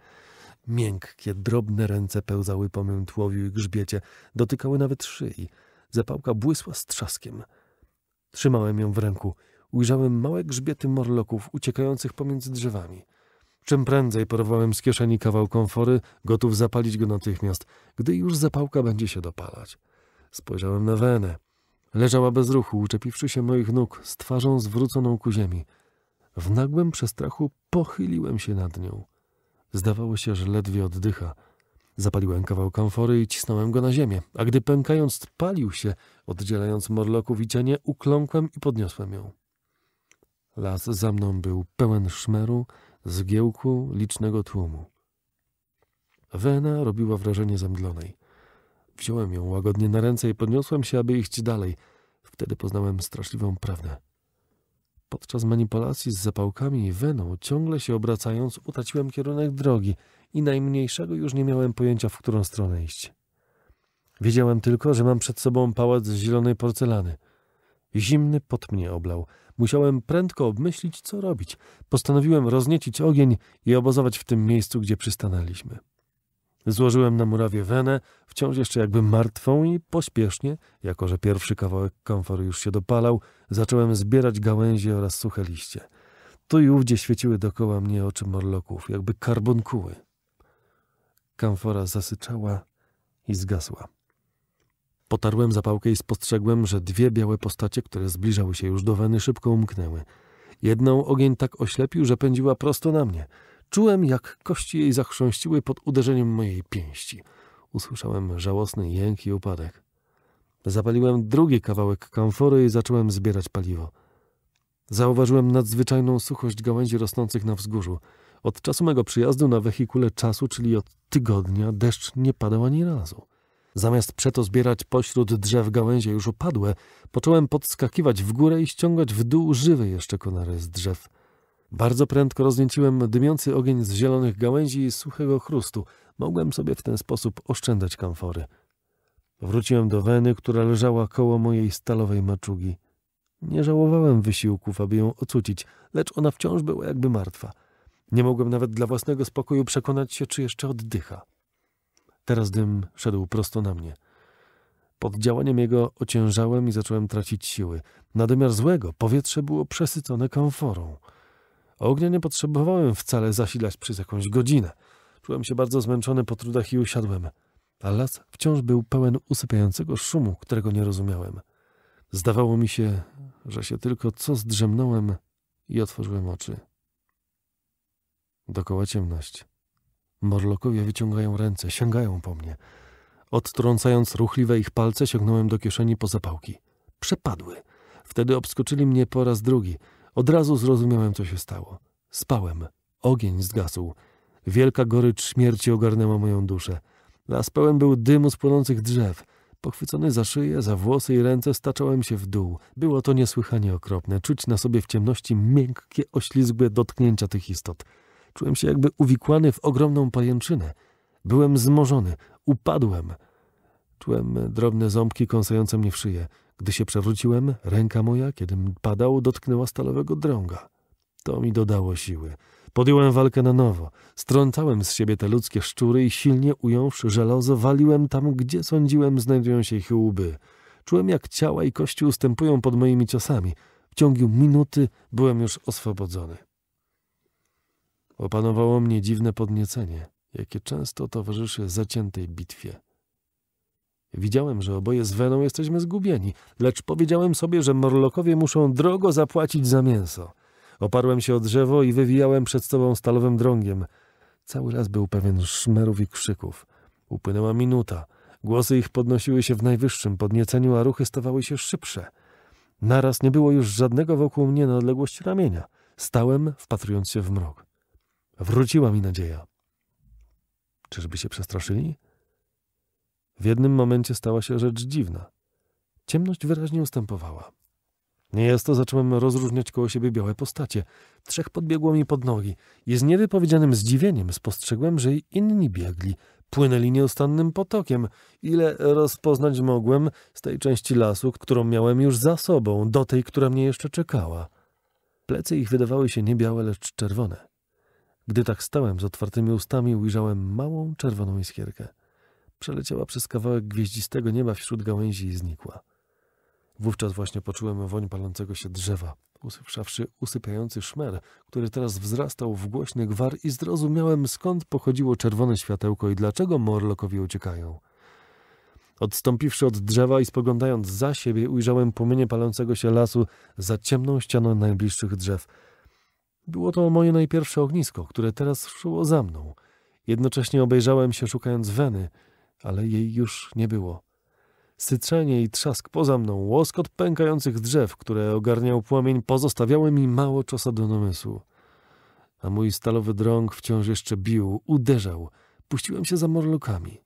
Miękkie, drobne ręce pełzały po mym tłowiu i grzbiecie, dotykały nawet szyi. Zapałka błysła z trzaskiem. Trzymałem ją w ręku. Ujrzałem małe grzbiety morloków uciekających pomiędzy drzewami. Czym prędzej porwałem z kieszeni kawał komfory, gotów zapalić go natychmiast, gdy już zapałka będzie się dopalać. Spojrzałem na Wenę. Leżała bez ruchu, uczepiwszy się moich nóg, z twarzą zwróconą ku ziemi. W nagłym przestrachu pochyliłem się nad nią. Zdawało się, że ledwie oddycha. Zapaliłem kawał kamfory i cisnąłem go na ziemię, a gdy pękając palił się, oddzielając morloków i cienie, ukląkłem i podniosłem ją. Las za mną był pełen szmeru, zgiełku, licznego tłumu. Wena robiła wrażenie zemdlonej. Wziąłem ją łagodnie na ręce i podniosłem się, aby iść dalej. Wtedy poznałem straszliwą prawdę. Podczas manipulacji z zapałkami i weną, ciągle się obracając, utraciłem kierunek drogi i najmniejszego już nie miałem pojęcia, w którą stronę iść. Wiedziałem tylko, że mam przed sobą pałac z zielonej porcelany. Zimny pot mnie oblał. Musiałem prędko obmyślić, co robić. Postanowiłem rozniecić ogień i obozować w tym miejscu, gdzie przystanęliśmy. Złożyłem na murawie wenę, wciąż jeszcze jakby martwą i pośpiesznie, jako że pierwszy kawałek kamfory już się dopalał, zacząłem zbierać gałęzie oraz suche liście. Tu i ówdzie świeciły dokoła mnie oczy morloków, jakby karbonkuły. Kamfora zasyczała i zgasła. Potarłem zapałkę i spostrzegłem, że dwie białe postacie, które zbliżały się już do weny, szybko umknęły. Jedną ogień tak oślepił, że pędziła prosto na mnie – Czułem, jak kości jej zachrząściły pod uderzeniem mojej pięści. Usłyszałem żałosny jęk i upadek. Zapaliłem drugi kawałek kamfory i zacząłem zbierać paliwo. Zauważyłem nadzwyczajną suchość gałęzi rosnących na wzgórzu. Od czasu mego przyjazdu na wehikule czasu, czyli od tygodnia, deszcz nie padał ani razu. Zamiast przeto zbierać pośród drzew gałęzie już upadłe, począłem podskakiwać w górę i ściągać w dół żywe jeszcze konary z drzew. Bardzo prędko roznieciłem dymiący ogień z zielonych gałęzi i suchego chrustu. Mogłem sobie w ten sposób oszczędzać kamfory. Wróciłem do weny, która leżała koło mojej stalowej maczugi. Nie żałowałem wysiłków, aby ją ocucić, lecz ona wciąż była jakby martwa. Nie mogłem nawet dla własnego spokoju przekonać się, czy jeszcze oddycha. Teraz dym szedł prosto na mnie. Pod działaniem jego ociężałem i zacząłem tracić siły. Nadmiar złego powietrze było przesycone kamforą. Ognia nie potrzebowałem wcale zasilać przez jakąś godzinę. Czułem się bardzo zmęczony po trudach i usiadłem. A las wciąż był pełen usypiającego szumu, którego nie rozumiałem. Zdawało mi się, że się tylko co zdrzemnąłem i otworzyłem oczy. Dokoła ciemność. Morlokowie wyciągają ręce, sięgają po mnie. Odtrącając ruchliwe ich palce, sięgnąłem do kieszeni po zapałki. Przepadły. Wtedy obskoczyli mnie po raz drugi – od razu zrozumiałem, co się stało. Spałem. Ogień zgasł. Wielka gorycz śmierci ogarnęła moją duszę. Las pełen był dymu z płonących drzew. Pochwycony za szyję, za włosy i ręce staczałem się w dół. Było to niesłychanie okropne. Czuć na sobie w ciemności miękkie, oślizgłe dotknięcia tych istot. Czułem się jakby uwikłany w ogromną pajęczynę. Byłem zmorzony, upadłem. Czułem drobne ząbki kąsające mnie w szyję. Gdy się przewróciłem, ręka moja, kiedym padał, dotknęła stalowego drąga. To mi dodało siły. Podjąłem walkę na nowo. Strącałem z siebie te ludzkie szczury i silnie ująwszy żelazo, waliłem tam, gdzie sądziłem znajdują się ich łby. Czułem, jak ciała i kości ustępują pod moimi ciosami. W ciągu minuty byłem już oswobodzony. Opanowało mnie dziwne podniecenie, jakie często towarzyszy zaciętej bitwie. Widziałem, że oboje z Weną jesteśmy zgubieni, lecz powiedziałem sobie, że morlokowie muszą drogo zapłacić za mięso. Oparłem się o drzewo i wywijałem przed sobą stalowym drągiem. Cały raz był pewien szmerów i krzyków. Upłynęła minuta. Głosy ich podnosiły się w najwyższym podnieceniu, a ruchy stawały się szybsze. Naraz nie było już żadnego wokół mnie na odległość ramienia. Stałem, wpatrując się w mrok. Wróciła mi nadzieja. Czyżby się przestraszyli? W jednym momencie stała się rzecz dziwna. Ciemność wyraźnie ustępowała. Niejasno zacząłem rozróżniać koło siebie białe postacie. Trzech podbiegło mi pod nogi i z niewypowiedzianym zdziwieniem spostrzegłem, że i inni biegli. Płynęli nieustannym potokiem. Ile rozpoznać mogłem z tej części lasu, którą miałem już za sobą, do tej, która mnie jeszcze czekała. Plecy ich wydawały się nie białe, lecz czerwone. Gdy tak stałem z otwartymi ustami, ujrzałem małą czerwoną iskierkę. Przeleciała przez kawałek gwieździstego nieba wśród gałęzi i znikła. Wówczas właśnie poczułem woń palącego się drzewa, usłyszawszy usypiający szmer, który teraz wzrastał w głośny gwar i zrozumiałem, skąd pochodziło czerwone światełko i dlaczego Morlockowie uciekają. Odstąpiwszy od drzewa i spoglądając za siebie, ujrzałem płomienie palącego się lasu za ciemną ścianą najbliższych drzew. Było to moje najpierwsze ognisko, które teraz szło za mną. Jednocześnie obejrzałem się szukając weny, ale jej już nie było. Sytrzenie i trzask poza mną, łoskot pękających drzew, które ogarniał płomień, pozostawiały mi mało czasu do namysłu. A mój stalowy drąg wciąż jeszcze bił, uderzał. Puściłem się za morlokami.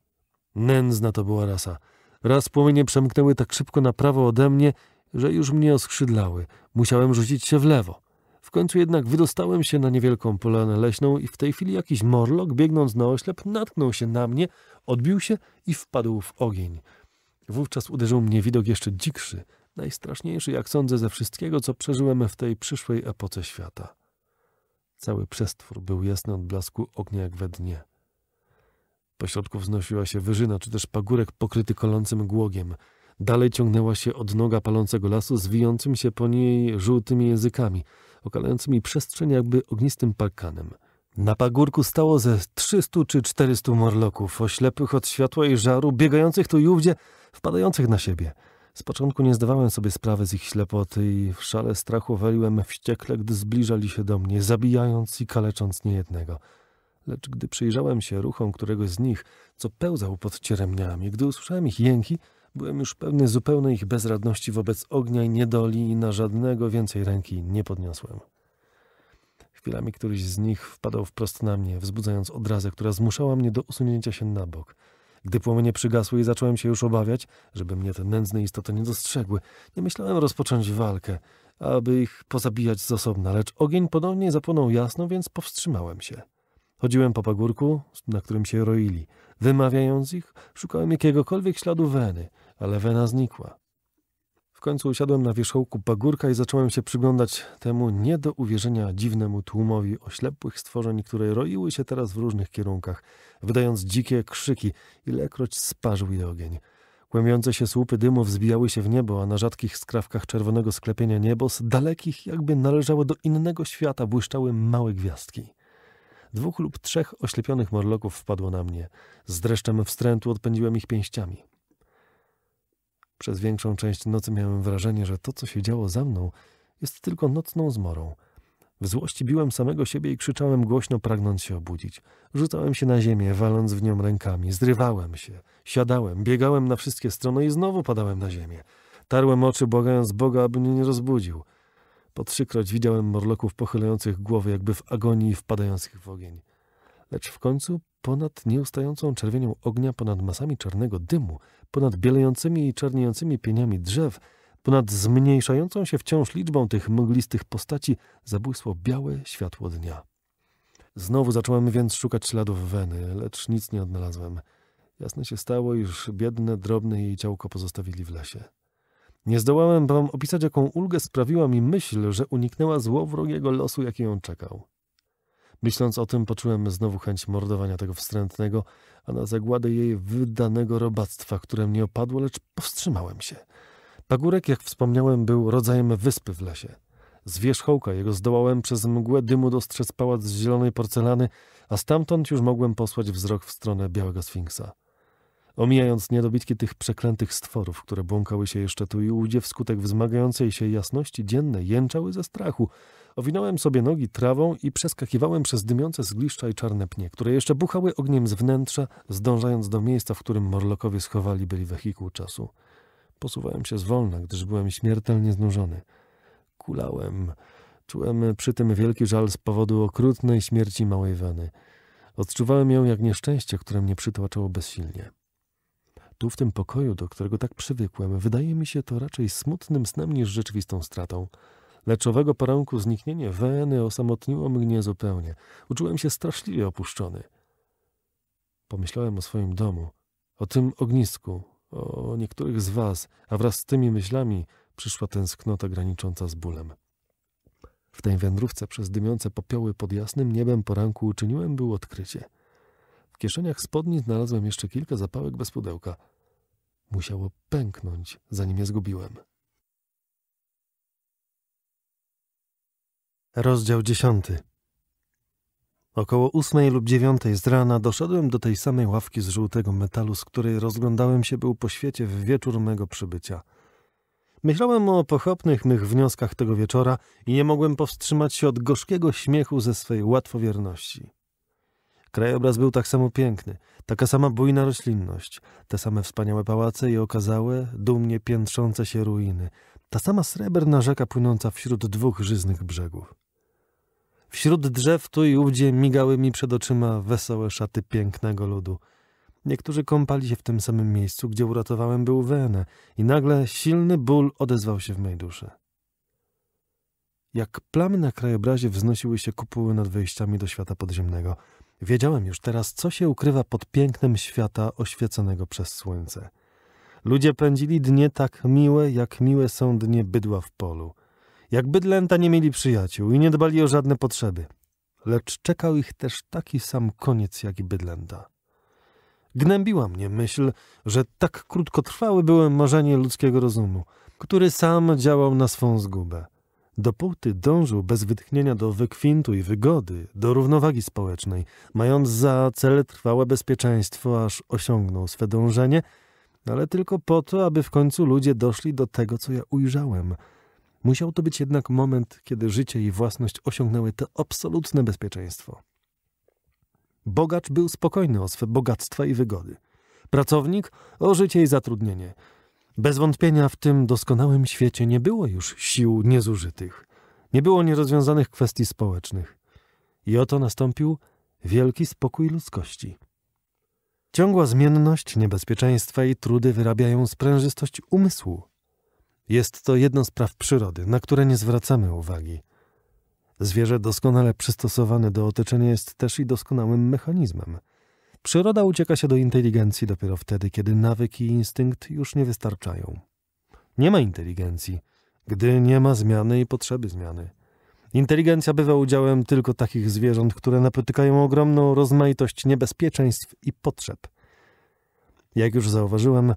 Nędzna to była rasa. Raz płomienie przemknęły tak szybko na prawo ode mnie, że już mnie oskrzydlały. Musiałem rzucić się w lewo. W końcu jednak wydostałem się na niewielką polanę leśną i w tej chwili jakiś morlok, biegnąc na oślep, natknął się na mnie, odbił się i wpadł w ogień. Wówczas uderzył mnie widok jeszcze dzikszy, najstraszniejszy, jak sądzę, ze wszystkiego, co przeżyłem w tej przyszłej epoce świata. Cały przestwór był jasny od blasku ognia jak we dnie. Pośrodku wznosiła się wyżyna, czy też pagórek pokryty kolącym głogiem. Dalej ciągnęła się odnoga palącego lasu, zwijącym się po niej żółtymi językami – okalającymi przestrzeń jakby ognistym parkanem. Na pagórku stało ze 300 czy 400 morloków, oślepych od światła i żaru, biegających tu i ówdzie, wpadających na siebie. Z początku nie zdawałem sobie sprawy z ich ślepoty i w szale strachu waliłem wściekle, gdy zbliżali się do mnie, zabijając i kalecząc niejednego. Lecz gdy przyjrzałem się ruchom któregoś z nich, co pełzał pod cieremniami, gdy usłyszałem ich jęki, Byłem już pewny zupełnej ich bezradności wobec ognia i niedoli i na żadnego więcej ręki nie podniosłem. Chwilami któryś z nich wpadał wprost na mnie, wzbudzając odrazę, która zmuszała mnie do usunięcia się na bok. Gdy płomienie przygasły i zacząłem się już obawiać, żeby mnie te nędzne istoty nie dostrzegły, nie myślałem rozpocząć walkę, aby ich pozabijać z osobna, lecz ogień ponownie zapłonął jasno, więc powstrzymałem się. Chodziłem po pagórku, na którym się roili, Wymawiając ich, szukałem jakiegokolwiek śladu weny, ale wena znikła. W końcu usiadłem na wierzchołku pagórka i zacząłem się przyglądać temu nie do uwierzenia dziwnemu tłumowi oślepłych stworzeń, które roiły się teraz w różnych kierunkach, wydając dzikie krzyki, ilekroć sparzył je ogień. Kłębiące się słupy dymu wzbijały się w niebo, a na rzadkich skrawkach czerwonego sklepienia z dalekich jakby należało do innego świata, błyszczały małe gwiazdki. Dwóch lub trzech oślepionych morloków wpadło na mnie. Z dreszczem wstrętu odpędziłem ich pięściami. Przez większą część nocy miałem wrażenie, że to, co się działo za mną, jest tylko nocną zmorą. W złości biłem samego siebie i krzyczałem głośno, pragnąc się obudzić. Rzucałem się na ziemię, waląc w nią rękami, zrywałem się, siadałem, biegałem na wszystkie strony i znowu padałem na ziemię. Tarłem oczy, błagając Boga, aby mnie nie rozbudził. Po trzykroć widziałem morloków pochylających głowy, jakby w agonii wpadających w ogień. Lecz w końcu ponad nieustającą czerwienią ognia, ponad masami czarnego dymu, ponad bielejącymi i czerniejącymi pieniami drzew, ponad zmniejszającą się wciąż liczbą tych mglistych postaci zabłysło białe światło dnia. Znowu zacząłem więc szukać śladów weny, lecz nic nie odnalazłem. Jasne się stało, iż biedne, drobne jej ciałko pozostawili w lesie. Nie zdołałem wam opisać, jaką ulgę sprawiła mi myśl, że uniknęła złowrogiego losu, jaki ją czekał. Myśląc o tym, poczułem znowu chęć mordowania tego wstrętnego, a na zagładę jej wydanego robactwa, które mnie opadło, lecz powstrzymałem się. Pagórek, jak wspomniałem, był rodzajem wyspy w lesie. Z wierzchołka jego zdołałem przez mgłę dymu dostrzec pałac z zielonej porcelany, a stamtąd już mogłem posłać wzrok w stronę białego sfinksa omijając niedobitki tych przeklętych stworów, które błąkały się jeszcze tu i ówdzie wskutek wzmagającej się jasności dziennej, jęczały ze strachu. Owinąłem sobie nogi trawą i przeskakiwałem przez dymiące zgliszcza i czarne pnie, które jeszcze buchały ogniem z wnętrza, zdążając do miejsca, w którym morlokowie schowali byli wehikuł czasu. Posuwałem się zwolna, gdyż byłem śmiertelnie znużony. Kulałem. Czułem przy tym wielki żal z powodu okrutnej śmierci małej Weny. Odczuwałem ją jak nieszczęście, które mnie przytłaczało bezsilnie tu, w tym pokoju, do którego tak przywykłem, wydaje mi się to raczej smutnym snem niż rzeczywistą stratą. Lecz owego poranku zniknienie Weny osamotniło mnie zupełnie. Uczułem się straszliwie opuszczony. Pomyślałem o swoim domu, o tym ognisku, o niektórych z was, a wraz z tymi myślami przyszła tęsknota granicząca z bólem. W tej wędrówce przez dymiące popioły pod jasnym niebem poranku uczyniłem był odkrycie – kieszeniach spodni znalazłem jeszcze kilka zapałek bez pudełka. Musiało pęknąć, zanim je zgubiłem. Rozdział dziesiąty. Około ósmej lub dziewiątej z rana doszedłem do tej samej ławki z żółtego metalu, z której rozglądałem się był po świecie w wieczór mego przybycia. Myślałem o pochopnych mych wnioskach tego wieczora i nie mogłem powstrzymać się od gorzkiego śmiechu ze swej łatwowierności. Krajobraz był tak samo piękny, taka sama bujna roślinność, te same wspaniałe pałace i okazałe, dumnie piętrzące się ruiny, ta sama srebrna rzeka płynąca wśród dwóch żyznych brzegów. Wśród drzew tu i ówdzie migały mi przed oczyma wesołe szaty pięknego ludu. Niektórzy kąpali się w tym samym miejscu, gdzie uratowałem był Wenę i nagle silny ból odezwał się w mej duszy. Jak plamy na krajobrazie wznosiły się kupuły nad wejściami do świata podziemnego – Wiedziałem już teraz, co się ukrywa pod pięknem świata oświeconego przez słońce. Ludzie pędzili dnie tak miłe, jak miłe są dnie bydła w polu. Jak bydlęta nie mieli przyjaciół i nie dbali o żadne potrzeby. Lecz czekał ich też taki sam koniec, jak i bydlęta. Gnębiła mnie myśl, że tak krótkotrwałe byłem marzenie ludzkiego rozumu, który sam działał na swą zgubę. Dopóty dążył bez wytchnienia do wykwintu i wygody, do równowagi społecznej, mając za cel trwałe bezpieczeństwo, aż osiągnął swe dążenie, ale tylko po to, aby w końcu ludzie doszli do tego, co ja ujrzałem. Musiał to być jednak moment, kiedy życie i własność osiągnęły to absolutne bezpieczeństwo. Bogacz był spokojny o swe bogactwa i wygody. Pracownik o życie i zatrudnienie – bez wątpienia w tym doskonałym świecie nie było już sił niezużytych, nie było nierozwiązanych kwestii społecznych. I oto nastąpił wielki spokój ludzkości. Ciągła zmienność, niebezpieczeństwa i trudy wyrabiają sprężystość umysłu. Jest to jedno z praw przyrody, na które nie zwracamy uwagi. Zwierzę doskonale przystosowane do otoczenia jest też i doskonałym mechanizmem – Przyroda ucieka się do inteligencji dopiero wtedy, kiedy nawyki i instynkt już nie wystarczają. Nie ma inteligencji, gdy nie ma zmiany i potrzeby zmiany. Inteligencja bywa udziałem tylko takich zwierząt, które napotykają ogromną rozmaitość niebezpieczeństw i potrzeb. Jak już zauważyłem,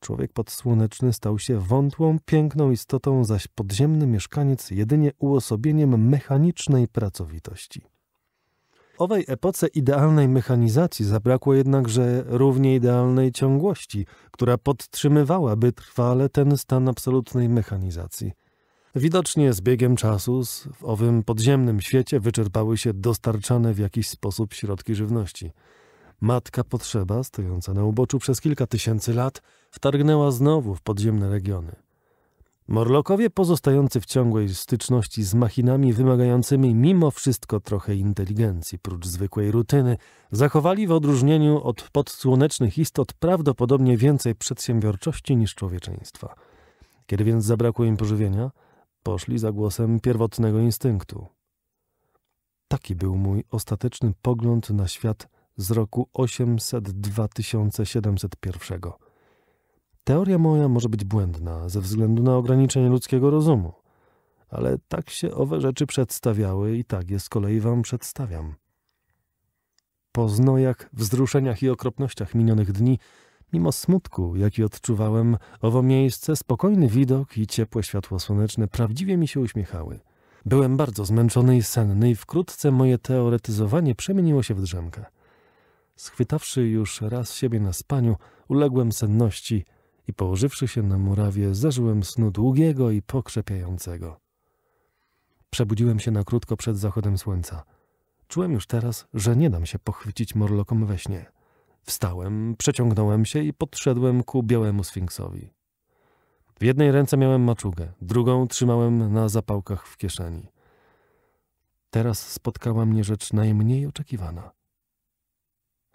człowiek podsłoneczny stał się wątłą, piękną istotą, zaś podziemny mieszkaniec jedynie uosobieniem mechanicznej pracowitości owej epoce idealnej mechanizacji zabrakło jednakże równie idealnej ciągłości, która podtrzymywałaby trwale ten stan absolutnej mechanizacji. Widocznie z biegiem czasu w owym podziemnym świecie wyczerpały się dostarczane w jakiś sposób środki żywności. Matka potrzeba, stojąca na uboczu przez kilka tysięcy lat, wtargnęła znowu w podziemne regiony. Morlokowie pozostający w ciągłej styczności z machinami wymagającymi mimo wszystko trochę inteligencji, prócz zwykłej rutyny, zachowali w odróżnieniu od podsłonecznych istot prawdopodobnie więcej przedsiębiorczości niż człowieczeństwa. Kiedy więc zabrakło im pożywienia, poszli za głosem pierwotnego instynktu. Taki był mój ostateczny pogląd na świat z roku 802 Teoria moja może być błędna ze względu na ograniczenie ludzkiego rozumu, ale tak się owe rzeczy przedstawiały i tak je z kolei wam przedstawiam. Po znojach, wzruszeniach i okropnościach minionych dni, mimo smutku, jaki odczuwałem, owo miejsce, spokojny widok i ciepłe światło słoneczne prawdziwie mi się uśmiechały. Byłem bardzo zmęczony i senny i wkrótce moje teoretyzowanie przemieniło się w drzemkę. Schwytawszy już raz siebie na spaniu, uległem senności – i położywszy się na murawie, zażyłem snu długiego i pokrzepiającego. Przebudziłem się na krótko przed zachodem słońca. Czułem już teraz, że nie dam się pochwycić morlokom we śnie. Wstałem, przeciągnąłem się i podszedłem ku białemu sfinksowi. W jednej ręce miałem maczugę, drugą trzymałem na zapałkach w kieszeni. Teraz spotkała mnie rzecz najmniej oczekiwana.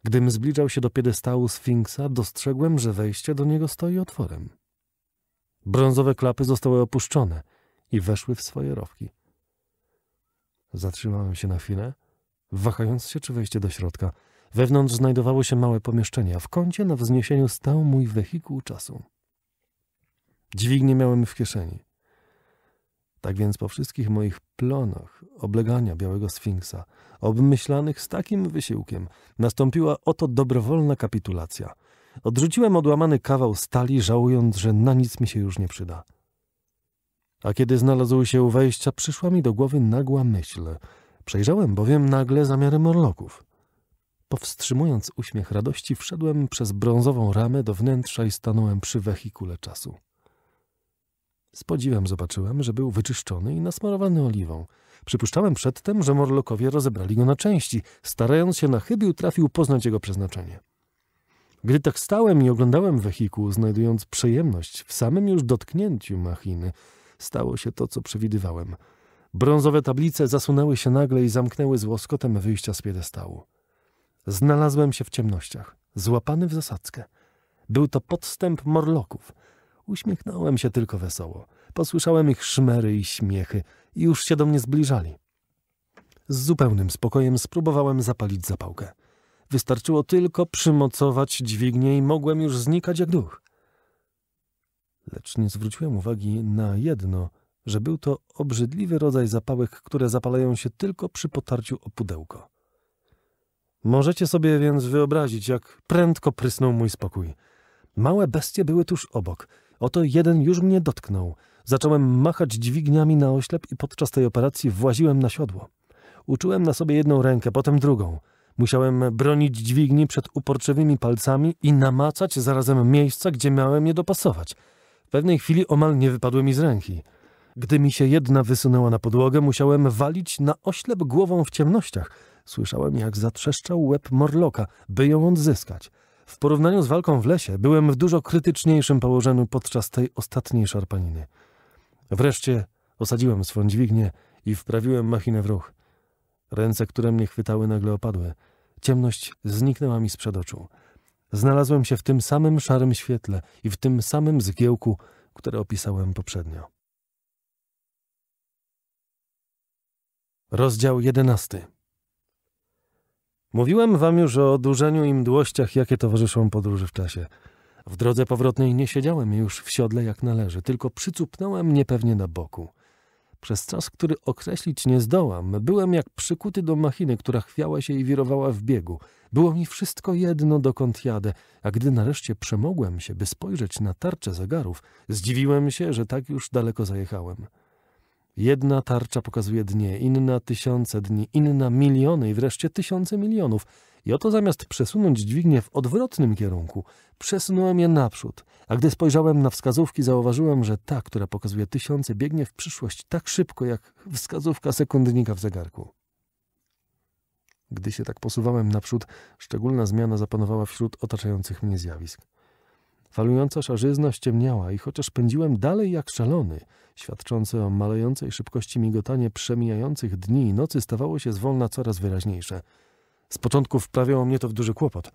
Gdym zbliżał się do piedestału Sfinksa, dostrzegłem, że wejście do niego stoi otworem. Brązowe klapy zostały opuszczone i weszły w swoje rowki. Zatrzymałem się na chwilę, wahając się, czy wejście do środka. Wewnątrz znajdowało się małe pomieszczenie, a w kącie na wzniesieniu stał mój wehikuł czasu. Dźwignię miałem w kieszeni. Tak więc po wszystkich moich plonach oblegania białego sfinksa, obmyślanych z takim wysiłkiem, nastąpiła oto dobrowolna kapitulacja. Odrzuciłem odłamany kawał stali, żałując, że na nic mi się już nie przyda. A kiedy znalazły się u wejścia, przyszła mi do głowy nagła myśl. Przejrzałem bowiem nagle zamiary morloków. Powstrzymując uśmiech radości, wszedłem przez brązową ramę do wnętrza i stanąłem przy wehikule czasu. Z podziwem zobaczyłem, że był wyczyszczony i nasmarowany oliwą. Przypuszczałem przedtem, że Morlokowie rozebrali go na części. Starając się na chybił, trafił poznać jego przeznaczenie. Gdy tak stałem i oglądałem wehikuł, znajdując przyjemność w samym już dotknięciu machiny, stało się to, co przewidywałem. Brązowe tablice zasunęły się nagle i zamknęły z łoskotem wyjścia z piedestału. Znalazłem się w ciemnościach, złapany w zasadzkę. Był to podstęp Morloków – Uśmiechnąłem się tylko wesoło. Posłyszałem ich szmery i śmiechy i już się do mnie zbliżali. Z zupełnym spokojem spróbowałem zapalić zapałkę. Wystarczyło tylko przymocować dźwignię i mogłem już znikać jak duch. Lecz nie zwróciłem uwagi na jedno, że był to obrzydliwy rodzaj zapałek, które zapalają się tylko przy potarciu o pudełko. Możecie sobie więc wyobrazić, jak prędko prysnął mój spokój. Małe bestie były tuż obok – Oto jeden już mnie dotknął. Zacząłem machać dźwigniami na oślep i podczas tej operacji właziłem na siodło. Uczułem na sobie jedną rękę, potem drugą. Musiałem bronić dźwigni przed uporczywymi palcami i namacać zarazem miejsca, gdzie miałem je dopasować. W pewnej chwili omal nie wypadły mi z ręki. Gdy mi się jedna wysunęła na podłogę, musiałem walić na oślep głową w ciemnościach. Słyszałem, jak zatrzeszczał łeb Morloka, by ją odzyskać. W porównaniu z walką w lesie byłem w dużo krytyczniejszym położeniu podczas tej ostatniej szarpaniny. Wreszcie osadziłem swą dźwignię i wprawiłem machinę w ruch. Ręce, które mnie chwytały, nagle opadły. Ciemność zniknęła mi sprzed oczu. Znalazłem się w tym samym szarym świetle i w tym samym zgiełku, które opisałem poprzednio. Rozdział jedenasty. Mówiłem wam już o odurzeniu i mdłościach, jakie towarzyszą podróży w czasie. W drodze powrotnej nie siedziałem już w siodle jak należy, tylko przycupnąłem niepewnie na boku. Przez czas, który określić nie zdołam, byłem jak przykuty do machiny, która chwiała się i wirowała w biegu. Było mi wszystko jedno, dokąd jadę, a gdy nareszcie przemogłem się, by spojrzeć na tarczę zegarów, zdziwiłem się, że tak już daleko zajechałem. Jedna tarcza pokazuje dnie, inna tysiące dni, inna miliony i wreszcie tysiące milionów. I oto zamiast przesunąć dźwignię w odwrotnym kierunku, przesunąłem je naprzód, a gdy spojrzałem na wskazówki, zauważyłem, że ta, która pokazuje tysiące, biegnie w przyszłość tak szybko, jak wskazówka sekundnika w zegarku. Gdy się tak posuwałem naprzód, szczególna zmiana zapanowała wśród otaczających mnie zjawisk. Falująca szarzyzna ściemniała i chociaż pędziłem dalej jak szalony, świadczące o malejącej szybkości migotanie przemijających dni i nocy stawało się zwolna coraz wyraźniejsze. Z początku wprawiało mnie to w duży kłopot.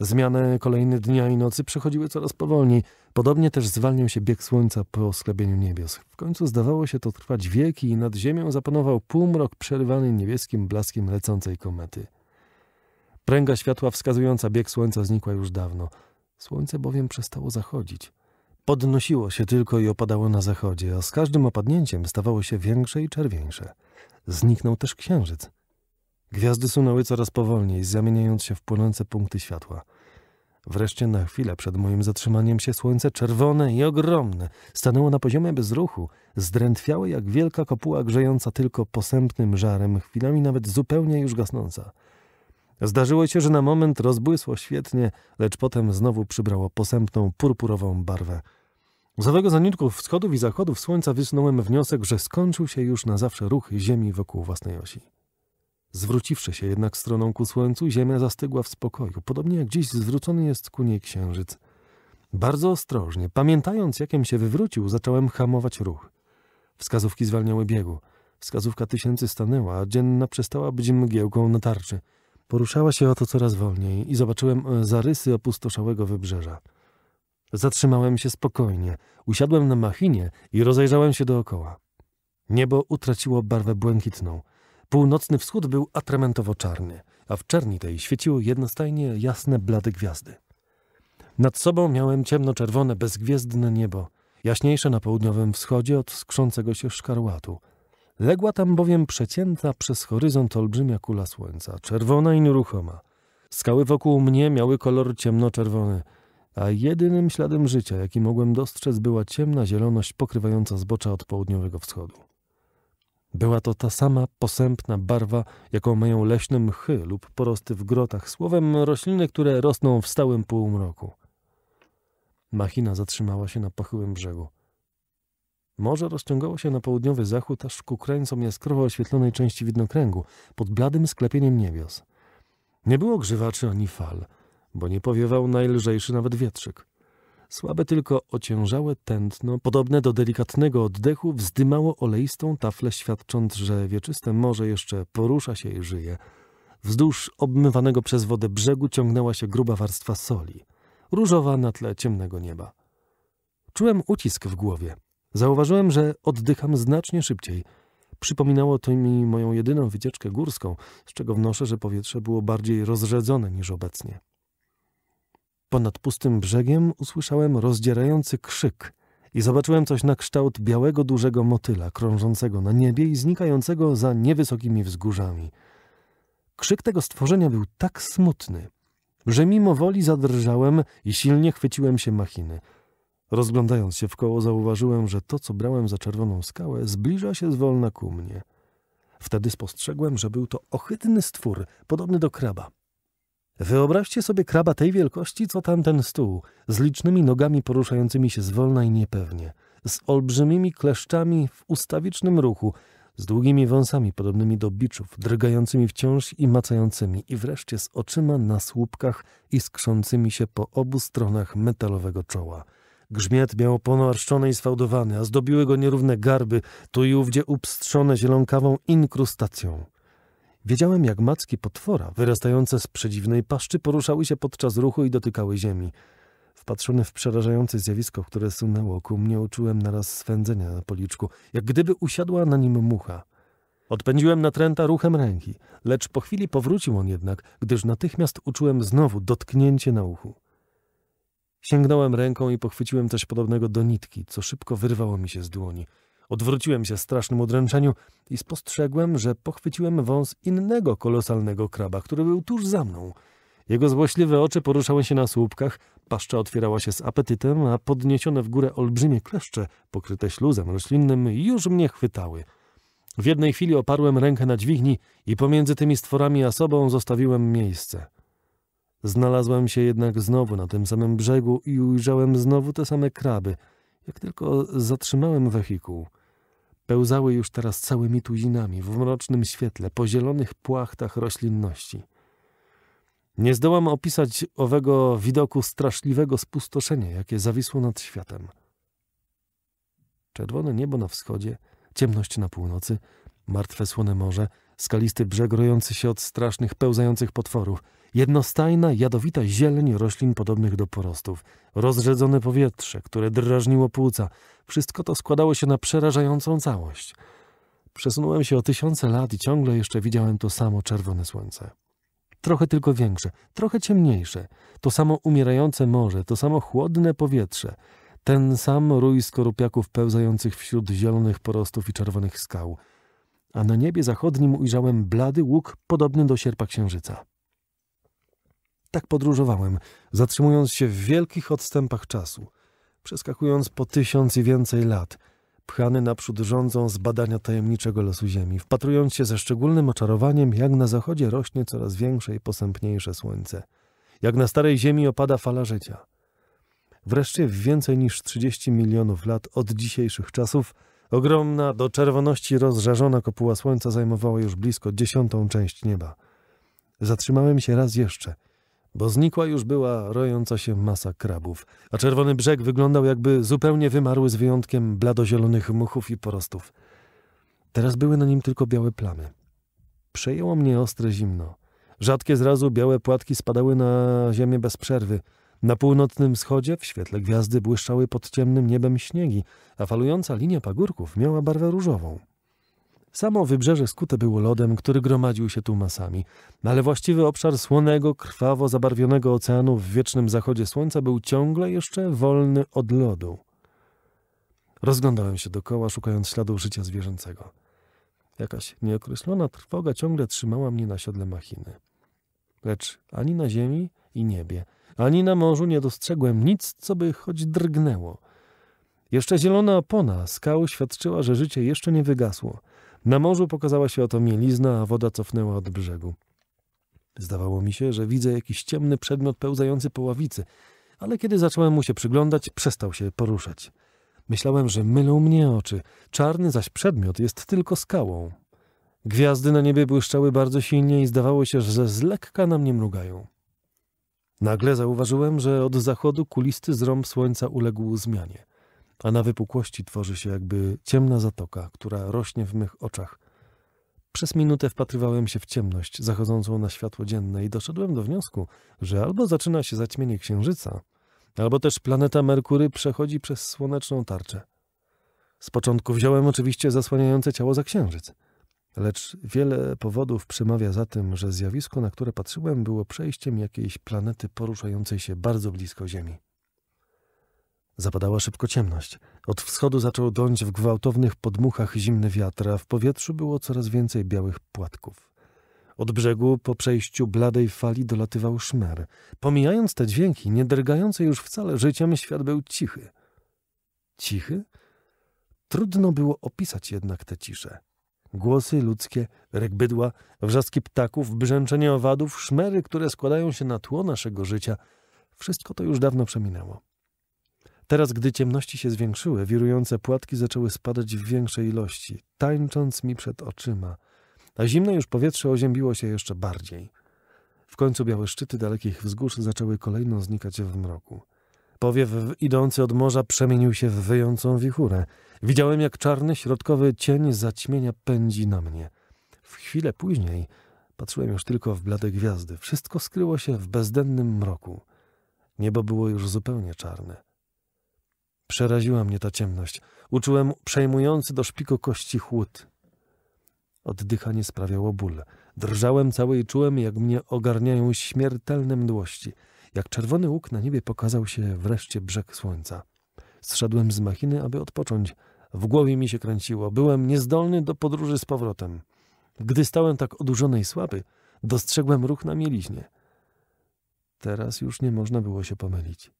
Zmiany kolejne dnia i nocy przechodziły coraz powolniej. Podobnie też zwalniał się bieg słońca po sklebieniu niebios. W końcu zdawało się to trwać wieki i nad ziemią zapanował półmrok przerywany niebieskim blaskiem lecącej komety. Pręga światła wskazująca bieg słońca znikła już dawno – Słońce bowiem przestało zachodzić. Podnosiło się tylko i opadało na zachodzie, a z każdym opadnięciem stawało się większe i czerwieńsze. Zniknął też księżyc. Gwiazdy sunęły coraz powolniej, zamieniając się w płonące punkty światła. Wreszcie na chwilę przed moim zatrzymaniem się słońce czerwone i ogromne stanęło na poziomie bez ruchu, zdrętwiałe jak wielka kopuła grzejąca tylko posępnym żarem, chwilami nawet zupełnie już gasnąca. Zdarzyło się, że na moment rozbłysło świetnie, lecz potem znowu przybrało posępną, purpurową barwę. Z owego zaniutku wschodów i zachodów słońca wysunąłem wniosek, że skończył się już na zawsze ruch Ziemi wokół własnej osi. Zwróciwszy się jednak stroną ku słońcu, Ziemia zastygła w spokoju, podobnie jak dziś zwrócony jest ku niej księżyc. Bardzo ostrożnie, pamiętając jakim się wywrócił, zacząłem hamować ruch. Wskazówki zwalniały biegu. Wskazówka tysięcy stanęła, a dzienna przestała być mgiełką na tarczy – Poruszała się oto coraz wolniej i zobaczyłem e, zarysy opustoszałego wybrzeża. Zatrzymałem się spokojnie, usiadłem na machinie i rozejrzałem się dookoła. Niebo utraciło barwę błękitną. Północny wschód był atramentowo czarny, a w czerni tej świeciły jednostajnie jasne, blade gwiazdy. Nad sobą miałem ciemno-czerwone, bezgwiezdne niebo, jaśniejsze na południowym wschodzie od skrzącego się szkarłatu – Legła tam bowiem przecięta przez horyzont olbrzymia kula słońca, czerwona i nieruchoma. Skały wokół mnie miały kolor ciemnoczerwony, a jedynym śladem życia, jaki mogłem dostrzec, była ciemna zieloność pokrywająca zbocza od południowego wschodu. Była to ta sama posępna barwa, jaką mają leśne mchy lub porosty w grotach, słowem rośliny, które rosną w stałym półmroku. Machina zatrzymała się na pochyłym brzegu. Morze rozciągało się na południowy zachód aż ku krańcom jaskrowo oświetlonej części widnokręgu, pod bladym sklepieniem niebios. Nie było grzywaczy ani fal, bo nie powiewał najlżejszy nawet wietrzyk. Słabe tylko ociężałe tętno, podobne do delikatnego oddechu, wzdymało oleistą taflę, świadcząc, że wieczyste morze jeszcze porusza się i żyje. Wzdłuż obmywanego przez wodę brzegu ciągnęła się gruba warstwa soli, różowa na tle ciemnego nieba. Czułem ucisk w głowie – Zauważyłem, że oddycham znacznie szybciej. Przypominało to mi moją jedyną wycieczkę górską, z czego wnoszę, że powietrze było bardziej rozrzedzone niż obecnie. Ponad pustym brzegiem usłyszałem rozdzierający krzyk i zobaczyłem coś na kształt białego dużego motyla krążącego na niebie i znikającego za niewysokimi wzgórzami. Krzyk tego stworzenia był tak smutny, że mimo woli zadrżałem i silnie chwyciłem się machiny – Rozglądając się w koło, zauważyłem, że to, co brałem za czerwoną skałę, zbliża się zwolna ku mnie. Wtedy spostrzegłem, że był to ohydny stwór, podobny do kraba. Wyobraźcie sobie kraba tej wielkości, co tamten stół, z licznymi nogami poruszającymi się zwolna i niepewnie, z olbrzymimi kleszczami w ustawicznym ruchu, z długimi wąsami podobnymi do biczów, drgającymi wciąż i macającymi, i wreszcie z oczyma na słupkach i się po obu stronach metalowego czoła – Grzmiet miał ponarszczony i sfałdowany, a zdobiły go nierówne garby, tu i ówdzie upstrzone zielonkawą inkrustacją. Wiedziałem, jak macki potwora, wyrastające z przedziwnej paszczy, poruszały się podczas ruchu i dotykały ziemi. Wpatrzony w przerażające zjawisko, które sunęło ku mnie, uczułem naraz swędzenia na policzku, jak gdyby usiadła na nim mucha. Odpędziłem natręta ruchem ręki, lecz po chwili powrócił on jednak, gdyż natychmiast uczułem znowu dotknięcie na uchu. Sięgnąłem ręką i pochwyciłem coś podobnego do nitki, co szybko wyrwało mi się z dłoni. Odwróciłem się strasznym odręczeniu i spostrzegłem, że pochwyciłem wąs innego kolosalnego kraba, który był tuż za mną. Jego złośliwe oczy poruszały się na słupkach, paszcza otwierała się z apetytem, a podniesione w górę olbrzymie kleszcze, pokryte śluzem roślinnym, już mnie chwytały. W jednej chwili oparłem rękę na dźwigni i pomiędzy tymi stworami a sobą zostawiłem miejsce. Znalazłem się jednak znowu na tym samym brzegu i ujrzałem znowu te same kraby, jak tylko zatrzymałem wehikuł. Pełzały już teraz całymi tuzinami w mrocznym świetle, po zielonych płachtach roślinności. Nie zdołam opisać owego widoku straszliwego spustoszenia, jakie zawisło nad światem. Czerwone niebo na wschodzie, ciemność na północy, martwe słone morze, skalisty brzeg rojący się od strasznych, pełzających potworów, jednostajna, jadowita zieleń roślin podobnych do porostów, rozrzedzone powietrze, które drażniło płuca, wszystko to składało się na przerażającą całość. Przesunąłem się o tysiące lat i ciągle jeszcze widziałem to samo czerwone słońce. Trochę tylko większe, trochę ciemniejsze, to samo umierające morze, to samo chłodne powietrze, ten sam rój skorupiaków pełzających wśród zielonych porostów i czerwonych skał – a na niebie zachodnim ujrzałem blady łuk podobny do sierpa księżyca. Tak podróżowałem, zatrzymując się w wielkich odstępach czasu, przeskakując po tysiąc i więcej lat, pchany naprzód rządzą zbadania badania tajemniczego losu Ziemi, wpatrując się ze szczególnym oczarowaniem, jak na zachodzie rośnie coraz większe i posępniejsze słońce, jak na starej Ziemi opada fala życia. Wreszcie w więcej niż 30 milionów lat od dzisiejszych czasów – Ogromna, do czerwoności rozżarzona kopuła słońca zajmowała już blisko dziesiątą część nieba. Zatrzymałem się raz jeszcze, bo znikła już była rojąca się masa krabów, a czerwony brzeg wyglądał jakby zupełnie wymarły z wyjątkiem bladozielonych muchów i porostów. Teraz były na nim tylko białe plamy. Przejęło mnie ostre zimno. Rzadkie zrazu białe płatki spadały na ziemię bez przerwy – na północnym wschodzie w świetle gwiazdy błyszczały pod ciemnym niebem śniegi, a falująca linia pagórków miała barwę różową. Samo wybrzeże skute było lodem, który gromadził się tu masami, ale właściwy obszar słonego, krwawo zabarwionego oceanu w wiecznym zachodzie słońca był ciągle jeszcze wolny od lodu. Rozglądałem się dokoła, szukając śladów życia zwierzęcego. Jakaś nieokreślona trwoga ciągle trzymała mnie na siodle machiny. Lecz ani na ziemi i niebie – ani na morzu nie dostrzegłem nic, co by choć drgnęło. Jeszcze zielona opona skały świadczyła, że życie jeszcze nie wygasło. Na morzu pokazała się oto mielizna, a woda cofnęła od brzegu. Zdawało mi się, że widzę jakiś ciemny przedmiot pełzający po ławicy, ale kiedy zacząłem mu się przyglądać, przestał się poruszać. Myślałem, że mylą mnie oczy. Czarny zaś przedmiot jest tylko skałą. Gwiazdy na niebie błyszczały bardzo silnie i zdawało się, że z lekka na mnie mrugają. Nagle zauważyłem, że od zachodu kulisty zrąb słońca uległ zmianie, a na wypukłości tworzy się jakby ciemna zatoka, która rośnie w mych oczach. Przez minutę wpatrywałem się w ciemność zachodzącą na światło dzienne i doszedłem do wniosku, że albo zaczyna się zaćmienie księżyca, albo też planeta Merkury przechodzi przez słoneczną tarczę. Z początku wziąłem oczywiście zasłaniające ciało za księżyc – Lecz wiele powodów przemawia za tym, że zjawisko, na które patrzyłem, było przejściem jakiejś planety poruszającej się bardzo blisko Ziemi. Zapadała szybko ciemność. Od wschodu zaczął dąć w gwałtownych podmuchach zimny wiatr, a w powietrzu było coraz więcej białych płatków. Od brzegu po przejściu bladej fali dolatywał szmer. Pomijając te dźwięki, nie drgające już wcale życiem, świat był cichy. Cichy? Trudno było opisać jednak tę ciszę. Głosy ludzkie, ryk bydła, wrzaski ptaków, brzęczenie owadów, szmery, które składają się na tło naszego życia. Wszystko to już dawno przeminęło. Teraz, gdy ciemności się zwiększyły, wirujące płatki zaczęły spadać w większej ilości, tańcząc mi przed oczyma, a zimne już powietrze oziębiło się jeszcze bardziej. W końcu białe szczyty dalekich wzgórz zaczęły kolejno znikać w mroku. Powiew idący od morza przemienił się w wyjącą wichurę. Widziałem, jak czarny środkowy cień zaćmienia pędzi na mnie. W chwilę później patrzyłem już tylko w blade gwiazdy. Wszystko skryło się w bezdennym mroku. Niebo było już zupełnie czarne. Przeraziła mnie ta ciemność. Uczułem przejmujący do szpiku kości chłód. Oddychanie sprawiało ból. Drżałem cały i czułem, jak mnie ogarniają śmiertelne mdłości – jak czerwony łuk na niebie pokazał się wreszcie brzeg słońca. Zszedłem z machiny, aby odpocząć. W głowie mi się kręciło. Byłem niezdolny do podróży z powrotem. Gdy stałem tak odurzony i słaby, dostrzegłem ruch na mieliźnie. Teraz już nie można było się pomylić.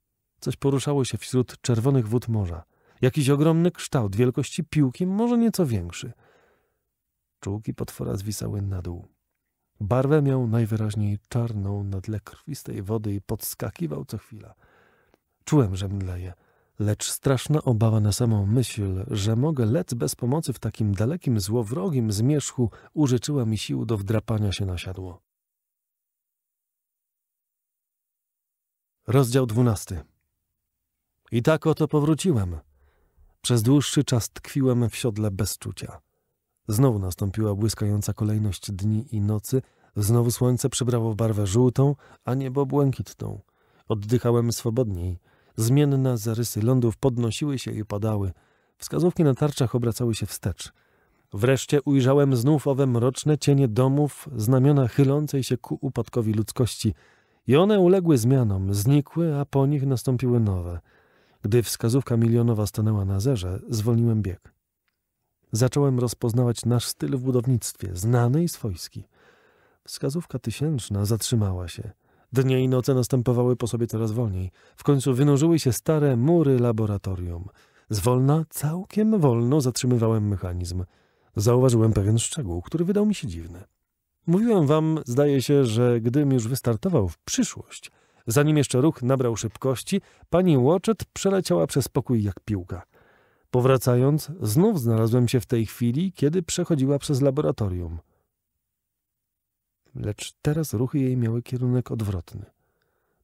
Coś poruszało się wśród czerwonych wód morza. Jakiś ogromny kształt wielkości piłki, może nieco większy. Czułki potwora zwisały na dół. Barwę miał najwyraźniej czarną na tle krwistej wody i podskakiwał co chwila. Czułem, że mdleję, lecz straszna obawa na samą myśl, że mogę lec bez pomocy w takim dalekim, złowrogim zmierzchu użyczyła mi sił do wdrapania się na siadło. Rozdział dwunasty. I tak oto powróciłem. Przez dłuższy czas tkwiłem w siodle bez czucia. Znowu nastąpiła błyskająca kolejność dni i nocy, znowu słońce przybrało barwę żółtą, a niebo błękitną. Oddychałem swobodniej. Zmienne zarysy lądów podnosiły się i padały. Wskazówki na tarczach obracały się wstecz. Wreszcie ujrzałem znów owe mroczne cienie domów, znamiona chylącej się ku upadkowi ludzkości. I one uległy zmianom, znikły, a po nich nastąpiły nowe. Gdy wskazówka milionowa stanęła na zerze, zwolniłem bieg. Zacząłem rozpoznawać nasz styl w budownictwie, znany i swojski. Wskazówka tysięczna zatrzymała się. Dnie i noce następowały po sobie coraz wolniej. W końcu wynurzyły się stare mury laboratorium. Zwolna, całkiem wolno zatrzymywałem mechanizm. Zauważyłem pewien szczegół, który wydał mi się dziwny. Mówiłem wam, zdaje się, że gdym już wystartował w przyszłość, zanim jeszcze ruch nabrał szybkości, pani Watchet przeleciała przez pokój jak piłka. Powracając, znów znalazłem się w tej chwili, kiedy przechodziła przez laboratorium. Lecz teraz ruchy jej miały kierunek odwrotny,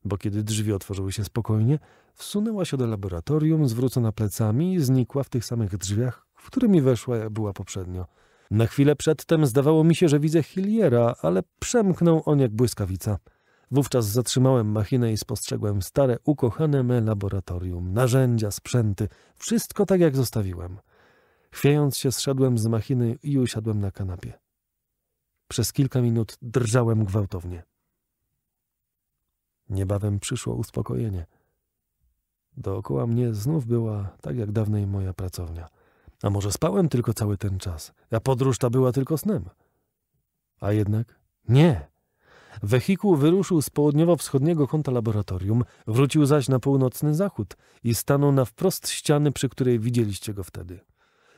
bo kiedy drzwi otworzyły się spokojnie, wsunęła się do laboratorium, zwrócona plecami i znikła w tych samych drzwiach, w którymi weszła jak była poprzednio. Na chwilę przedtem zdawało mi się, że widzę Hilliera, ale przemknął on jak błyskawica. Wówczas zatrzymałem machinę i spostrzegłem stare, ukochane me laboratorium, narzędzia, sprzęty, wszystko tak jak zostawiłem. Chwiejąc się, zszedłem z machiny i usiadłem na kanapie. Przez kilka minut drżałem gwałtownie. Niebawem przyszło uspokojenie. Dookoła mnie znów była, tak jak dawnej, moja pracownia. A może spałem tylko cały ten czas, a podróż ta była tylko snem? A jednak nie! Wehikuł wyruszył z południowo-wschodniego kąta laboratorium, wrócił zaś na północny zachód i stanął na wprost ściany, przy której widzieliście go wtedy.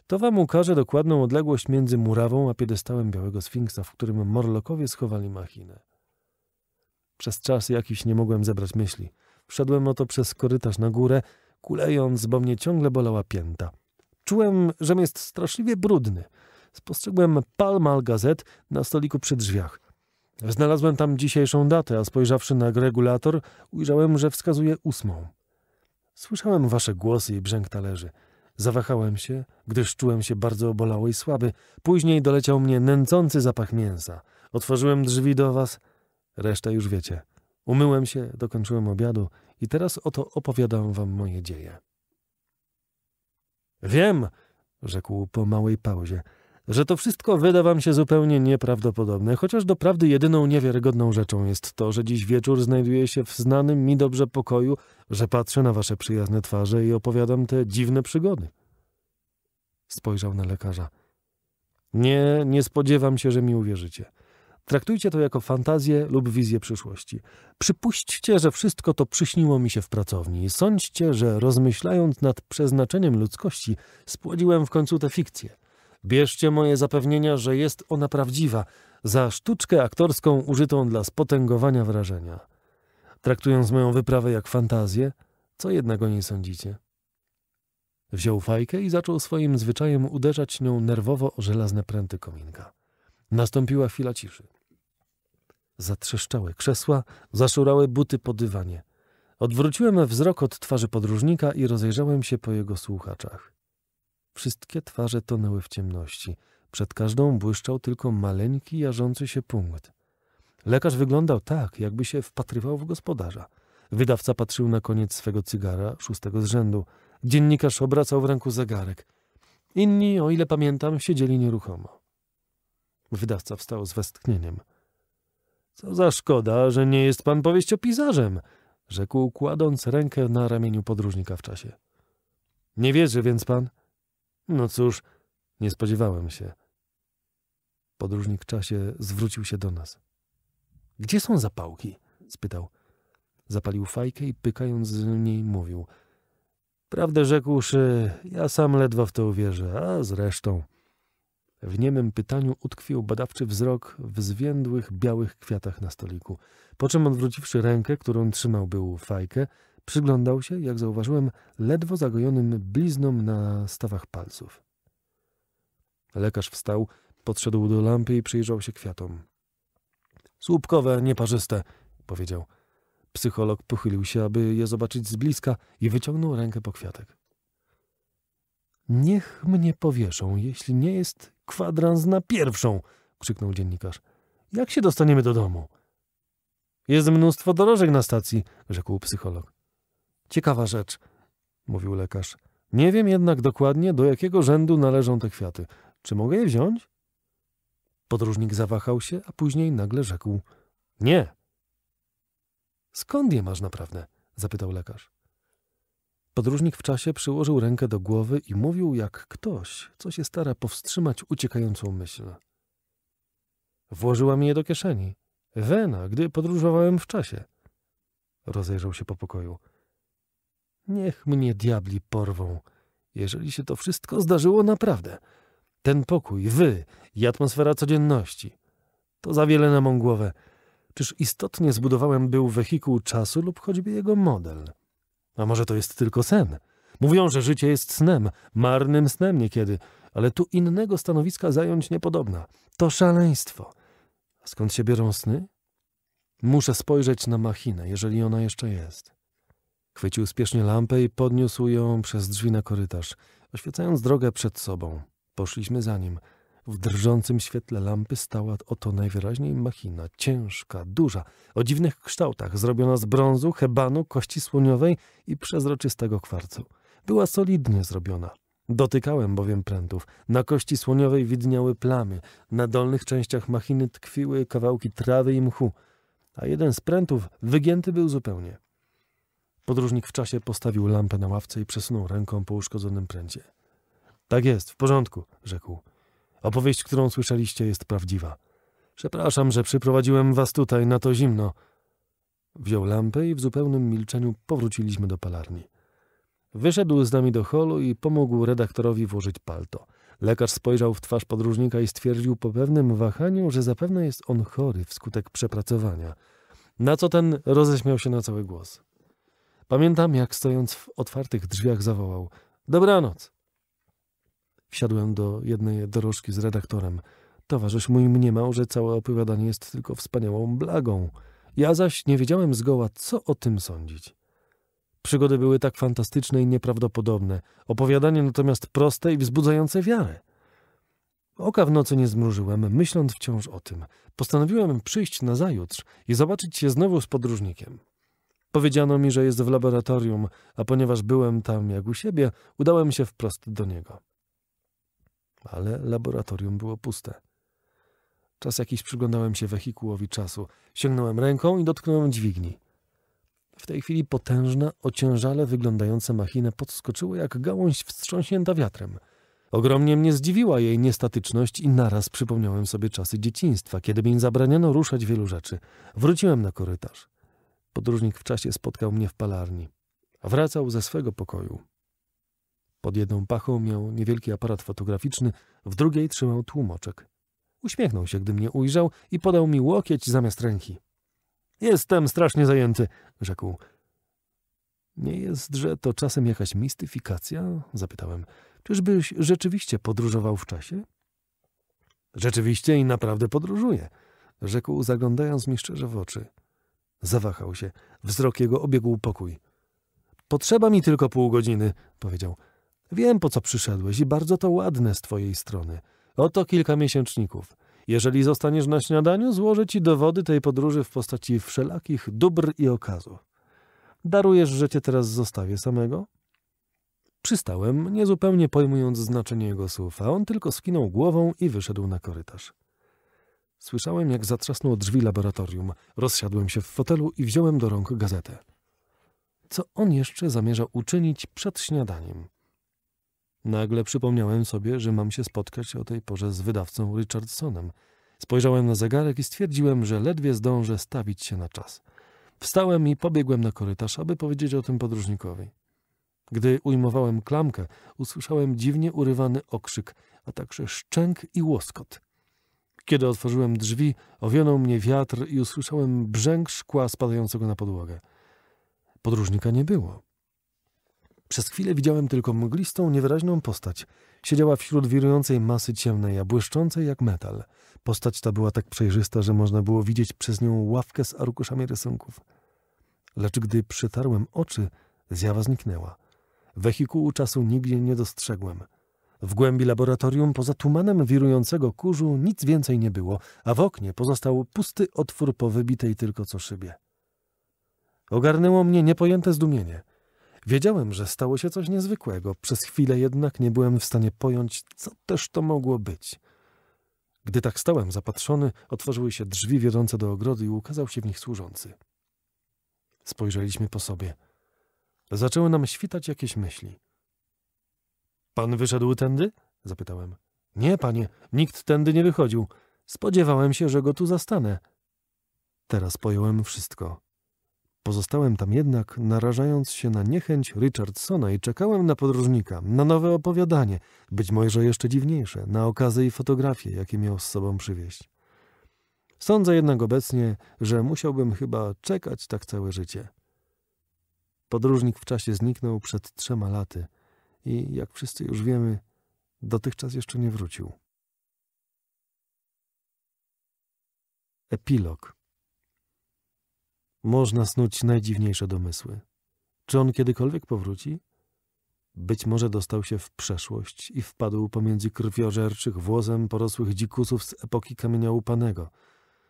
To wam ukaże dokładną odległość między murawą a piedestałem białego sfinksa, w którym morlokowie schowali machinę. Przez czas jakiś nie mogłem zebrać myśli. Wszedłem oto przez korytarz na górę, kulejąc, bo mnie ciągle bolała pięta. Czułem, że jest straszliwie brudny. Spostrzegłem palmal gazet na stoliku przy drzwiach – Znalazłem tam dzisiejszą datę, a spojrzawszy na regulator, ujrzałem, że wskazuje ósmą. Słyszałem wasze głosy i brzęk talerzy. Zawahałem się, gdyż czułem się bardzo obolały i słaby. Później doleciał mnie nęcący zapach mięsa. Otworzyłem drzwi do was. Resztę już wiecie. Umyłem się, dokończyłem obiadu i teraz oto opowiadam wam moje dzieje. Wiem, rzekł po małej pauzie że to wszystko wyda wam się zupełnie nieprawdopodobne, chociaż doprawdy jedyną niewiarygodną rzeczą jest to, że dziś wieczór znajduję się w znanym mi dobrze pokoju, że patrzę na wasze przyjazne twarze i opowiadam te dziwne przygody. Spojrzał na lekarza. Nie, nie spodziewam się, że mi uwierzycie. Traktujcie to jako fantazję lub wizję przyszłości. Przypuśćcie, że wszystko to przyśniło mi się w pracowni. Sądźcie, że rozmyślając nad przeznaczeniem ludzkości, spłodziłem w końcu tę fikcję – Bierzcie moje zapewnienia, że jest ona prawdziwa, za sztuczkę aktorską użytą dla spotęgowania wrażenia. Traktując moją wyprawę jak fantazję, co jednego nie sądzicie? Wziął fajkę i zaczął swoim zwyczajem uderzać nią nerwowo o żelazne pręty kominka. Nastąpiła chwila ciszy. Zatrzeszczały krzesła, zaszurały buty po dywanie. Odwróciłem wzrok od twarzy podróżnika i rozejrzałem się po jego słuchaczach. Wszystkie twarze tonęły w ciemności. Przed każdą błyszczał tylko maleńki, jarzący się punkt. Lekarz wyglądał tak, jakby się wpatrywał w gospodarza. Wydawca patrzył na koniec swego cygara, szóstego z rzędu. Dziennikarz obracał w ręku zegarek. Inni, o ile pamiętam, siedzieli nieruchomo. Wydawca wstał z westchnieniem. Co za szkoda, że nie jest pan powieściopisarzem, rzekł, kładąc rękę na ramieniu podróżnika w czasie. Nie wierzy więc pan? No cóż, nie spodziewałem się. Podróżnik w czasie zwrócił się do nas. Gdzie są zapałki? spytał. Zapalił fajkę i pykając z niej mówił. Prawdę rzekłszy, ja sam ledwo w to uwierzę, a zresztą. W niemym pytaniu utkwił badawczy wzrok w zwiędłych, białych kwiatach na stoliku, po czym odwróciwszy rękę, którą trzymał był fajkę, Przyglądał się, jak zauważyłem, ledwo zagojonym bliznom na stawach palców. Lekarz wstał, podszedł do lampy i przyjrzał się kwiatom. Słupkowe, nieparzyste, powiedział. Psycholog pochylił się, aby je zobaczyć z bliska i wyciągnął rękę po kwiatek. Niech mnie powieszą, jeśli nie jest kwadrans na pierwszą, krzyknął dziennikarz. Jak się dostaniemy do domu? Jest mnóstwo dorożek na stacji, rzekł psycholog. Ciekawa rzecz, mówił lekarz. Nie wiem jednak dokładnie, do jakiego rzędu należą te kwiaty. Czy mogę je wziąć? Podróżnik zawahał się, a później nagle rzekł: Nie. Skąd je masz naprawdę? zapytał lekarz. Podróżnik w czasie przyłożył rękę do głowy i mówił jak ktoś, co się stara powstrzymać uciekającą myśl. Włożyła mi je do kieszeni. Wena, gdy podróżowałem w czasie. Rozejrzał się po pokoju. Niech mnie diabli porwą, jeżeli się to wszystko zdarzyło naprawdę. Ten pokój, wy i atmosfera codzienności. To za wiele na mą głowę. Czyż istotnie zbudowałem był wehikuł czasu lub choćby jego model? A może to jest tylko sen? Mówią, że życie jest snem, marnym snem niekiedy, ale tu innego stanowiska zająć niepodobna. To szaleństwo. Skąd się biorą sny? Muszę spojrzeć na machinę, jeżeli ona jeszcze jest. Chwycił spiesznie lampę i podniósł ją przez drzwi na korytarz, oświecając drogę przed sobą. Poszliśmy za nim. W drżącym świetle lampy stała oto najwyraźniej machina, ciężka, duża, o dziwnych kształtach, zrobiona z brązu, hebanu, kości słoniowej i przezroczystego kwarcu. Była solidnie zrobiona. Dotykałem bowiem prętów. Na kości słoniowej widniały plamy, na dolnych częściach machiny tkwiły kawałki trawy i mchu, a jeden z prętów wygięty był zupełnie. Podróżnik w czasie postawił lampę na ławce i przesunął ręką po uszkodzonym pręcie. Tak jest, w porządku, rzekł. Opowieść, którą słyszeliście, jest prawdziwa. Przepraszam, że przyprowadziłem was tutaj na to zimno. Wziął lampę i w zupełnym milczeniu powróciliśmy do palarni. Wyszedł z nami do holu i pomógł redaktorowi włożyć palto. Lekarz spojrzał w twarz podróżnika i stwierdził po pewnym wahaniu, że zapewne jest on chory wskutek przepracowania. Na co ten roześmiał się na cały głos. Pamiętam, jak stojąc w otwartych drzwiach zawołał: Dobranoc! Wsiadłem do jednej dorożki z redaktorem. Towarzysz mój mniemał, że całe opowiadanie jest tylko wspaniałą blagą. Ja zaś nie wiedziałem zgoła, co o tym sądzić. Przygody były tak fantastyczne i nieprawdopodobne, opowiadanie natomiast proste i wzbudzające wiarę. Oka w nocy nie zmrużyłem, myśląc wciąż o tym. Postanowiłem przyjść nazajutrz i zobaczyć się znowu z podróżnikiem. Powiedziano mi, że jest w laboratorium, a ponieważ byłem tam jak u siebie, udałem się wprost do niego. Ale laboratorium było puste. Czas jakiś przyglądałem się wehikułowi czasu. Sięgnąłem ręką i dotknąłem dźwigni. W tej chwili potężna, ociężale wyglądająca machina podskoczyła jak gałąź wstrząśnięta wiatrem. Ogromnie mnie zdziwiła jej niestatyczność i naraz przypomniałem sobie czasy dzieciństwa, kiedy mi zabraniano ruszać wielu rzeczy. Wróciłem na korytarz. Podróżnik w czasie spotkał mnie w palarni. A wracał ze swego pokoju. Pod jedną pachą miał niewielki aparat fotograficzny, w drugiej trzymał tłumoczek. Uśmiechnął się, gdy mnie ujrzał i podał mi łokieć zamiast ręki. Jestem strasznie zajęty, rzekł. Nie jest, że to czasem jakaś mistyfikacja? zapytałem. Czyżbyś rzeczywiście podróżował w czasie? Rzeczywiście i naprawdę podróżuję, rzekł, zaglądając mi szczerze w oczy. Zawahał się. Wzrok jego obiegł pokój. Potrzeba mi tylko pół godziny, powiedział. Wiem, po co przyszedłeś i bardzo to ładne z twojej strony. Oto kilka miesięczników. Jeżeli zostaniesz na śniadaniu, złożę ci dowody tej podróży w postaci wszelakich dóbr i okazów. Darujesz, że cię teraz zostawię samego? Przystałem, niezupełnie pojmując znaczenie jego słów, a on tylko skinął głową i wyszedł na korytarz. Słyszałem, jak zatrzasnął drzwi laboratorium. Rozsiadłem się w fotelu i wziąłem do rąk gazetę. Co on jeszcze zamierza uczynić przed śniadaniem? Nagle przypomniałem sobie, że mam się spotkać o tej porze z wydawcą Richardsonem. Spojrzałem na zegarek i stwierdziłem, że ledwie zdążę stawić się na czas. Wstałem i pobiegłem na korytarz, aby powiedzieć o tym podróżnikowi. Gdy ujmowałem klamkę, usłyszałem dziwnie urywany okrzyk, a także szczęk i łoskot. Kiedy otworzyłem drzwi, owionął mnie wiatr i usłyszałem brzęk szkła spadającego na podłogę. Podróżnika nie było. Przez chwilę widziałem tylko mglistą, niewyraźną postać. Siedziała wśród wirującej masy ciemnej, a błyszczącej jak metal. Postać ta była tak przejrzysta, że można było widzieć przez nią ławkę z arkuszami rysunków. Lecz gdy przytarłem oczy, zjawa zniknęła. Wehikułu czasu nigdzie nie dostrzegłem – w głębi laboratorium poza tumanem wirującego kurzu nic więcej nie było, a w oknie pozostał pusty otwór po wybitej tylko co szybie. Ogarnęło mnie niepojęte zdumienie. Wiedziałem, że stało się coś niezwykłego, przez chwilę jednak nie byłem w stanie pojąć, co też to mogło być. Gdy tak stałem zapatrzony, otworzyły się drzwi wiodące do ogrody i ukazał się w nich służący. Spojrzeliśmy po sobie. Zaczęły nam świtać jakieś myśli. Pan wyszedł tędy? zapytałem. Nie, panie, nikt tędy nie wychodził. Spodziewałem się, że go tu zastanę. Teraz pojąłem wszystko. Pozostałem tam jednak, narażając się na niechęć Richardsona i czekałem na podróżnika, na nowe opowiadanie, być może jeszcze dziwniejsze, na okazy i fotografie, jakie miał z sobą przywieźć. Sądzę jednak obecnie, że musiałbym chyba czekać tak całe życie. Podróżnik w czasie zniknął przed trzema laty – i, jak wszyscy już wiemy, dotychczas jeszcze nie wrócił. Epilog. Można snuć najdziwniejsze domysły. Czy on kiedykolwiek powróci? Być może dostał się w przeszłość i wpadł pomiędzy krwiożerczych włosem porosłych dzikusów z epoki kamienia łupanego –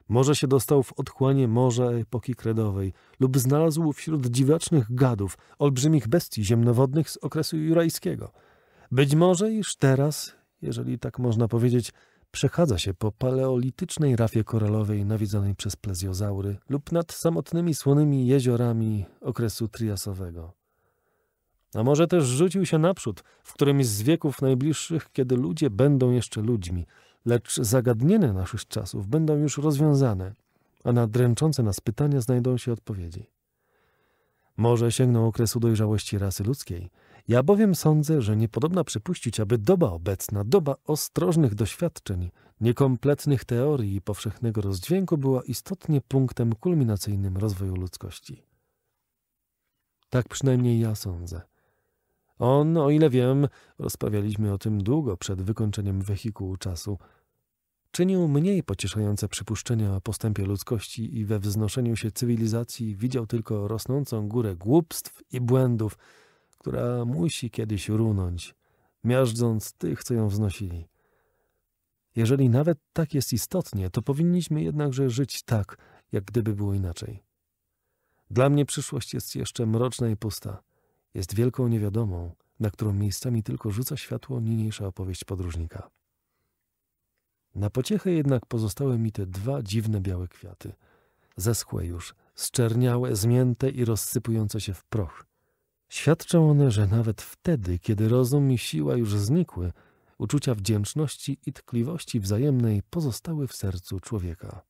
może się dostał w otchłanie morza epoki kredowej lub znalazł wśród dziwacznych gadów, olbrzymich bestii ziemnowodnych z okresu jurajskiego. Być może iż teraz, jeżeli tak można powiedzieć, przechadza się po paleolitycznej rafie koralowej nawiedzonej przez plezjozaury lub nad samotnymi słonymi jeziorami okresu triasowego. A może też rzucił się naprzód, w którymś z wieków najbliższych, kiedy ludzie będą jeszcze ludźmi – lecz zagadnienia naszych czasów będą już rozwiązane, a na dręczące nas pytania znajdą się odpowiedzi. Może sięgną okresu dojrzałości rasy ludzkiej. Ja bowiem sądzę, że niepodobna przypuścić, aby doba obecna, doba ostrożnych doświadczeń, niekompletnych teorii i powszechnego rozdźwięku była istotnie punktem kulminacyjnym rozwoju ludzkości. Tak przynajmniej ja sądzę. On, o ile wiem, rozmawialiśmy o tym długo przed wykończeniem wehikułu czasu, czynił mniej pocieszające przypuszczenia o postępie ludzkości i we wznoszeniu się cywilizacji widział tylko rosnącą górę głupstw i błędów, która musi kiedyś runąć, miażdżąc tych, co ją wznosili. Jeżeli nawet tak jest istotnie, to powinniśmy jednakże żyć tak, jak gdyby było inaczej. Dla mnie przyszłość jest jeszcze mroczna i pusta jest wielką niewiadomą, na którą miejscami tylko rzuca światło niniejsza opowieść podróżnika. Na pociechę jednak pozostały mi te dwa dziwne białe kwiaty, zeschłe już, zczerniałe, zmięte i rozsypujące się w proch. Świadczą one, że nawet wtedy, kiedy rozum i siła już znikły, uczucia wdzięczności i tkliwości wzajemnej pozostały w sercu człowieka.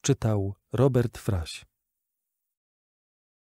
Czytał Robert Fraś.